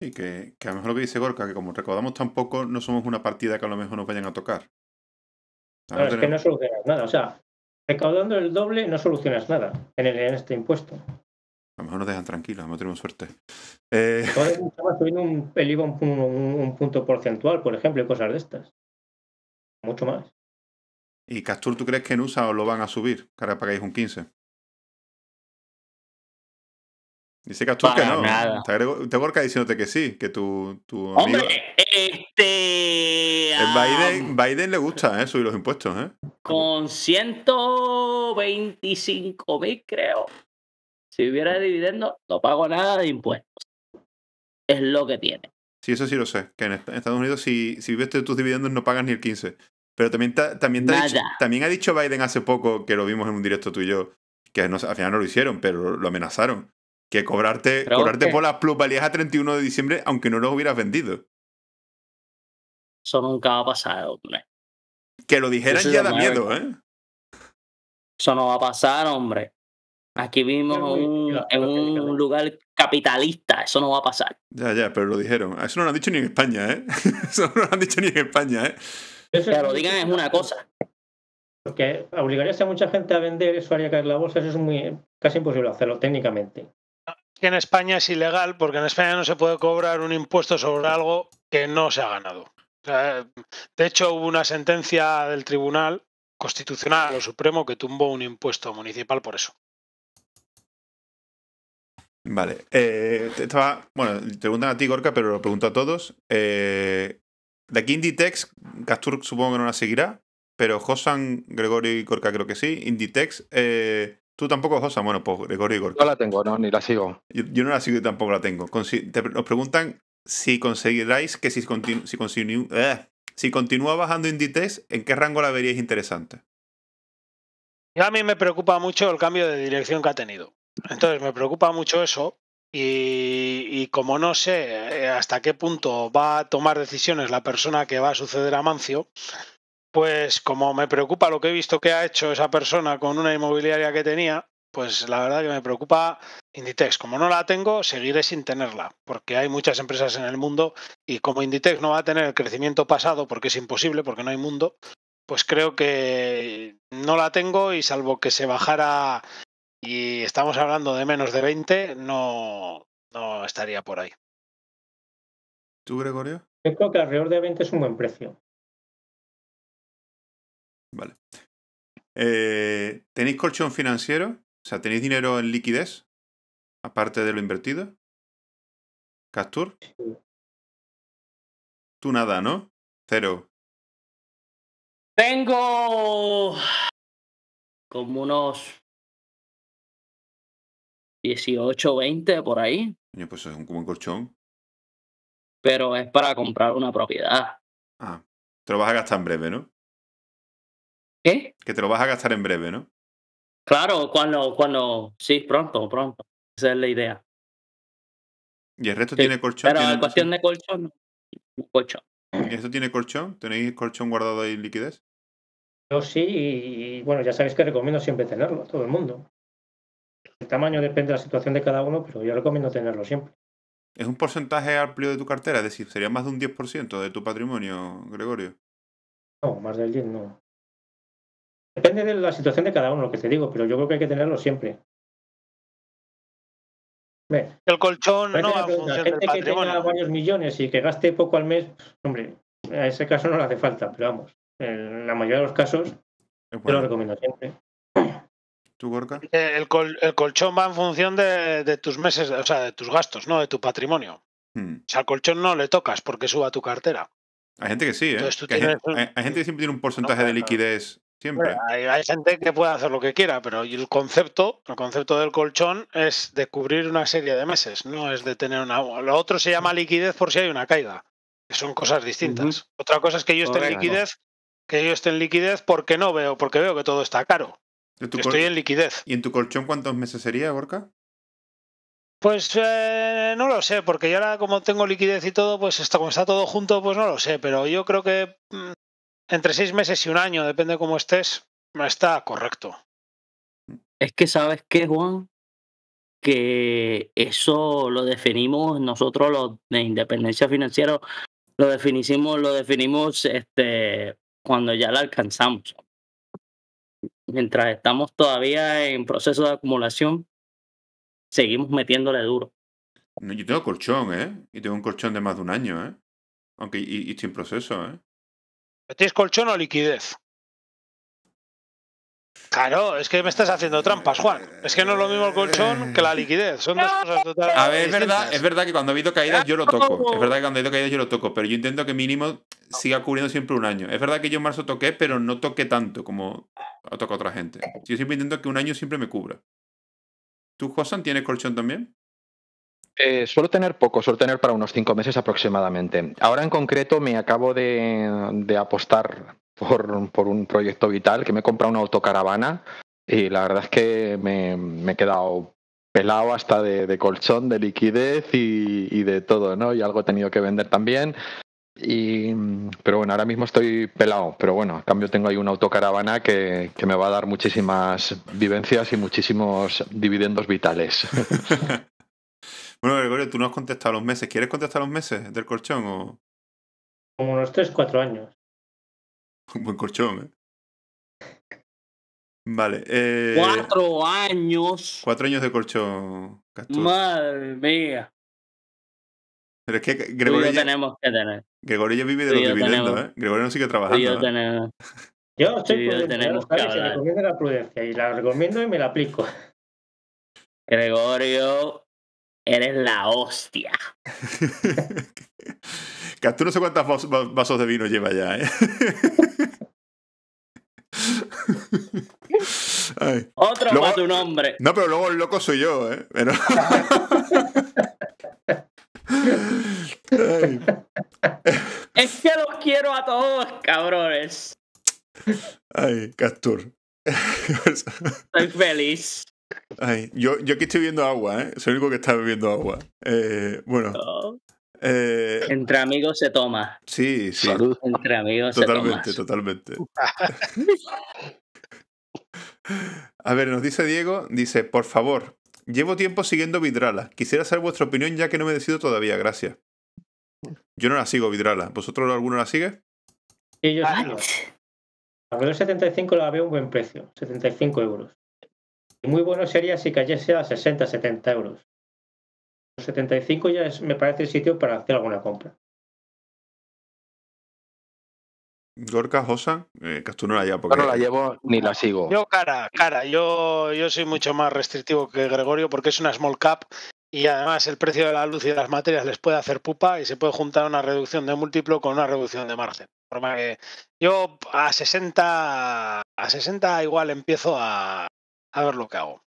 Y que, a lo mejor lo que dice Gorka, que como recaudamos tampoco no somos una partida que a lo mejor nos vayan a tocar. es que no solucionas nada. O sea, recaudando el doble no solucionas nada en este impuesto. A lo mejor nos dejan tranquilos, a lo mejor tenemos suerte. Eh... subiendo un, el un, punto porcentual, por ejemplo, y cosas de estas. Mucho más. ¿Y Castur, tú crees que en USA lo van a subir? Que ahora pagáis un 15. Dice Castur que no. Te Gorka diciéndote que sí, que tu, ¡Hombre! Este. Biden, le gusta eh, subir los impuestos, ¿eh? Con 125 mil, creo. Si hubiera dividendos, no pago nada de impuestos. Es lo que tiene. Sí, eso sí lo sé. Que en Estados Unidos, si, si vives tus dividendos, no pagas ni el 15. Pero también, también, ha dicho, también ha dicho Biden hace poco, que lo vimos en un directo tú y yo, que no, al final no lo hicieron, pero lo amenazaron. Que cobrarte, cobrarte por las plusvalías a 31 de diciembre, aunque no los hubieras vendido. Eso nunca va a pasar, hombre. Que lo dijeran ya da miedo, ¿eh? Eso no va a pasar, hombre. Aquí vimos en un, lugar capitalista, eso no va a pasar. Ya, ya, pero lo dijeron. Ah, eso no lo han dicho ni en España, ¿eh? Eso no lo han dicho ni en España, ¿eh? lo digan es una cosa. Porque obligarías a mucha gente a vender, eso haría caer la bolsa, eso es muy casi imposible hacerlo técnicamente. en España es ilegal, porque en España no se puede cobrar un impuesto sobre algo que no se ha ganado. De hecho, hubo una sentencia del Tribunal Constitucional o Supremo que tumbó un impuesto municipal por eso. Vale. Eh, estaba, bueno, te preguntan a ti, Gorka, pero lo pregunto a todos. Eh, de aquí Inditex, Castur supongo que no la seguirá, pero Josan, Gregorio y Gorka creo que sí. Inditex, eh, tú tampoco, Josan, bueno, pues Gregorio y Gorka. No la tengo, no, ni la sigo. Yo, no la sigo y tampoco la tengo. nos preguntan si conseguiráis que si, si, si continúa bajando Inditex, ¿en qué rango la veríais interesante? A mí me preocupa mucho el cambio de dirección que ha tenido. Entonces me preocupa mucho eso y, como no sé eh, hasta qué punto va a tomar decisiones la persona que va a suceder a Mancio, pues como me preocupa lo que he visto que ha hecho esa persona con una inmobiliaria que tenía, pues la verdad que me preocupa Inditex. Como no la tengo, seguiré sin tenerla, porque hay muchas empresas en el mundo y como Inditex no va a tener el crecimiento pasado, porque es imposible, porque no hay mundo, pues creo que no la tengo y salvo que se bajara y estamos hablando de menos de 20, no, no estaría por ahí. ¿Tú, Gregorio? Yo creo que alrededor de 20 es un buen precio. Vale. Eh, ¿Tenéis colchón financiero? O sea, ¿tenéis dinero en liquidez? Aparte de lo invertido. ¿Castur? Tú nada, ¿no? Cero. Tengo como unos 18, 20 por ahí. pues es un, como un colchón. Pero es para comprar una propiedad. Ah, te lo vas a gastar en breve, ¿no? ¿Qué? Que te lo vas a gastar en breve, ¿no? Claro, cuando, cuando, sí, pronto, pronto. Esa es la idea. ¿Y el resto tiene colchón? Pero la cuestión de colchón, colchón. ¿Y esto tiene colchón? ¿Tenéis colchón guardado ahí en liquidez? Yo sí, y, bueno, ya sabéis que recomiendo siempre tenerlo, todo el mundo el tamaño depende de la situación de cada uno, pero yo recomiendo tenerlo siempre. ¿Es un porcentaje amplio de tu cartera? Es decir, ¿sería más de un 10% de tu patrimonio, Gregorio? No, más del 10 no. Depende de la situación de cada uno, lo que te digo, pero yo creo que hay que tenerlo siempre. El colchón no va La gente que tenga varios millones y que gaste poco al mes, hombre, a ese caso no le hace falta, pero vamos, en la mayoría de los casos, yo lo recomiendo siempre. Eh, el, colchón va en función de, tus meses, o sea, de tus gastos, no de tu patrimonio. Hmm. O sea, al colchón no le tocas porque suba tu cartera. Hay gente que sí, ¿eh? hay, gente que siempre tiene un porcentaje de liquidez. Siempre. hay, gente que puede hacer lo que quiera, pero el concepto, concepto del colchón es de cubrir una serie de meses, no es de tener una. Lo otro se llama liquidez por si hay una caída, que son cosas distintas. Otra cosa es que yo esté en liquidez, que yo esté en liquidez porque no veo, porque veo que todo está caro. Estoy en liquidez. ¿Y en tu colchón cuántos meses sería, Gorka? Pues eh, no lo sé, porque ya ahora como tengo liquidez y todo, pues está, como está todo junto, pues no lo sé, pero yo creo que mm, entre seis meses y un año, depende de cómo estés, está correcto. Es que sabes qué, Juan, que eso lo definimos nosotros los de independencia financiera, lo definimos, lo definimos este, cuando ya la alcanzamos mientras estamos todavía en proceso de acumulación, seguimos metiéndole duro. yo tengo colchón, ¿eh? Y tengo un colchón de más de un año, ¿eh? Aunque y, y estoy en proceso, ¿eh? ¿Metéis colchón o liquidez? Claro, es que me estás haciendo trampas, Juan. Es que no es lo mismo el colchón que la liquidez. Son dos cosas totalmente. A ver, es verdad, es verdad que cuando ha habido caídas yo lo toco. Es verdad que cuando ha habido caídas yo lo toco, pero yo intento que mínimo siga cubriendo siempre un año. Es verdad que yo en marzo toqué, pero no toqué tanto como toca otra gente. Yo siempre intento que un año siempre me cubra. ¿Tú, Josan, tienes colchón también? Eh, suelo tener poco, suelo tener para unos cinco meses aproximadamente. Ahora en concreto me acabo de, apostar por, un proyecto vital que me he comprado una autocaravana y la verdad es que me, he quedado pelado hasta de, colchón, de liquidez y, de todo, ¿no? Y algo he tenido que vender también. Y, pero bueno, ahora mismo estoy pelado, pero bueno, a cambio tengo ahí una autocaravana que, que me va a dar muchísimas vivencias y muchísimos dividendos vitales. Bueno, Gregorio, tú no has contestado los meses. ¿Quieres contestar los meses del colchón o...? Como unos estés cuatro años. Un buen colchón, ¿eh? Vale. Eh, cuatro años. Cuatro años de colchón, Madre mía. Pero es que Gregorio. Ya... tenemos que tener. Gregorio ya vive de los dividendos, ¿eh? Gregorio no sigue trabajando. Yo, ¿eh? tenemos... yo estoy yo tener. que la prudencia y la recomiendo y me la aplico. Gregorio Eres la hostia. Castur no sé cuántos vasos de vino lleva ya, ¿eh? Otro luego, para tu nombre. No, pero luego el loco soy yo, ¿eh? es que los quiero a todos, cabrones. Ay, Castur. Estoy feliz yo, yo aquí estoy viendo agua, ¿eh? Soy el único que está bebiendo agua. Eh, bueno. Eh, Entre amigos se toma. Sí, sí. Salud. Entre amigos totalmente, se toma. Totalmente, totalmente. A ver, nos dice Diego, dice, por favor, llevo tiempo siguiendo Vidrala. Quisiera saber vuestra opinión ya que no me he decidido todavía, gracias. Yo no la sigo, Vidrala. ¿Vosotros alguno la sigue? Sí, yo sí. y 75 la había un buen precio, 75 euros. Muy bueno sería si cayese a 60, 70 euros. 75 ya es, me parece el sitio para hacer alguna compra. Gorka, Josa, eh, que tú no la porque... no la llevo ni la sigo. Yo cara, cara, yo, yo soy mucho más restrictivo que Gregorio porque es una small cap y además el precio de la luz y de las materias les puede hacer pupa y se puede juntar una reducción de múltiplo con una reducción de margen. forma que yo a 60, a 60 igual empiezo a, a ver lo que hago.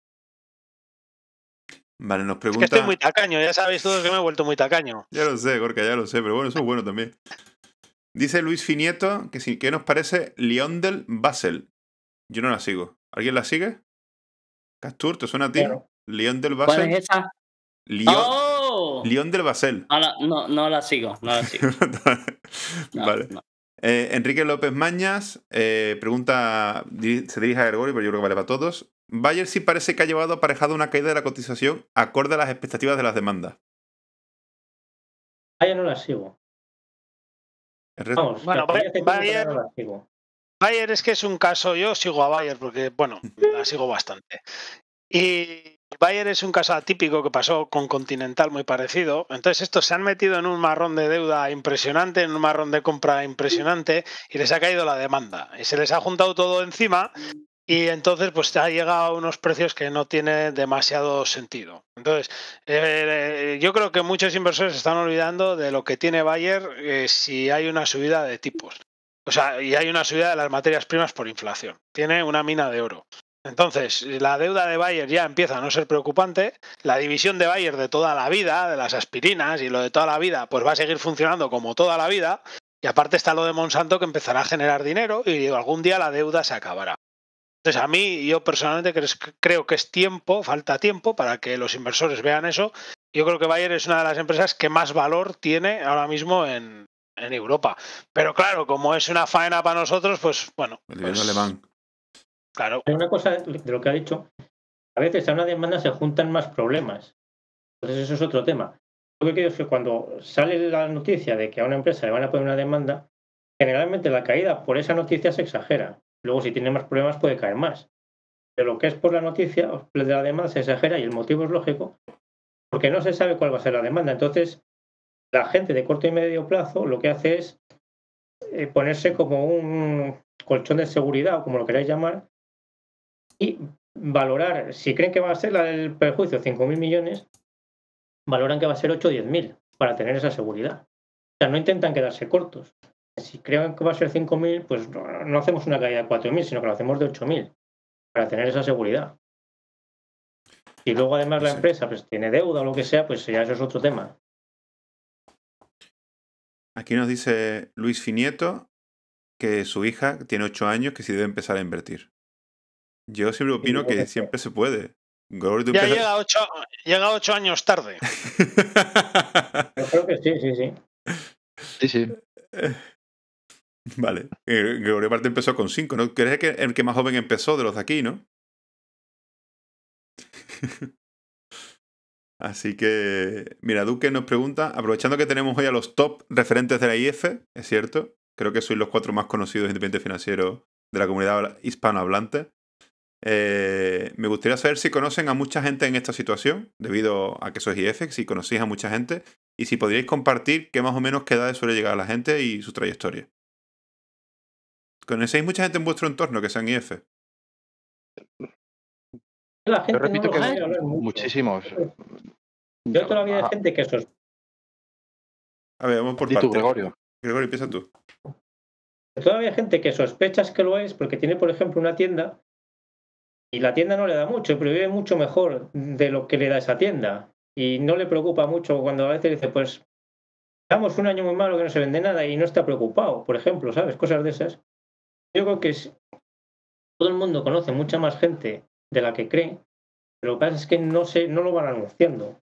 Vale, nos pregunta. Es que estoy muy tacaño, ya sabéis todos que me he vuelto muy tacaño. Ya lo sé, Gorka, ya lo sé, pero bueno, eso es bueno también. Dice Luis Finieto que si, ¿qué nos parece del Basel? Yo no la sigo. ¿Alguien la sigue? Castur, ¿te suena a ti? León del Basel. ¿Cuál es esa? Lyon, ¡Oh! del Basel. No la, no, la, sigo, no la sigo. vale. Eh, Enrique López Mañas eh, pregunta, se dirige a Gregorio, pero yo creo que vale para todos. Bayer sí parece que ha llevado aparejado una caída de la cotización acorde a las expectativas de las demandas. Bayer no la sigo. Vamos, bueno, Bayer, Bayer, Bayer, es que es un caso, yo sigo a Bayer porque, bueno, la sigo bastante. Y Bayer es un caso atípico que pasó con Continental muy parecido. Entonces estos se han metido en un marrón de deuda impresionante, en un marrón de compra impresionante y les ha caído la demanda. Y se les ha juntado todo encima y entonces, pues ha llegado a unos precios que no tiene demasiado sentido. Entonces, eh, yo creo que muchos inversores están olvidando de lo que tiene Bayer eh, si hay una subida de tipos. O sea, y hay una subida de las materias primas por inflación. Tiene una mina de oro. Entonces, la deuda de Bayer ya empieza a no ser preocupante, la división de Bayer de toda la vida, de las aspirinas y lo de toda la vida, pues va a seguir funcionando como toda la vida, y aparte está lo de Monsanto que empezará a generar dinero y algún día la deuda se acabará. Entonces, a mí, yo personalmente creo que es tiempo, falta tiempo para que los inversores vean eso. Yo creo que Bayer es una de las empresas que más valor tiene ahora mismo en, Europa. Pero claro, como es una faena para nosotros, pues bueno. El pues Claro. una cosa de lo que ha dicho. A veces a una demanda se juntan más problemas. Entonces, eso es otro tema. Lo que quiero es que cuando sale la noticia de que a una empresa le van a poner una demanda, generalmente la caída por esa noticia se exagera. Luego, si tiene más problemas, puede caer más. Pero lo que es por la noticia o pues, de la demanda se exagera y el motivo es lógico, porque no se sabe cuál va a ser la demanda. Entonces, la gente de corto y medio plazo lo que hace es eh, ponerse como un colchón de seguridad o como lo queráis llamar y valorar, si creen que va a ser la del perjuicio 5.000 millones, valoran que va a ser 8 o 10.000 para tener esa seguridad. O sea, no intentan quedarse cortos si creen que va a ser 5.000, pues no, hacemos una caída de 4.000, sino que lo hacemos de 8.000, para tener esa seguridad. Y luego además la empresa pues tiene deuda o lo que sea, pues ya eso es otro tema. Aquí nos dice Luis Finieto que su hija tiene 8 años que sí debe empezar a invertir. Yo siempre opino que siempre pues. se puede. ya llega, 8 años tarde. Yo creo que sí, sí, sí. Sí, sí. Vale. Eh, Gregorio Parte empezó con 5, ¿no? ¿Crees que el que más joven empezó de los de aquí, no? Así que, mira, Duque nos pregunta, aprovechando que tenemos hoy a los top referentes de la IF, es cierto, creo que sois los cuatro más conocidos independientes financieros de la comunidad hispanohablante. Eh, me gustaría saber si conocen a mucha gente en esta situación, debido a que sois IF, si conocéis a mucha gente, y si podríais compartir qué más o menos qué edades suele llegar a la gente y su trayectoria. ¿Conocéis mucha gente en vuestro entorno que sean IF? La gente repito que muchísimos. Yo todavía hay gente que sos. A ver, vamos por Gregorio. Gregorio, empieza tú. Todavía hay gente que sospechas que lo es porque tiene, por ejemplo, una tienda y la tienda no le da mucho, pero vive mucho mejor de lo que le da esa tienda. Y no le preocupa mucho cuando a veces dice, pues, damos un año muy malo que no se vende nada y no está preocupado, por ejemplo, ¿sabes? Cosas de esas yo creo que todo el mundo conoce mucha más gente de la que cree, pero lo que pasa es que no, se, no lo van anunciando.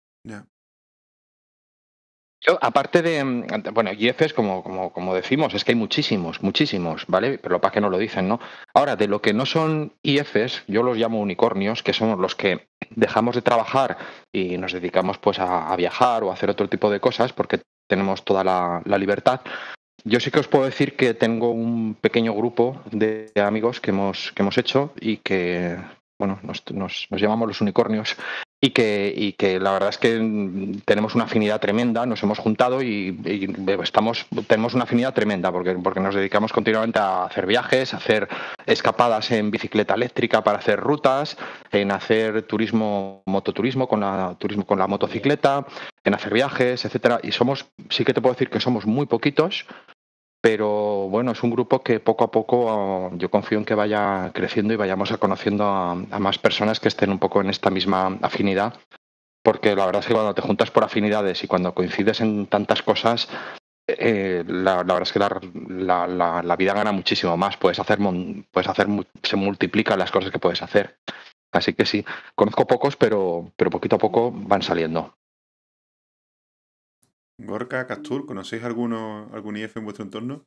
aparte de, mm, bueno, IFs, como, como, decimos, es que hay muchísimos, muchísimos, ¿vale? Pero lo para que no lo dicen, ¿no? Ahora, de lo que no son IFs, yo los llamo unicornios, que son los que dejamos de trabajar y nos dedicamos pues a, viajar o a hacer otro tipo de cosas porque tenemos toda la libertad. Yo sí que os puedo decir que tengo un pequeño grupo de amigos que hemos, que hemos hecho y que, bueno, nos, llamamos los unicornios y que, que la verdad es que tenemos una afinidad tremenda, nos hemos juntado y, estamos, tenemos una afinidad tremenda porque, porque nos dedicamos continuamente a hacer viajes, a hacer escapadas en bicicleta eléctrica para hacer rutas, en hacer turismo, mototurismo con la, turismo con la motocicleta, en hacer viajes, etcétera. Y somos, sí que te puedo decir que somos muy poquitos, pero bueno, es un grupo que poco a poco ah, yo confío en que vaya creciendo y vayamos a conociendo a, más personas que estén un poco en esta misma afinidad, porque la verdad es que cuando te juntas por afinidades y cuando coincides en tantas cosas, eh, la, verdad es que la, vida gana muchísimo más, puedes hacer, puedes hacer, se multiplican las cosas que puedes hacer. Así que sí, conozco pocos, pero, pero poquito a poco van saliendo. Gorka, Castur, ¿conocéis alguno, algún IF en vuestro entorno?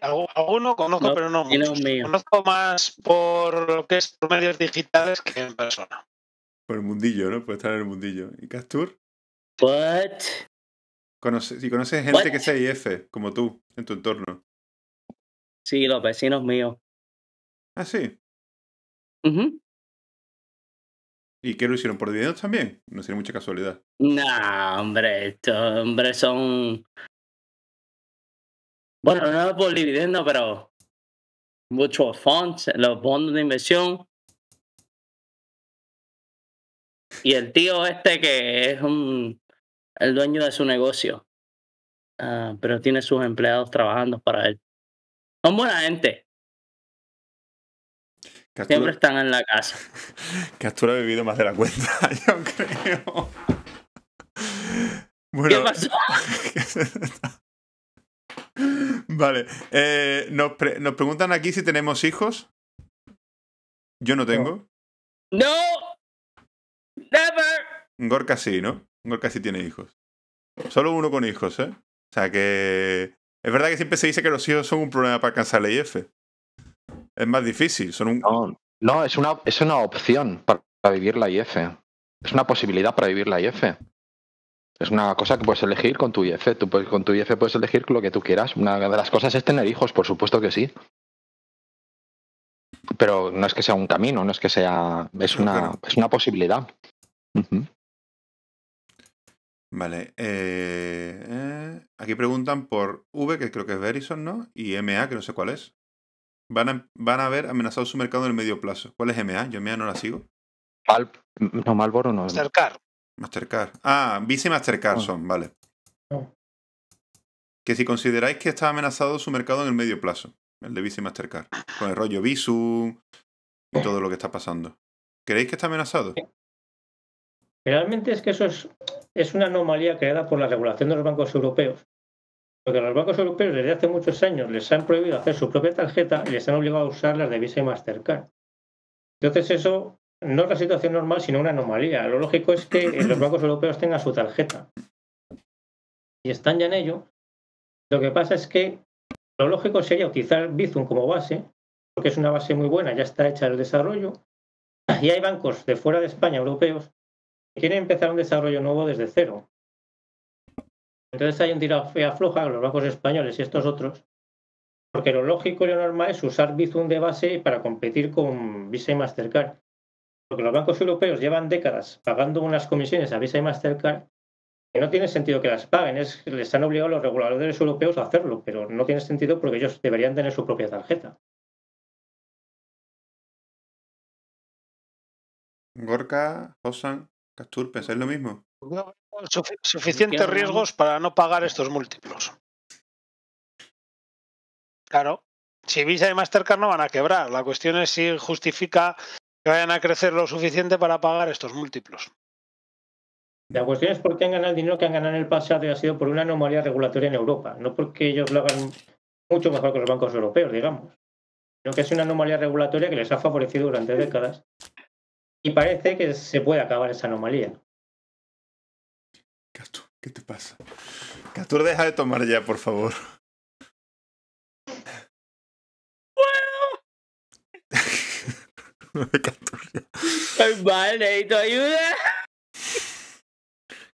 Alguno conozco, pero no muchos. Conozco más por lo que es por medios digitales que en persona. Por el mundillo, ¿no? Puede estar en el mundillo. ¿Y Castur? What? Conoces conoces gente que sea IF, como tú, en tu entorno. Sí, los vecinos míos. Ah, sí. ¿Y qué lo hicieron? ¿Por dividendos también? No sería mucha casualidad. No, hombre, estos hombres son. Bueno, no por dividendos, pero. muchos fondos los fondos de inversión. Y el tío este que es un, el dueño de su negocio, ah, pero tiene sus empleados trabajando para él. Son buena gente. Siempre están en la casa. Que ha vivido más de la cuenta, yo creo. ¿Qué pasó? vale. Eh, nos, nos, preguntan aquí si tenemos hijos. Yo no tengo. ¡No! ¡Never! Gorka sí, ¿no? Gorka sí tiene hijos. Solo uno con hijos, ¿eh? O sea que. Es verdad que siempre se dice que los hijos son un problema para alcanzar la IF es más difícil. Son un... no, no, es, una, es una opción para vivir la IF. Es una posibilidad para vivir la IF. Es una cosa que puedes elegir con tu IF. Tú puedes, con tu IF puedes elegir lo que tú quieras. Una de las cosas es tener hijos, por supuesto que sí. Pero no es que sea un camino, no es que sea. Es una, es una posibilidad. Vale. Eh, eh, aquí preguntan por V, que creo que es Verizon, ¿no? Y MA, que no sé cuál es van a, haber amenazado su mercado en el medio plazo. ¿Cuál es MA? Yo MA no la sigo. no, Malboro no. Mastercard. Mastercard. Ah, Visa Mastercard son, ah. vale. Que si consideráis que está amenazado su mercado en el medio plazo, el de Visa y Mastercard, con el rollo Visu y todo lo que está pasando. ¿Creéis que está amenazado? Realmente es que eso es, es una anomalía creada por la regulación de los bancos europeos porque los bancos europeos desde hace muchos años les han prohibido hacer su propia tarjeta y les han obligado a usar las de Visa y Mastercard. Entonces eso no es la situación normal, sino una anomalía. Lo lógico es que los bancos europeos tengan su tarjeta. Y están ya en ello. Lo que pasa es que lo lógico sería utilizar Bizum como base, porque es una base muy buena, ya está hecha el desarrollo. Y hay bancos de fuera de España, europeos, que quieren empezar un desarrollo nuevo desde cero. Entonces hay un tirado fea floja los bancos españoles y estos otros, porque lo lógico y lo normal es usar Bizum de base para competir con Visa y Mastercard. Porque los bancos europeos llevan décadas pagando unas comisiones a Visa y Mastercard que no tiene sentido que las paguen, es, les han obligado a los reguladores europeos a hacerlo, pero no tiene sentido porque ellos deberían tener su propia tarjeta. Gorka, Hosan, Castur, ¿pensáis lo mismo? suficientes riesgos para no pagar estos múltiplos. Claro. Si Visa y Mastercard no van a quebrar, la cuestión es si justifica que vayan a crecer lo suficiente para pagar estos múltiplos. La cuestión es por qué han ganado el dinero que han ganado en el pasado y ha sido por una anomalía regulatoria en Europa, no porque ellos lo hagan mucho mejor que los bancos europeos, digamos, sino que es una anomalía regulatoria que les ha favorecido durante décadas y parece que se puede acabar esa anomalía. Catur, ¿qué te pasa? Catur, deja de tomar ya, por favor. Bueno. Catur, ya. Vale, necesito ayuda.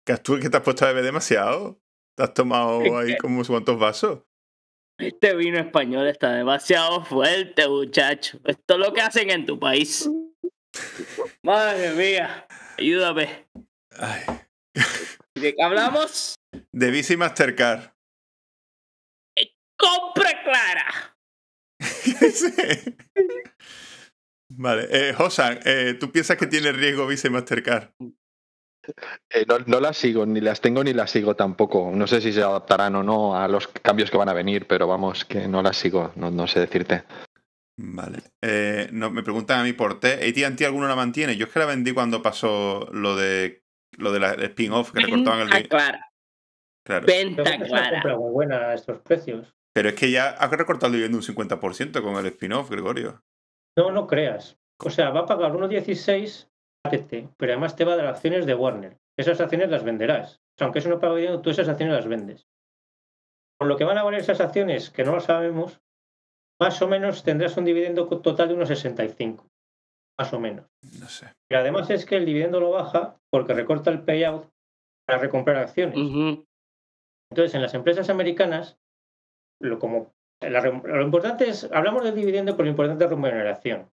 Catur, que te has puesto a beber demasiado. ¿Te has tomado ahí como cuantos vasos? Este vino español está demasiado fuerte, muchacho. Esto es lo que hacen en tu país. Madre mía, ayúdame. Ay de qué hablamos? De Visa Mastercard. ¡Eh, ¡Compra clara! Vale, eh, eh, ¿tú piensas que tiene riesgo Visa Mastercard? Eh, no, las sigo, ni las tengo ni las sigo tampoco. No sé si se adaptarán o no a los cambios que van a venir, pero vamos, que no las sigo, no, sé decirte. Vale. no, me preguntan a mí por T. ¿ATT alguno la mantiene? Yo es que la vendí cuando pasó lo de lo de la spin-off que recortaban el dinero. Claro. Venta clara. Muy estos precios. Pero es que ya ha recortado el dividendo un 50% con el spin-off, Gregorio. No, no creas. O sea, va a pagar 1,16 pero además te va a dar acciones de Warner. Esas acciones las venderás. aunque eso no paga dinero, tú esas acciones las vendes. Por lo que van a valer esas acciones, que no lo sabemos, más o menos tendrás un dividendo total de unos 65 más o menos. No sé. Y además es que el dividendo lo baja porque recorta el payout para recomprar acciones. Entonces, en las empresas americanas, lo, como, lo importante es, hablamos del dividendo, por lo importante es remuneración.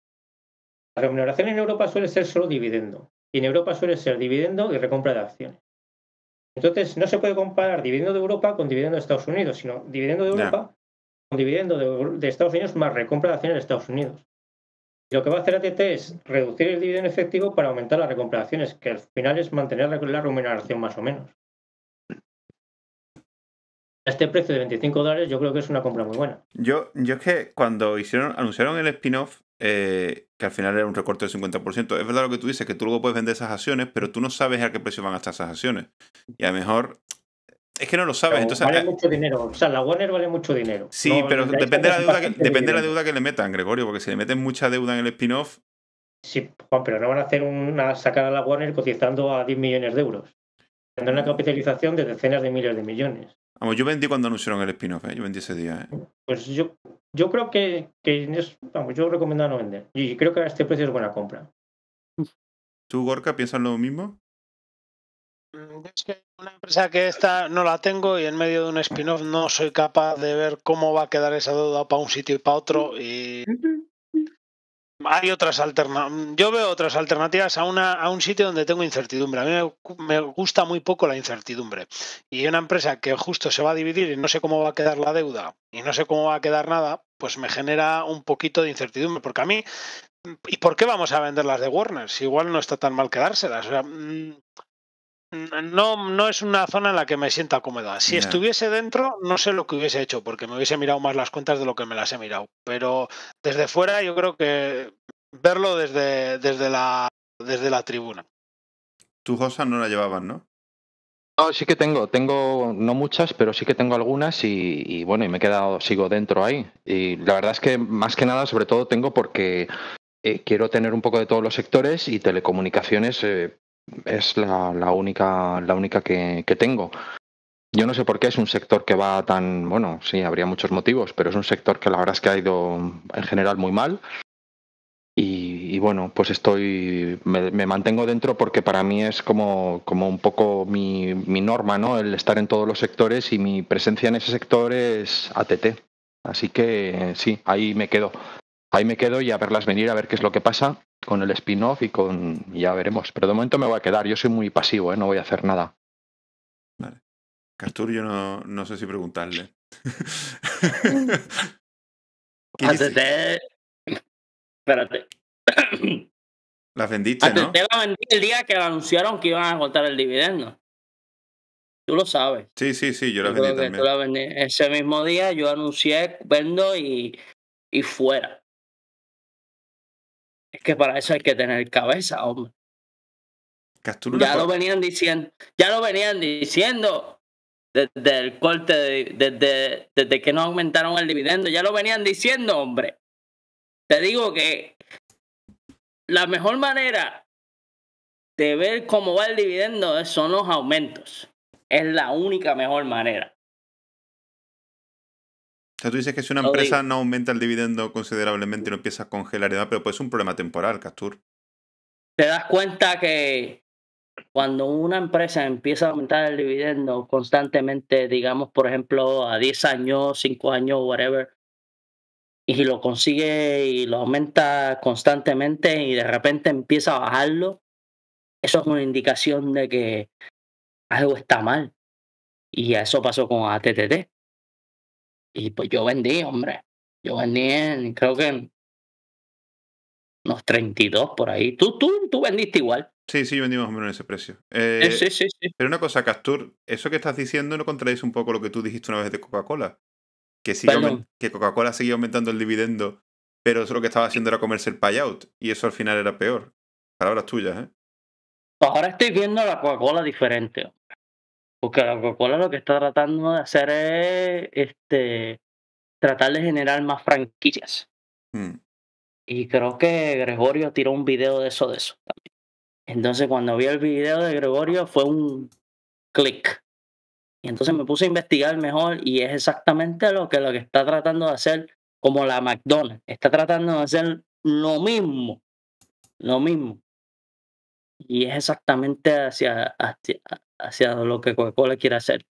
La remuneración en Europa suele ser solo dividendo, y en Europa suele ser dividendo y recompra de acciones. Entonces, no se puede comparar dividendo de Europa con dividendo de Estados Unidos, sino dividendo de Europa con dividendo de Estados Unidos más recompra de acciones de Estados Unidos. Lo que va a hacer ATT es reducir el dividendo efectivo para aumentar las recompraciones, que al final es mantener la remuneración más o menos. A este precio de 25 dólares yo creo que es una compra muy buena. Yo, yo es que cuando anunciaron el spin-off, eh, que al final era un recorte del 50%, es verdad lo que tú dices, que tú luego puedes vender esas acciones, pero tú no sabes a qué precio van a estar esas acciones. Y a lo mejor es que no lo sabes. vale eh, mucho dinero. O sea, la Warner vale mucho dinero. Sí, pero depende, depende de la deuda que le metan, Gregorio, porque si le meten mucha deuda en el spin-off. Sí, Juan, pero no van a hacer una sacar a la Warner cotizando a 10 millones de euros. Tendrán una capitalización de decenas de miles de millones. Vamos, yo vendí cuando anunciaron el spin-off, ¿eh? yo vendí ese día. ¿eh? Pues yo, yo creo que, vamos, yo recomiendo no vender. Y creo que a este precio es buena compra. ¿Tú, Gorka, piensas lo mismo? Mm, es que una empresa que esta no la tengo y en medio de un spin-off no soy capaz de ver cómo va a quedar esa deuda para un sitio y para otro. Y hay otras alternativas. Yo veo otras alternativas a, una, a un sitio donde tengo incertidumbre. A mí me, gusta muy poco la incertidumbre. Y una empresa que justo se va a dividir y no sé cómo va a quedar la deuda y no sé cómo va a quedar nada, pues me genera un poquito de incertidumbre. Porque a mí, ¿y por qué vamos a vender las de Warner? igual no está tan mal quedárselas. O sea, mm, no, no es una zona en la que me sienta cómoda. Si estuviese dentro, no sé lo que hubiese hecho, porque me hubiese mirado más las cuentas de lo que me las he mirado. Pero desde fuera, yo creo que verlo desde, desde, la, desde la tribuna. Tu cosas no la llevaban, ¿no? sí que tengo, tengo no muchas, pero sí que tengo algunas y, bueno, y me he quedado, sigo dentro ahí. Y la verdad es que más que nada, sobre todo tengo porque eh, quiero tener un poco de todos los sectores y telecomunicaciones eh, es la, la única, la única que, tengo. Yo no sé por qué es un sector que va tan, bueno, sí, habría muchos motivos, pero es un sector que la verdad es que ha ido en general muy mal. Y, bueno, pues estoy, me, mantengo dentro porque para mí es como, como un poco mi, mi, norma, ¿no? El estar en todos los sectores y mi presencia en ese sector es ATT. Así que sí, ahí me quedo ahí me quedo y a verlas venir, a ver qué es lo que pasa con el spin-off y con ya veremos. Pero de momento me voy a quedar, yo soy muy pasivo, ¿eh? no voy a hacer nada. Vale. Castur, yo no, no sé si preguntarle. Espérate. La vendiste, ¿no? Te la vendí el día que anunciaron que iban a cortar el dividendo. Tú lo sabes. Sí, sí, sí, yo la vendí Ese mismo día yo anuncié, vendo y fuera. Es que para eso hay que tener cabeza, hombre. ya lo venían diciendo, ya lo venían diciendo desde el corte, desde, desde que no aumentaron el dividendo, ya lo venían diciendo, hombre. Te digo que la mejor manera de ver cómo va el dividendo son los aumentos. Es la única mejor manera tú dices que si una empresa no aumenta el dividendo considerablemente y no empieza a congelar y pero pues es un problema temporal, Castur. Te das cuenta que cuando una empresa empieza a aumentar el dividendo constantemente, digamos, por ejemplo, a 10 años, 5 años, whatever, y lo consigue y lo aumenta constantemente y de repente empieza a bajarlo, eso es una indicación de que algo está mal. Y eso pasó con ATT. Y pues yo vendí, hombre. Yo vendí en, creo que en unos 32 por ahí. Tú, tú, vendiste igual. Sí, sí, vendimos más o menos ese precio. Eh, sí, sí, sí. Pero una cosa, Castur, eso que estás diciendo no contradice un poco lo que tú dijiste una vez de Coca-Cola. Que, que Coca-Cola seguía aumentando el dividendo, pero eso lo que estaba haciendo era comerse el payout. Y eso al final era peor. Palabras tuyas, ¿eh? Pues ahora estoy viendo la Coca-Cola diferente. Porque la Coca-Cola lo que está tratando de hacer es este, tratar de generar más franquicias. Mm. Y creo que Gregorio tiró un video de eso, de eso Entonces cuando vi el video de Gregorio fue un clic. Y entonces me puse a investigar mejor y es exactamente lo que, lo que está tratando de hacer como la McDonald's. Está tratando de hacer lo mismo, lo mismo. Y es exactamente hacia, hacia lo que Coca-Cola quiere hacer.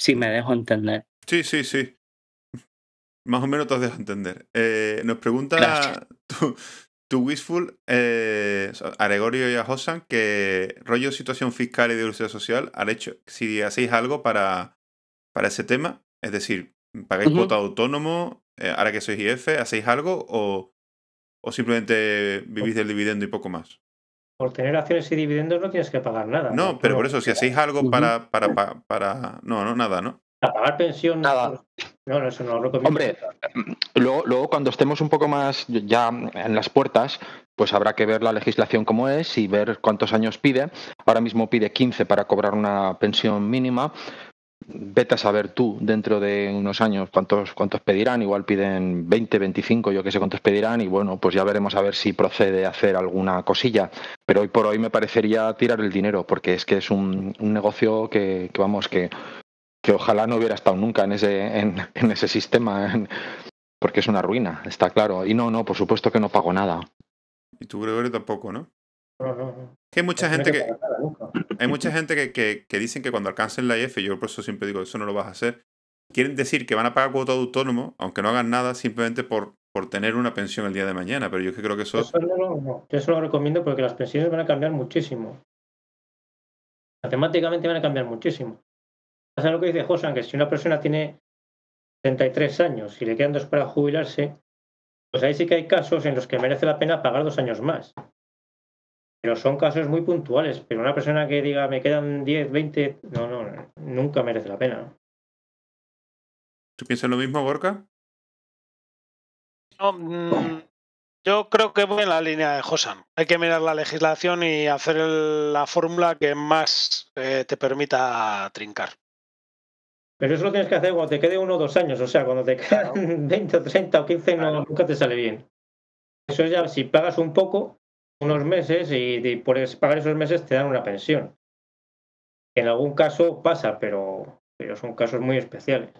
Si me dejo entender. Sí, sí, sí. Más o menos te dejo entender. Eh, nos pregunta tu, tu, Wishful, Aregorio eh, y a Hosan, que rollo situación fiscal y de social, al hecho, si hacéis algo para, para ese tema, es decir, pagáis uh autónomo, eh, ahora que sois IF, ¿hacéis algo o, o simplemente vivís del dividendo y poco más? por tener acciones y dividendos no tienes que pagar nada. No, pero por eso, si hacéis algo para, para, No, no, nada, ¿no? A pagar pensión. Nada. No, eso no lo recomiendo. Hombre, em, luego, luego, cuando estemos un poco más ya en las puertas, pues habrá que ver la legislación como es y ver cuántos años pide. Ahora mismo pide 15 para cobrar una pensión mínima, vete a saber tú dentro de unos años cuántos, cuántos pedirán, igual piden 20, 25, yo qué sé cuántos pedirán, y bueno, pues ya veremos a ver si procede a hacer alguna cosilla. Pero hoy por hoy me parecería tirar el dinero, porque es que es un, negocio que, vamos, que, que, ojalá no hubiera estado nunca en ese, en, ese sistema, porque es una ruina, está claro. Y no, no, por supuesto que no pago nada. Y tú, Gregorio, tampoco, ¿no? Que mucha gente que hay mucha gente que, que, que, dicen que cuando alcancen la IF, yo por eso siempre digo, eso no lo vas a hacer, quieren decir que van a pagar cuota autónomo, aunque no hagan nada, simplemente por, por tener una pensión el día de mañana. Pero yo que creo que eso... Eso no, Yo eso lo recomiendo porque las pensiones van a cambiar muchísimo. Matemáticamente van a cambiar muchísimo. Pasa lo que dice Josan, que si una persona tiene 33 años y le quedan dos para jubilarse, pues ahí sí que hay casos en los que merece la pena pagar dos años más pero son casos muy puntuales. Pero una persona que diga, me quedan 10, 20, no, no, nunca merece la pena. ¿Tú piensas lo mismo, Gorka? Mm, yo creo que voy en la línea de Josan. Hay que mirar la legislación y hacer la fórmula que más eh, te permita trincar. Pero eso lo tienes que hacer cuando te quede uno o dos años. O sea, cuando te quedan 20 30 o 15, nunca te sale bien. Eso ya, si pagas un poco, unos meses y, por pagar esos meses te dan una pensión. En algún caso pasa, pero, pero son casos muy especiales.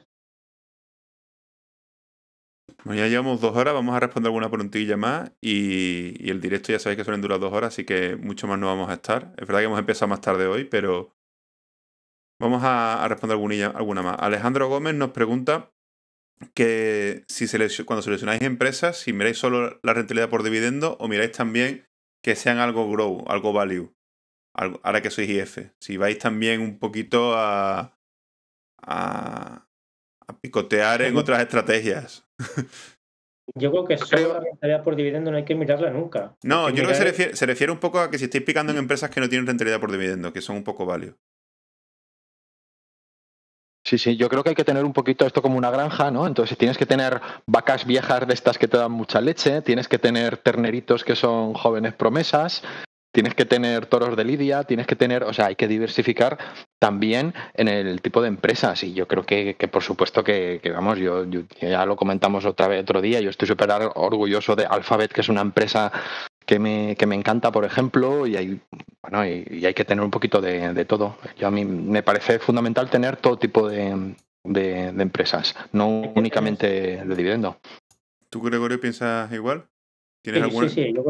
Bueno, ya llevamos dos horas, vamos a responder alguna preguntilla más y, el directo ya sabéis que suelen durar dos horas, así que mucho más no vamos a estar. Es verdad que hemos empezado más tarde hoy, pero vamos a, responder alguna, alguna más. Alejandro Gómez nos pregunta que si cuando seleccionáis empresas, si miráis solo la rentabilidad por dividendo o miráis también que sean algo grow, algo value. ahora que sois IF. Si vais también un poquito a, a, picotear en otras estrategias. Yo creo que solo la rentabilidad por dividendo no hay que mirarla nunca. No, yo creo que se refiere, se refiere, un poco a que si estáis picando en empresas que no tienen rentabilidad por dividendo, que son un poco value. Sí, sí, yo creo que hay que tener un poquito esto como una granja, ¿no? Entonces tienes que tener vacas viejas de estas que te dan mucha leche, tienes que tener terneritos que son jóvenes promesas, tienes que tener toros de lidia, tienes que tener, o sea, hay que diversificar también en el tipo de empresas. Y yo creo que, que por supuesto que, vamos, yo, ya lo comentamos otra vez otro día, yo estoy súper orgulloso de Alphabet, que es una empresa que me, que me encanta, por ejemplo, y hay, bueno, y, hay que tener un poquito de, de, todo. Yo a mí me parece fundamental tener todo tipo de, de, empresas, no únicamente de dividendo. ¿Tú, Gregorio, piensas igual? sí, Sí, yo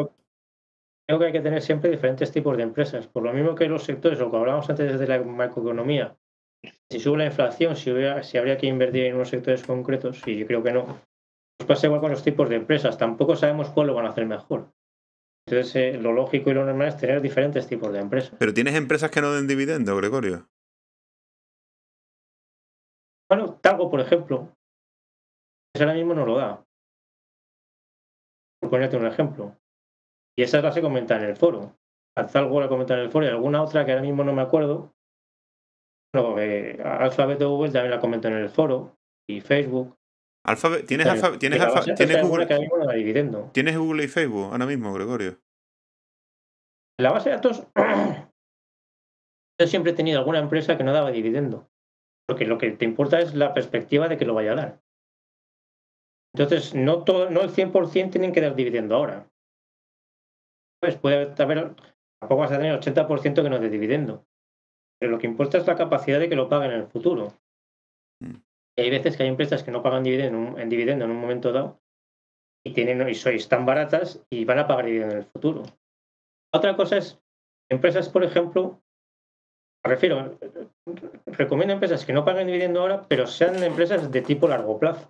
creo que hay que tener siempre diferentes tipos de empresas. Por lo mismo que los sectores, lo que hablábamos antes de la macroeconomía, si sube la inflación, si, hubiera, habría que invertir en unos sectores concretos, y yo creo que no, pues pasa igual con los tipos de empresas. Tampoco sabemos cuál lo van a hacer mejor. Entonces, eh, lo lógico y lo normal es tener diferentes tipos de empresas. Pero tienes empresas que no den dividendos, Gregorio. Bueno, Talgo, por ejemplo, pues ahora mismo no lo da. Por ponerte un ejemplo. Y esa la se comenta en el foro. Talgo la comenta en el foro y alguna otra que ahora mismo no me acuerdo. Bueno, eh, Google también la comentó en el foro y Facebook. ¿Tienes, Google? y Facebook ahora mismo, Gregorio? La base de datos. Yo siempre he tenido alguna empresa que no daba dividendo. Porque lo que te importa es la perspectiva de que lo vaya a dar. Entonces, no, todo, no el 100% tienen que dar dividendo ahora. Pues puede haber. Tampoco vas a tener el 80% que no dé dividendo. Pero lo que importa es la capacidad de que lo paguen en el futuro. Mm hay veces que hay empresas que no pagan dividendo en, un, dividendo en un momento dado y, tienen, sois tan baratas y van a pagar dividendo en el futuro. Otra cosa es, empresas, por ejemplo, refiero, recomiendo empresas que no paguen dividendo ahora, pero sean empresas de tipo largo plazo.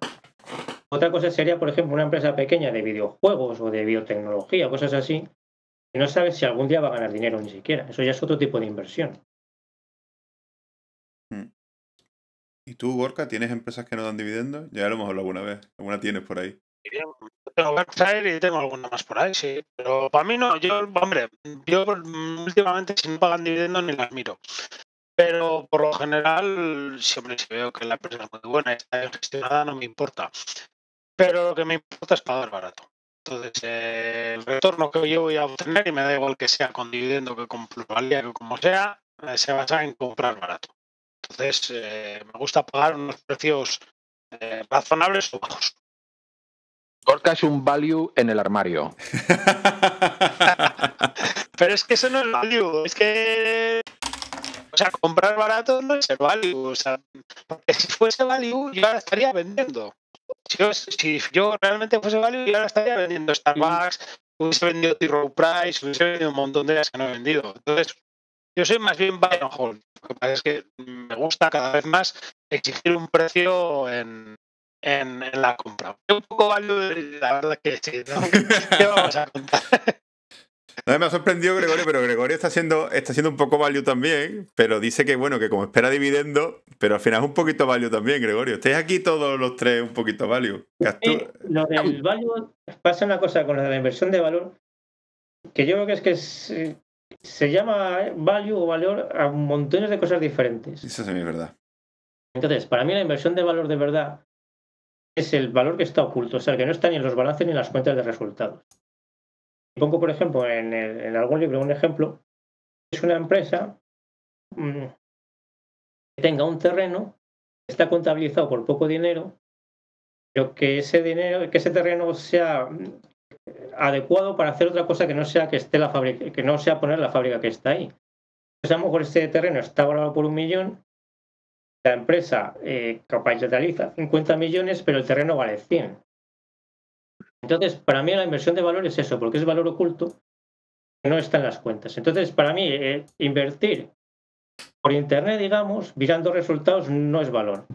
Otra cosa sería, por ejemplo, una empresa pequeña de videojuegos o de biotecnología, cosas así, que no sabes si algún día va a ganar dinero ni siquiera. Eso ya es otro tipo de inversión. ¿Y tú, Gorka, tienes empresas que no dan dividendos? Ya lo hemos hablado alguna vez. ¿Alguna tienes por ahí? tengo Berkshire y tengo alguna más por ahí, sí. Pero para mí no, yo, hombre, yo últimamente si no pagan dividendos ni las miro. Pero por lo general, siempre si veo que la empresa es muy buena y está gestionada, no me importa. Pero lo que me importa es pagar barato. Entonces, el retorno que yo voy a obtener, y me da igual que sea con dividendo, que con plusvalía, que como sea, eh, se basa en comprar barato. Entonces, eh, me gusta pagar unos precios eh, razonables o bajos. Gorka es un value en el armario. Pero es que eso no es value, es que. O sea, comprar barato no es el value. O sea, porque si fuese value, yo ahora estaría vendiendo. Si yo, si yo realmente fuese value, yo ahora estaría vendiendo Starbucks, hubiese vendido T-Row Price, hubiese vendido un montón de las que no he vendido. Entonces, yo soy más bien buy and que que me gusta cada vez más exigir un precio en, la compra. Un poco value, la verdad que sí. ¿Qué vamos a contar? No, me ha sorprendido Gregorio, pero Gregorio está haciendo está un poco value también, pero dice que bueno, que como espera dividendo, pero al final es un poquito value también, Gregorio. Estáis aquí todos los tres un poquito value. lo del value pasa una cosa con la inversión de valor, que yo creo que es que es, eh, se llama eh, value o valor a montones de cosas diferentes. Eso sí es verdad. Entonces, para mí la inversión de valor de verdad es el valor que está oculto, o sea, que no está ni en los balances ni en las cuentas de resultados. Pongo, por ejemplo, en, algún libro un ejemplo. Es una empresa mm, que tenga un terreno, está contabilizado por poco dinero, pero que ese dinero, que ese terreno sea mm, adecuado para hacer otra cosa que no sea que esté la fábrica, que no sea poner la fábrica que está ahí. Pues a lo mejor este terreno está valorado por un millón, la empresa eh, capitaliza 50 millones, pero el terreno vale 100. Entonces, para mí la inversión de valor es eso, porque es valor oculto que no está en las cuentas. Entonces, para mí, eh, invertir por Internet, digamos, mirando resultados, no es valor.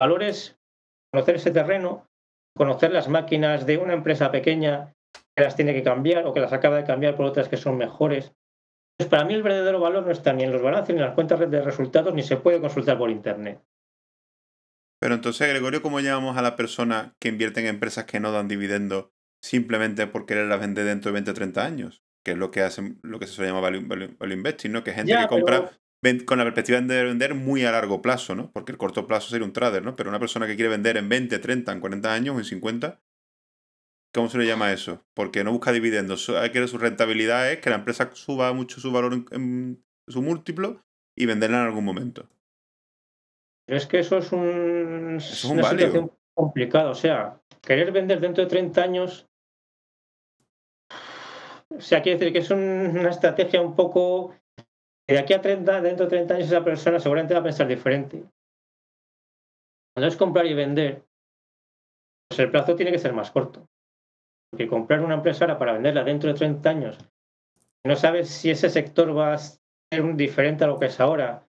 Valor es conocer ese terreno, conocer las máquinas de una empresa pequeña que las tiene que cambiar o que las acaba de cambiar por otras que son mejores. Pues para mí el verdadero valor no está ni en los balances, ni en las cuentas de resultados, ni se puede consultar por Internet. Pero entonces, Gregorio, ¿cómo llamamos a la persona que invierte en empresas que no dan dividendo simplemente por quererlas vender dentro de 20 o 30 años? Que es lo que hacen, lo que se llama value, investing, ¿no? Que es gente que compra con la perspectiva de vender muy a largo plazo, ¿no? Porque el corto plazo sería un trader, ¿no? Pero una persona que quiere vender en 20, 30, en 40 años o en 50, ¿Cómo se le llama eso? Porque no busca dividendos. ver su rentabilidad es que la empresa suba mucho su valor en, su múltiplo y venderla en algún momento. Pero es que eso es, un, es una situación complicada. O sea, querer vender dentro de 30 años. O sea, quiere decir que es una estrategia un poco. De aquí a 30, dentro de 30 años, esa persona seguramente va a pensar diferente. Cuando es comprar y vender, pues el plazo tiene que ser más corto. Porque comprar una empresa ahora para venderla dentro de 30 años, no sabes si ese sector va a ser diferente a lo que es ahora,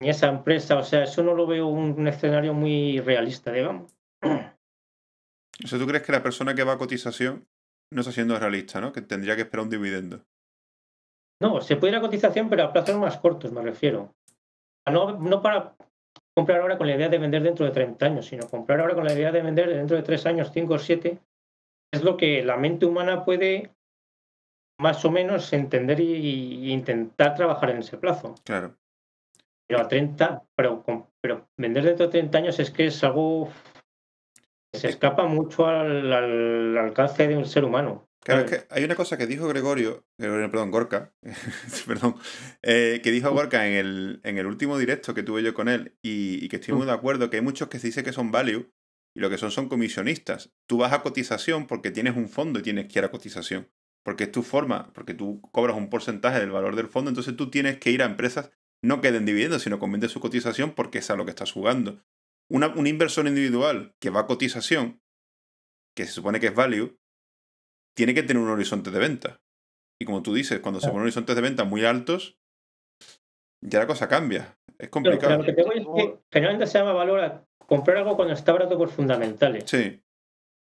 ni esa empresa, o sea, eso no lo veo un, escenario muy realista, digamos. O sea, ¿tú crees que la persona que va a cotización no está siendo realista, ¿no? Que tendría que esperar un dividendo. No, se puede ir a cotización, pero a plazos más cortos, me refiero. No, no para comprar ahora con la idea de vender dentro de 30 años, sino comprar ahora con la idea de vender dentro de 3 años, 5 o 7, es lo que la mente humana puede más o menos entender y, intentar trabajar en ese plazo. Claro. Pero a 30, pero, pero vender dentro de 30 años es que es algo que se eh, escapa mucho al, alcance de un ser humano. Claro, es que hay una cosa que dijo Gregorio, perdón, Gorka, perdón, eh, que dijo Gorka en el, en el último directo que tuve yo con él y, y que estoy muy de acuerdo, que hay muchos que se dice que son value y lo que son son comisionistas. Tú vas a cotización porque tienes un fondo y tienes que ir a cotización. Porque es tu forma, porque tú cobras un porcentaje del valor del fondo, entonces tú tienes que ir a empresas no que den dividendos, sino que su cotización porque es a lo que estás jugando. Una, un inversor individual que va a cotización, que se supone que es value, tiene que tener un horizonte de venta. Y como tú dices, cuando se ponen horizontes de venta muy altos, ya la cosa cambia. Es complicado. generalmente se llama valor comprar algo cuando está barato por fundamentales. Sí.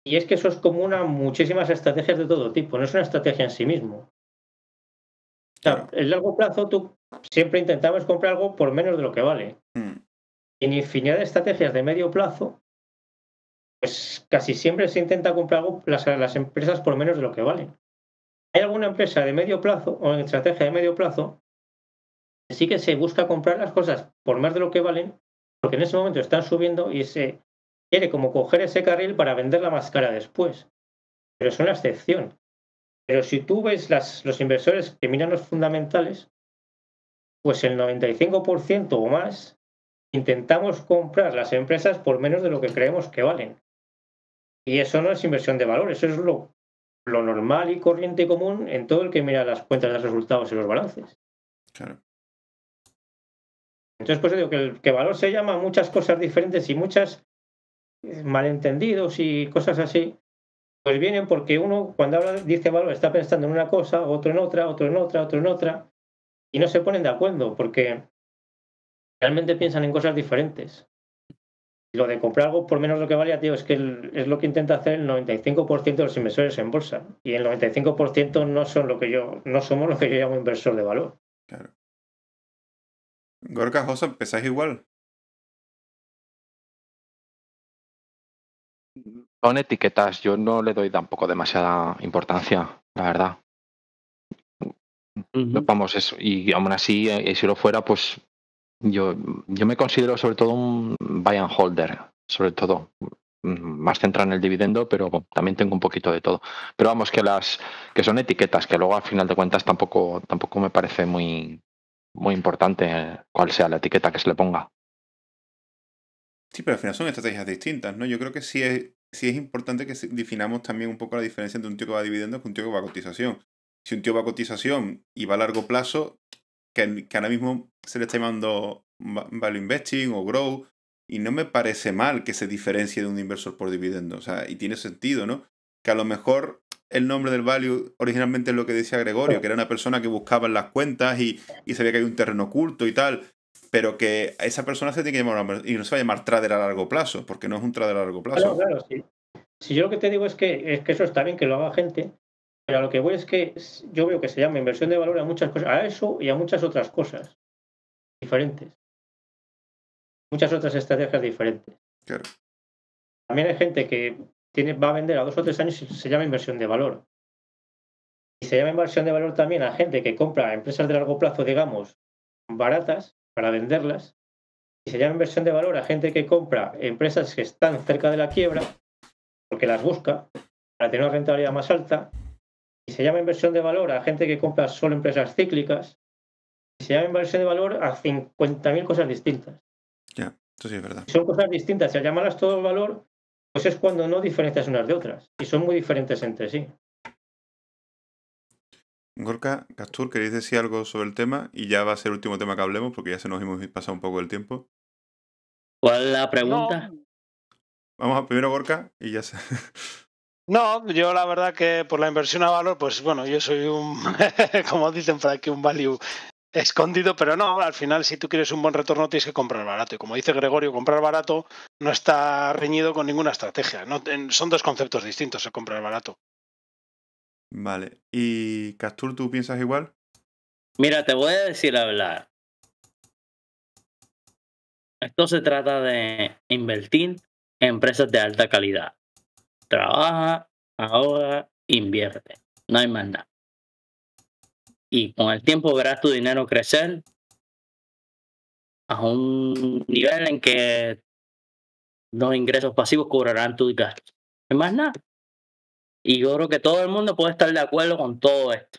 Y es que eso es común a muchísimas estrategias de todo tipo, no es una estrategia en sí mismo. en largo plazo tú siempre intentamos comprar algo por menos de lo que vale. Mm. En infinidad de estrategias de medio plazo, pues casi siempre se intenta comprar algo las, las empresas por menos de lo que valen. Hay alguna empresa de medio plazo o en estrategia de medio plazo que sí que se busca comprar las cosas por más de lo que valen, porque en ese momento están subiendo y se quiere como coger ese carril para vender la máscara después. Pero es una excepción. Pero si tú ves los inversores que miran los fundamentales, pues el 95% o más intentamos comprar las empresas por menos de lo que creemos que valen. Y eso no es inversión de valor, eso es lo, lo normal y corriente y común en todo el que mira las cuentas de resultados y los balances. Claro. Entonces, pues digo que, el, que valor se llama muchas cosas diferentes y muchas eh, malentendidos y cosas así, pues vienen porque uno cuando habla, dice valor está pensando en una cosa, otro en otra, otro en otra, otro en otra, y no se ponen de acuerdo porque realmente piensan en cosas diferentes. Lo de comprar algo por menos lo que valía, tío, es que es lo que intenta hacer el 95% de los inversores en bolsa. Y el 95% no son lo que yo, no somos lo que yo llamo inversor de valor. Claro. Gorka Josa, empezás igual. Son etiquetas, yo no le doy tampoco demasiada importancia, la verdad. Vamos, y aún así, eh, eh, si lo fuera, pues yo, yo me considero sobre todo un buy and holder, sobre todo. Mm, más centrado en el dividendo, pero también tengo un poquito de todo. Pero vamos, que las que son etiquetas, que luego al final de cuentas tampoco, tampoco me parece muy, muy importante eh, cuál sea la etiqueta que se le ponga. Sí, pero al final son estrategias distintas, ¿no? Yo creo que sí es, sí es importante que definamos también un poco la diferencia entre un tío que va a dividendos y un tío que va a cotización. Si un tío va a cotización y va a largo plazo, que, ahora mismo se le está llamando value investing o grow, y no me parece mal que se diferencie de un inversor por dividendo, o sea, y tiene sentido, ¿no? Que a lo mejor el nombre del value originalmente es lo que decía Gregorio, que era una persona que buscaba en las cuentas y, sabía que había un terreno oculto y tal, pero que esa persona se tiene que llamar y no se va a llamar trader a largo plazo, porque no es un trader a largo plazo. Claro, Si yo lo que te digo es que, es que eso está bien que lo haga gente, pero a lo que voy es que yo veo que se llama inversión de valor a muchas cosas, a eso y a muchas otras cosas diferentes. Muchas otras estrategias diferentes. Claro. También hay gente que va a vender a dos o tres años y se llama inversión de valor. Y se llama inversión de valor también a gente que compra empresas de largo plazo, digamos, baratas para venderlas. Y se llama inversión de valor a gente que compra empresas que están cerca de la quiebra, porque las busca, para tener una rentabilidad más alta. Y se llama inversión de valor a gente que compra solo empresas cíclicas. Y se llama inversión de valor a 50.000 cosas distintas. Ya, eso sí es verdad. Son cosas distintas, se llamarlas todo el valor pues es cuando no diferencias unas de otras y son muy diferentes entre sí. Gorka, Castur, ¿queréis decir algo sobre el tema? Y ya va a ser el último tema que hablemos porque ya se nos hemos pasado un poco el tiempo. ¿Cuál es la pregunta? Vamos a primero Gorka y ya sé. No, yo la verdad que por la inversión a valor, pues bueno, yo soy un, como dicen para aquí, un value escondido, pero no, al final si tú quieres un buen retorno tienes que comprar barato. Y como dice Gregorio, comprar barato no está reñido con ninguna estrategia. son dos conceptos distintos el comprar barato. Vale. ¿Y Castur, tú piensas igual? Mira, te voy a decir hablar. Esto se trata de invertir en empresas de alta calidad. Trabaja, ahora, invierte. No hay más y con el tiempo verás tu dinero crecer a un nivel en que los ingresos pasivos cobrarán tus gastos. ¿Es más nada. Y yo creo que todo el mundo puede estar de acuerdo con todo esto.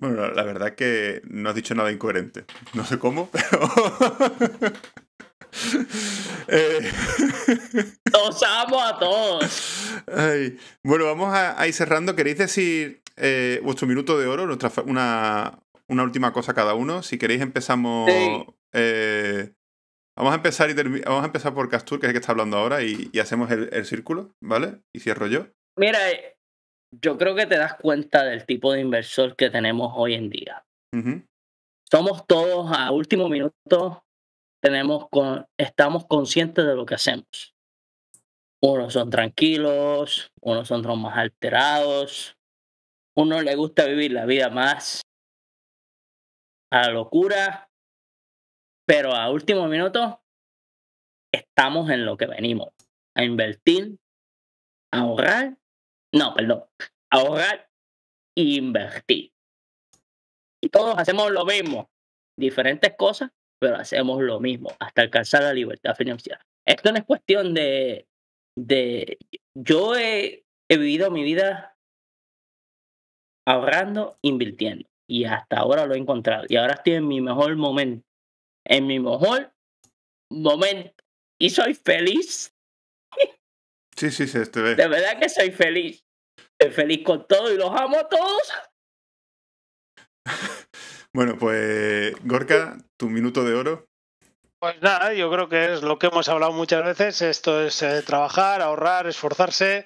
Bueno, la verdad que no has dicho nada incoherente. No sé cómo, pero... Eh, amo a todos. Bueno, vamos a, a, ir cerrando. ¿Queréis decir eh, vuestro minuto de oro, una, una, última cosa cada uno. Si queréis empezamos... Eh, vamos, a empezar y vamos a empezar por Castur, que es el que está hablando ahora, y, hacemos el, círculo, ¿vale? Y cierro yo. Mira, eh, yo creo que te das cuenta del tipo de inversor que tenemos hoy en día. Somos todos a último minuto, tenemos con, estamos conscientes de lo que hacemos. Unos son tranquilos, unos son más alterados, uno le gusta vivir la vida más a locura, pero a último minuto estamos en lo que venimos, a invertir, ahorrar, no, perdón, ahorrar e invertir. Y todos hacemos lo mismo, diferentes cosas, pero hacemos lo mismo hasta alcanzar la libertad financiera. Esto no es cuestión de, de yo he vivido mi vida ahorrando, invirtiendo. Y hasta ahora lo he encontrado. Y ahora estoy en mi mejor momento. En mi mejor momento. Y soy feliz. Sí, sí, sí, De verdad que soy feliz. Estoy feliz con todo y los amo a todos. bueno, pues Gorka, tu minuto de oro. Pues nada, yo creo que es lo que hemos hablado muchas veces, esto es eh, trabajar, ahorrar, esforzarse,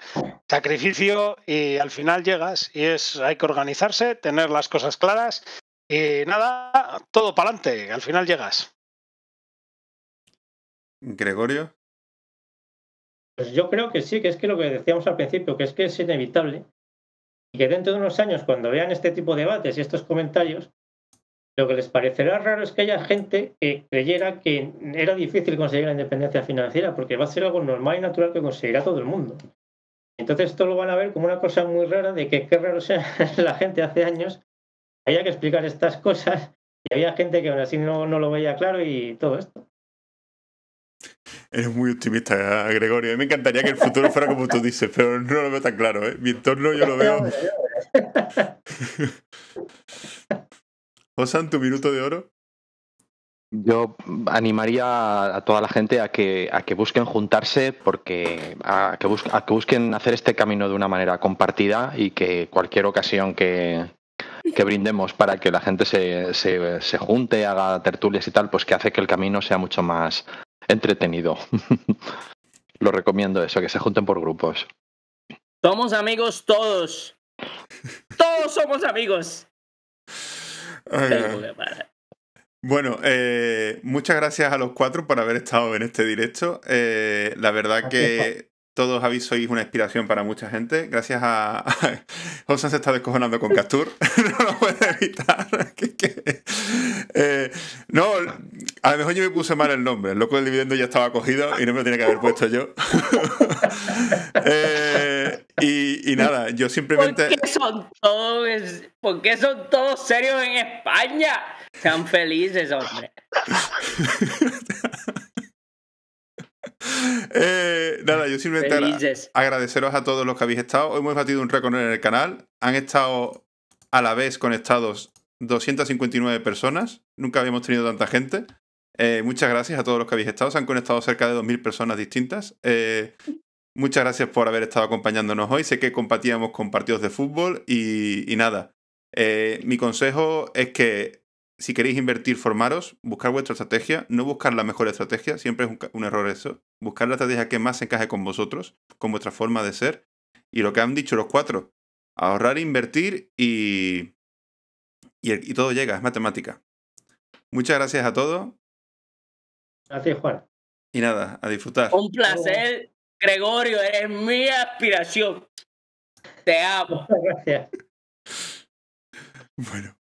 sacrificio y al final llegas y es hay que organizarse, tener las cosas claras y nada, todo para adelante, al final llegas. Gregorio. Pues yo creo que sí, que es que lo que decíamos al principio, que es que es inevitable y que dentro de unos años cuando vean este tipo de debates y estos comentarios lo que les parecerá raro es que haya gente que creyera que era difícil conseguir la independencia financiera, porque va a ser algo normal y natural que conseguirá todo el mundo. Entonces esto lo van a ver como una cosa muy rara de que qué raro sea la gente hace años, había que explicar estas cosas y había gente que aún así no, lo veía claro y todo esto. Eres muy optimista, Gregorio. A mí me encantaría que el futuro fuera como tú dices, pero no lo veo tan claro. ¿eh? Mi entorno yo lo veo... Osan, tu minuto de oro. Yo animaría a toda la gente a que, a que busquen juntarse, porque a que, busquen hacer este camino de una manera compartida y que cualquier ocasión que, brindemos para que la gente se, se, junte, haga tertulias y tal, pues que hace que el camino sea mucho más entretenido. Lo recomiendo eso, que se junten por grupos. Somos amigos todos. Todos somos amigos. Bueno, eh, muchas gracias a los cuatro por haber estado en este directo. Eh, la verdad que todos habéis sois una inspiración para mucha gente. Gracias a. José se está descojonando con Castur. no lo puede evitar. Eh, no, a lo mejor yo me puse mal el nombre. El loco del dividendo ya estaba cogido y no me lo tenía que haber puesto yo. Eh, y, nada, yo simplemente. ¿Por qué, son todos, ¿Por son todos serios en España? Sean felices, hombre. Eh, nada, yo simplemente agradeceros a todos los que habéis estado. Hoy hemos batido un récord en el canal. Han estado a la vez conectados 259 personas. Nunca habíamos tenido tanta gente. Eh, muchas gracias a todos los que habéis estado. Se han conectado cerca de 2.000 personas distintas. Eh, muchas gracias por haber estado acompañándonos hoy. Sé que compartíamos con partidos de fútbol y, nada. mi consejo es que si queréis invertir, formaros, buscar vuestra estrategia, no buscar la mejor estrategia, siempre es un, error eso. Buscar la estrategia que más encaje con vosotros, con vuestra forma de ser. Y lo que han dicho los cuatro, ahorrar, invertir y, y, todo llega, es matemática. Muchas gracias a todos. Gracias, Juan. Y nada, a disfrutar. Un placer, Gregorio, eres mi aspiración. Te amo. gracias. Bueno.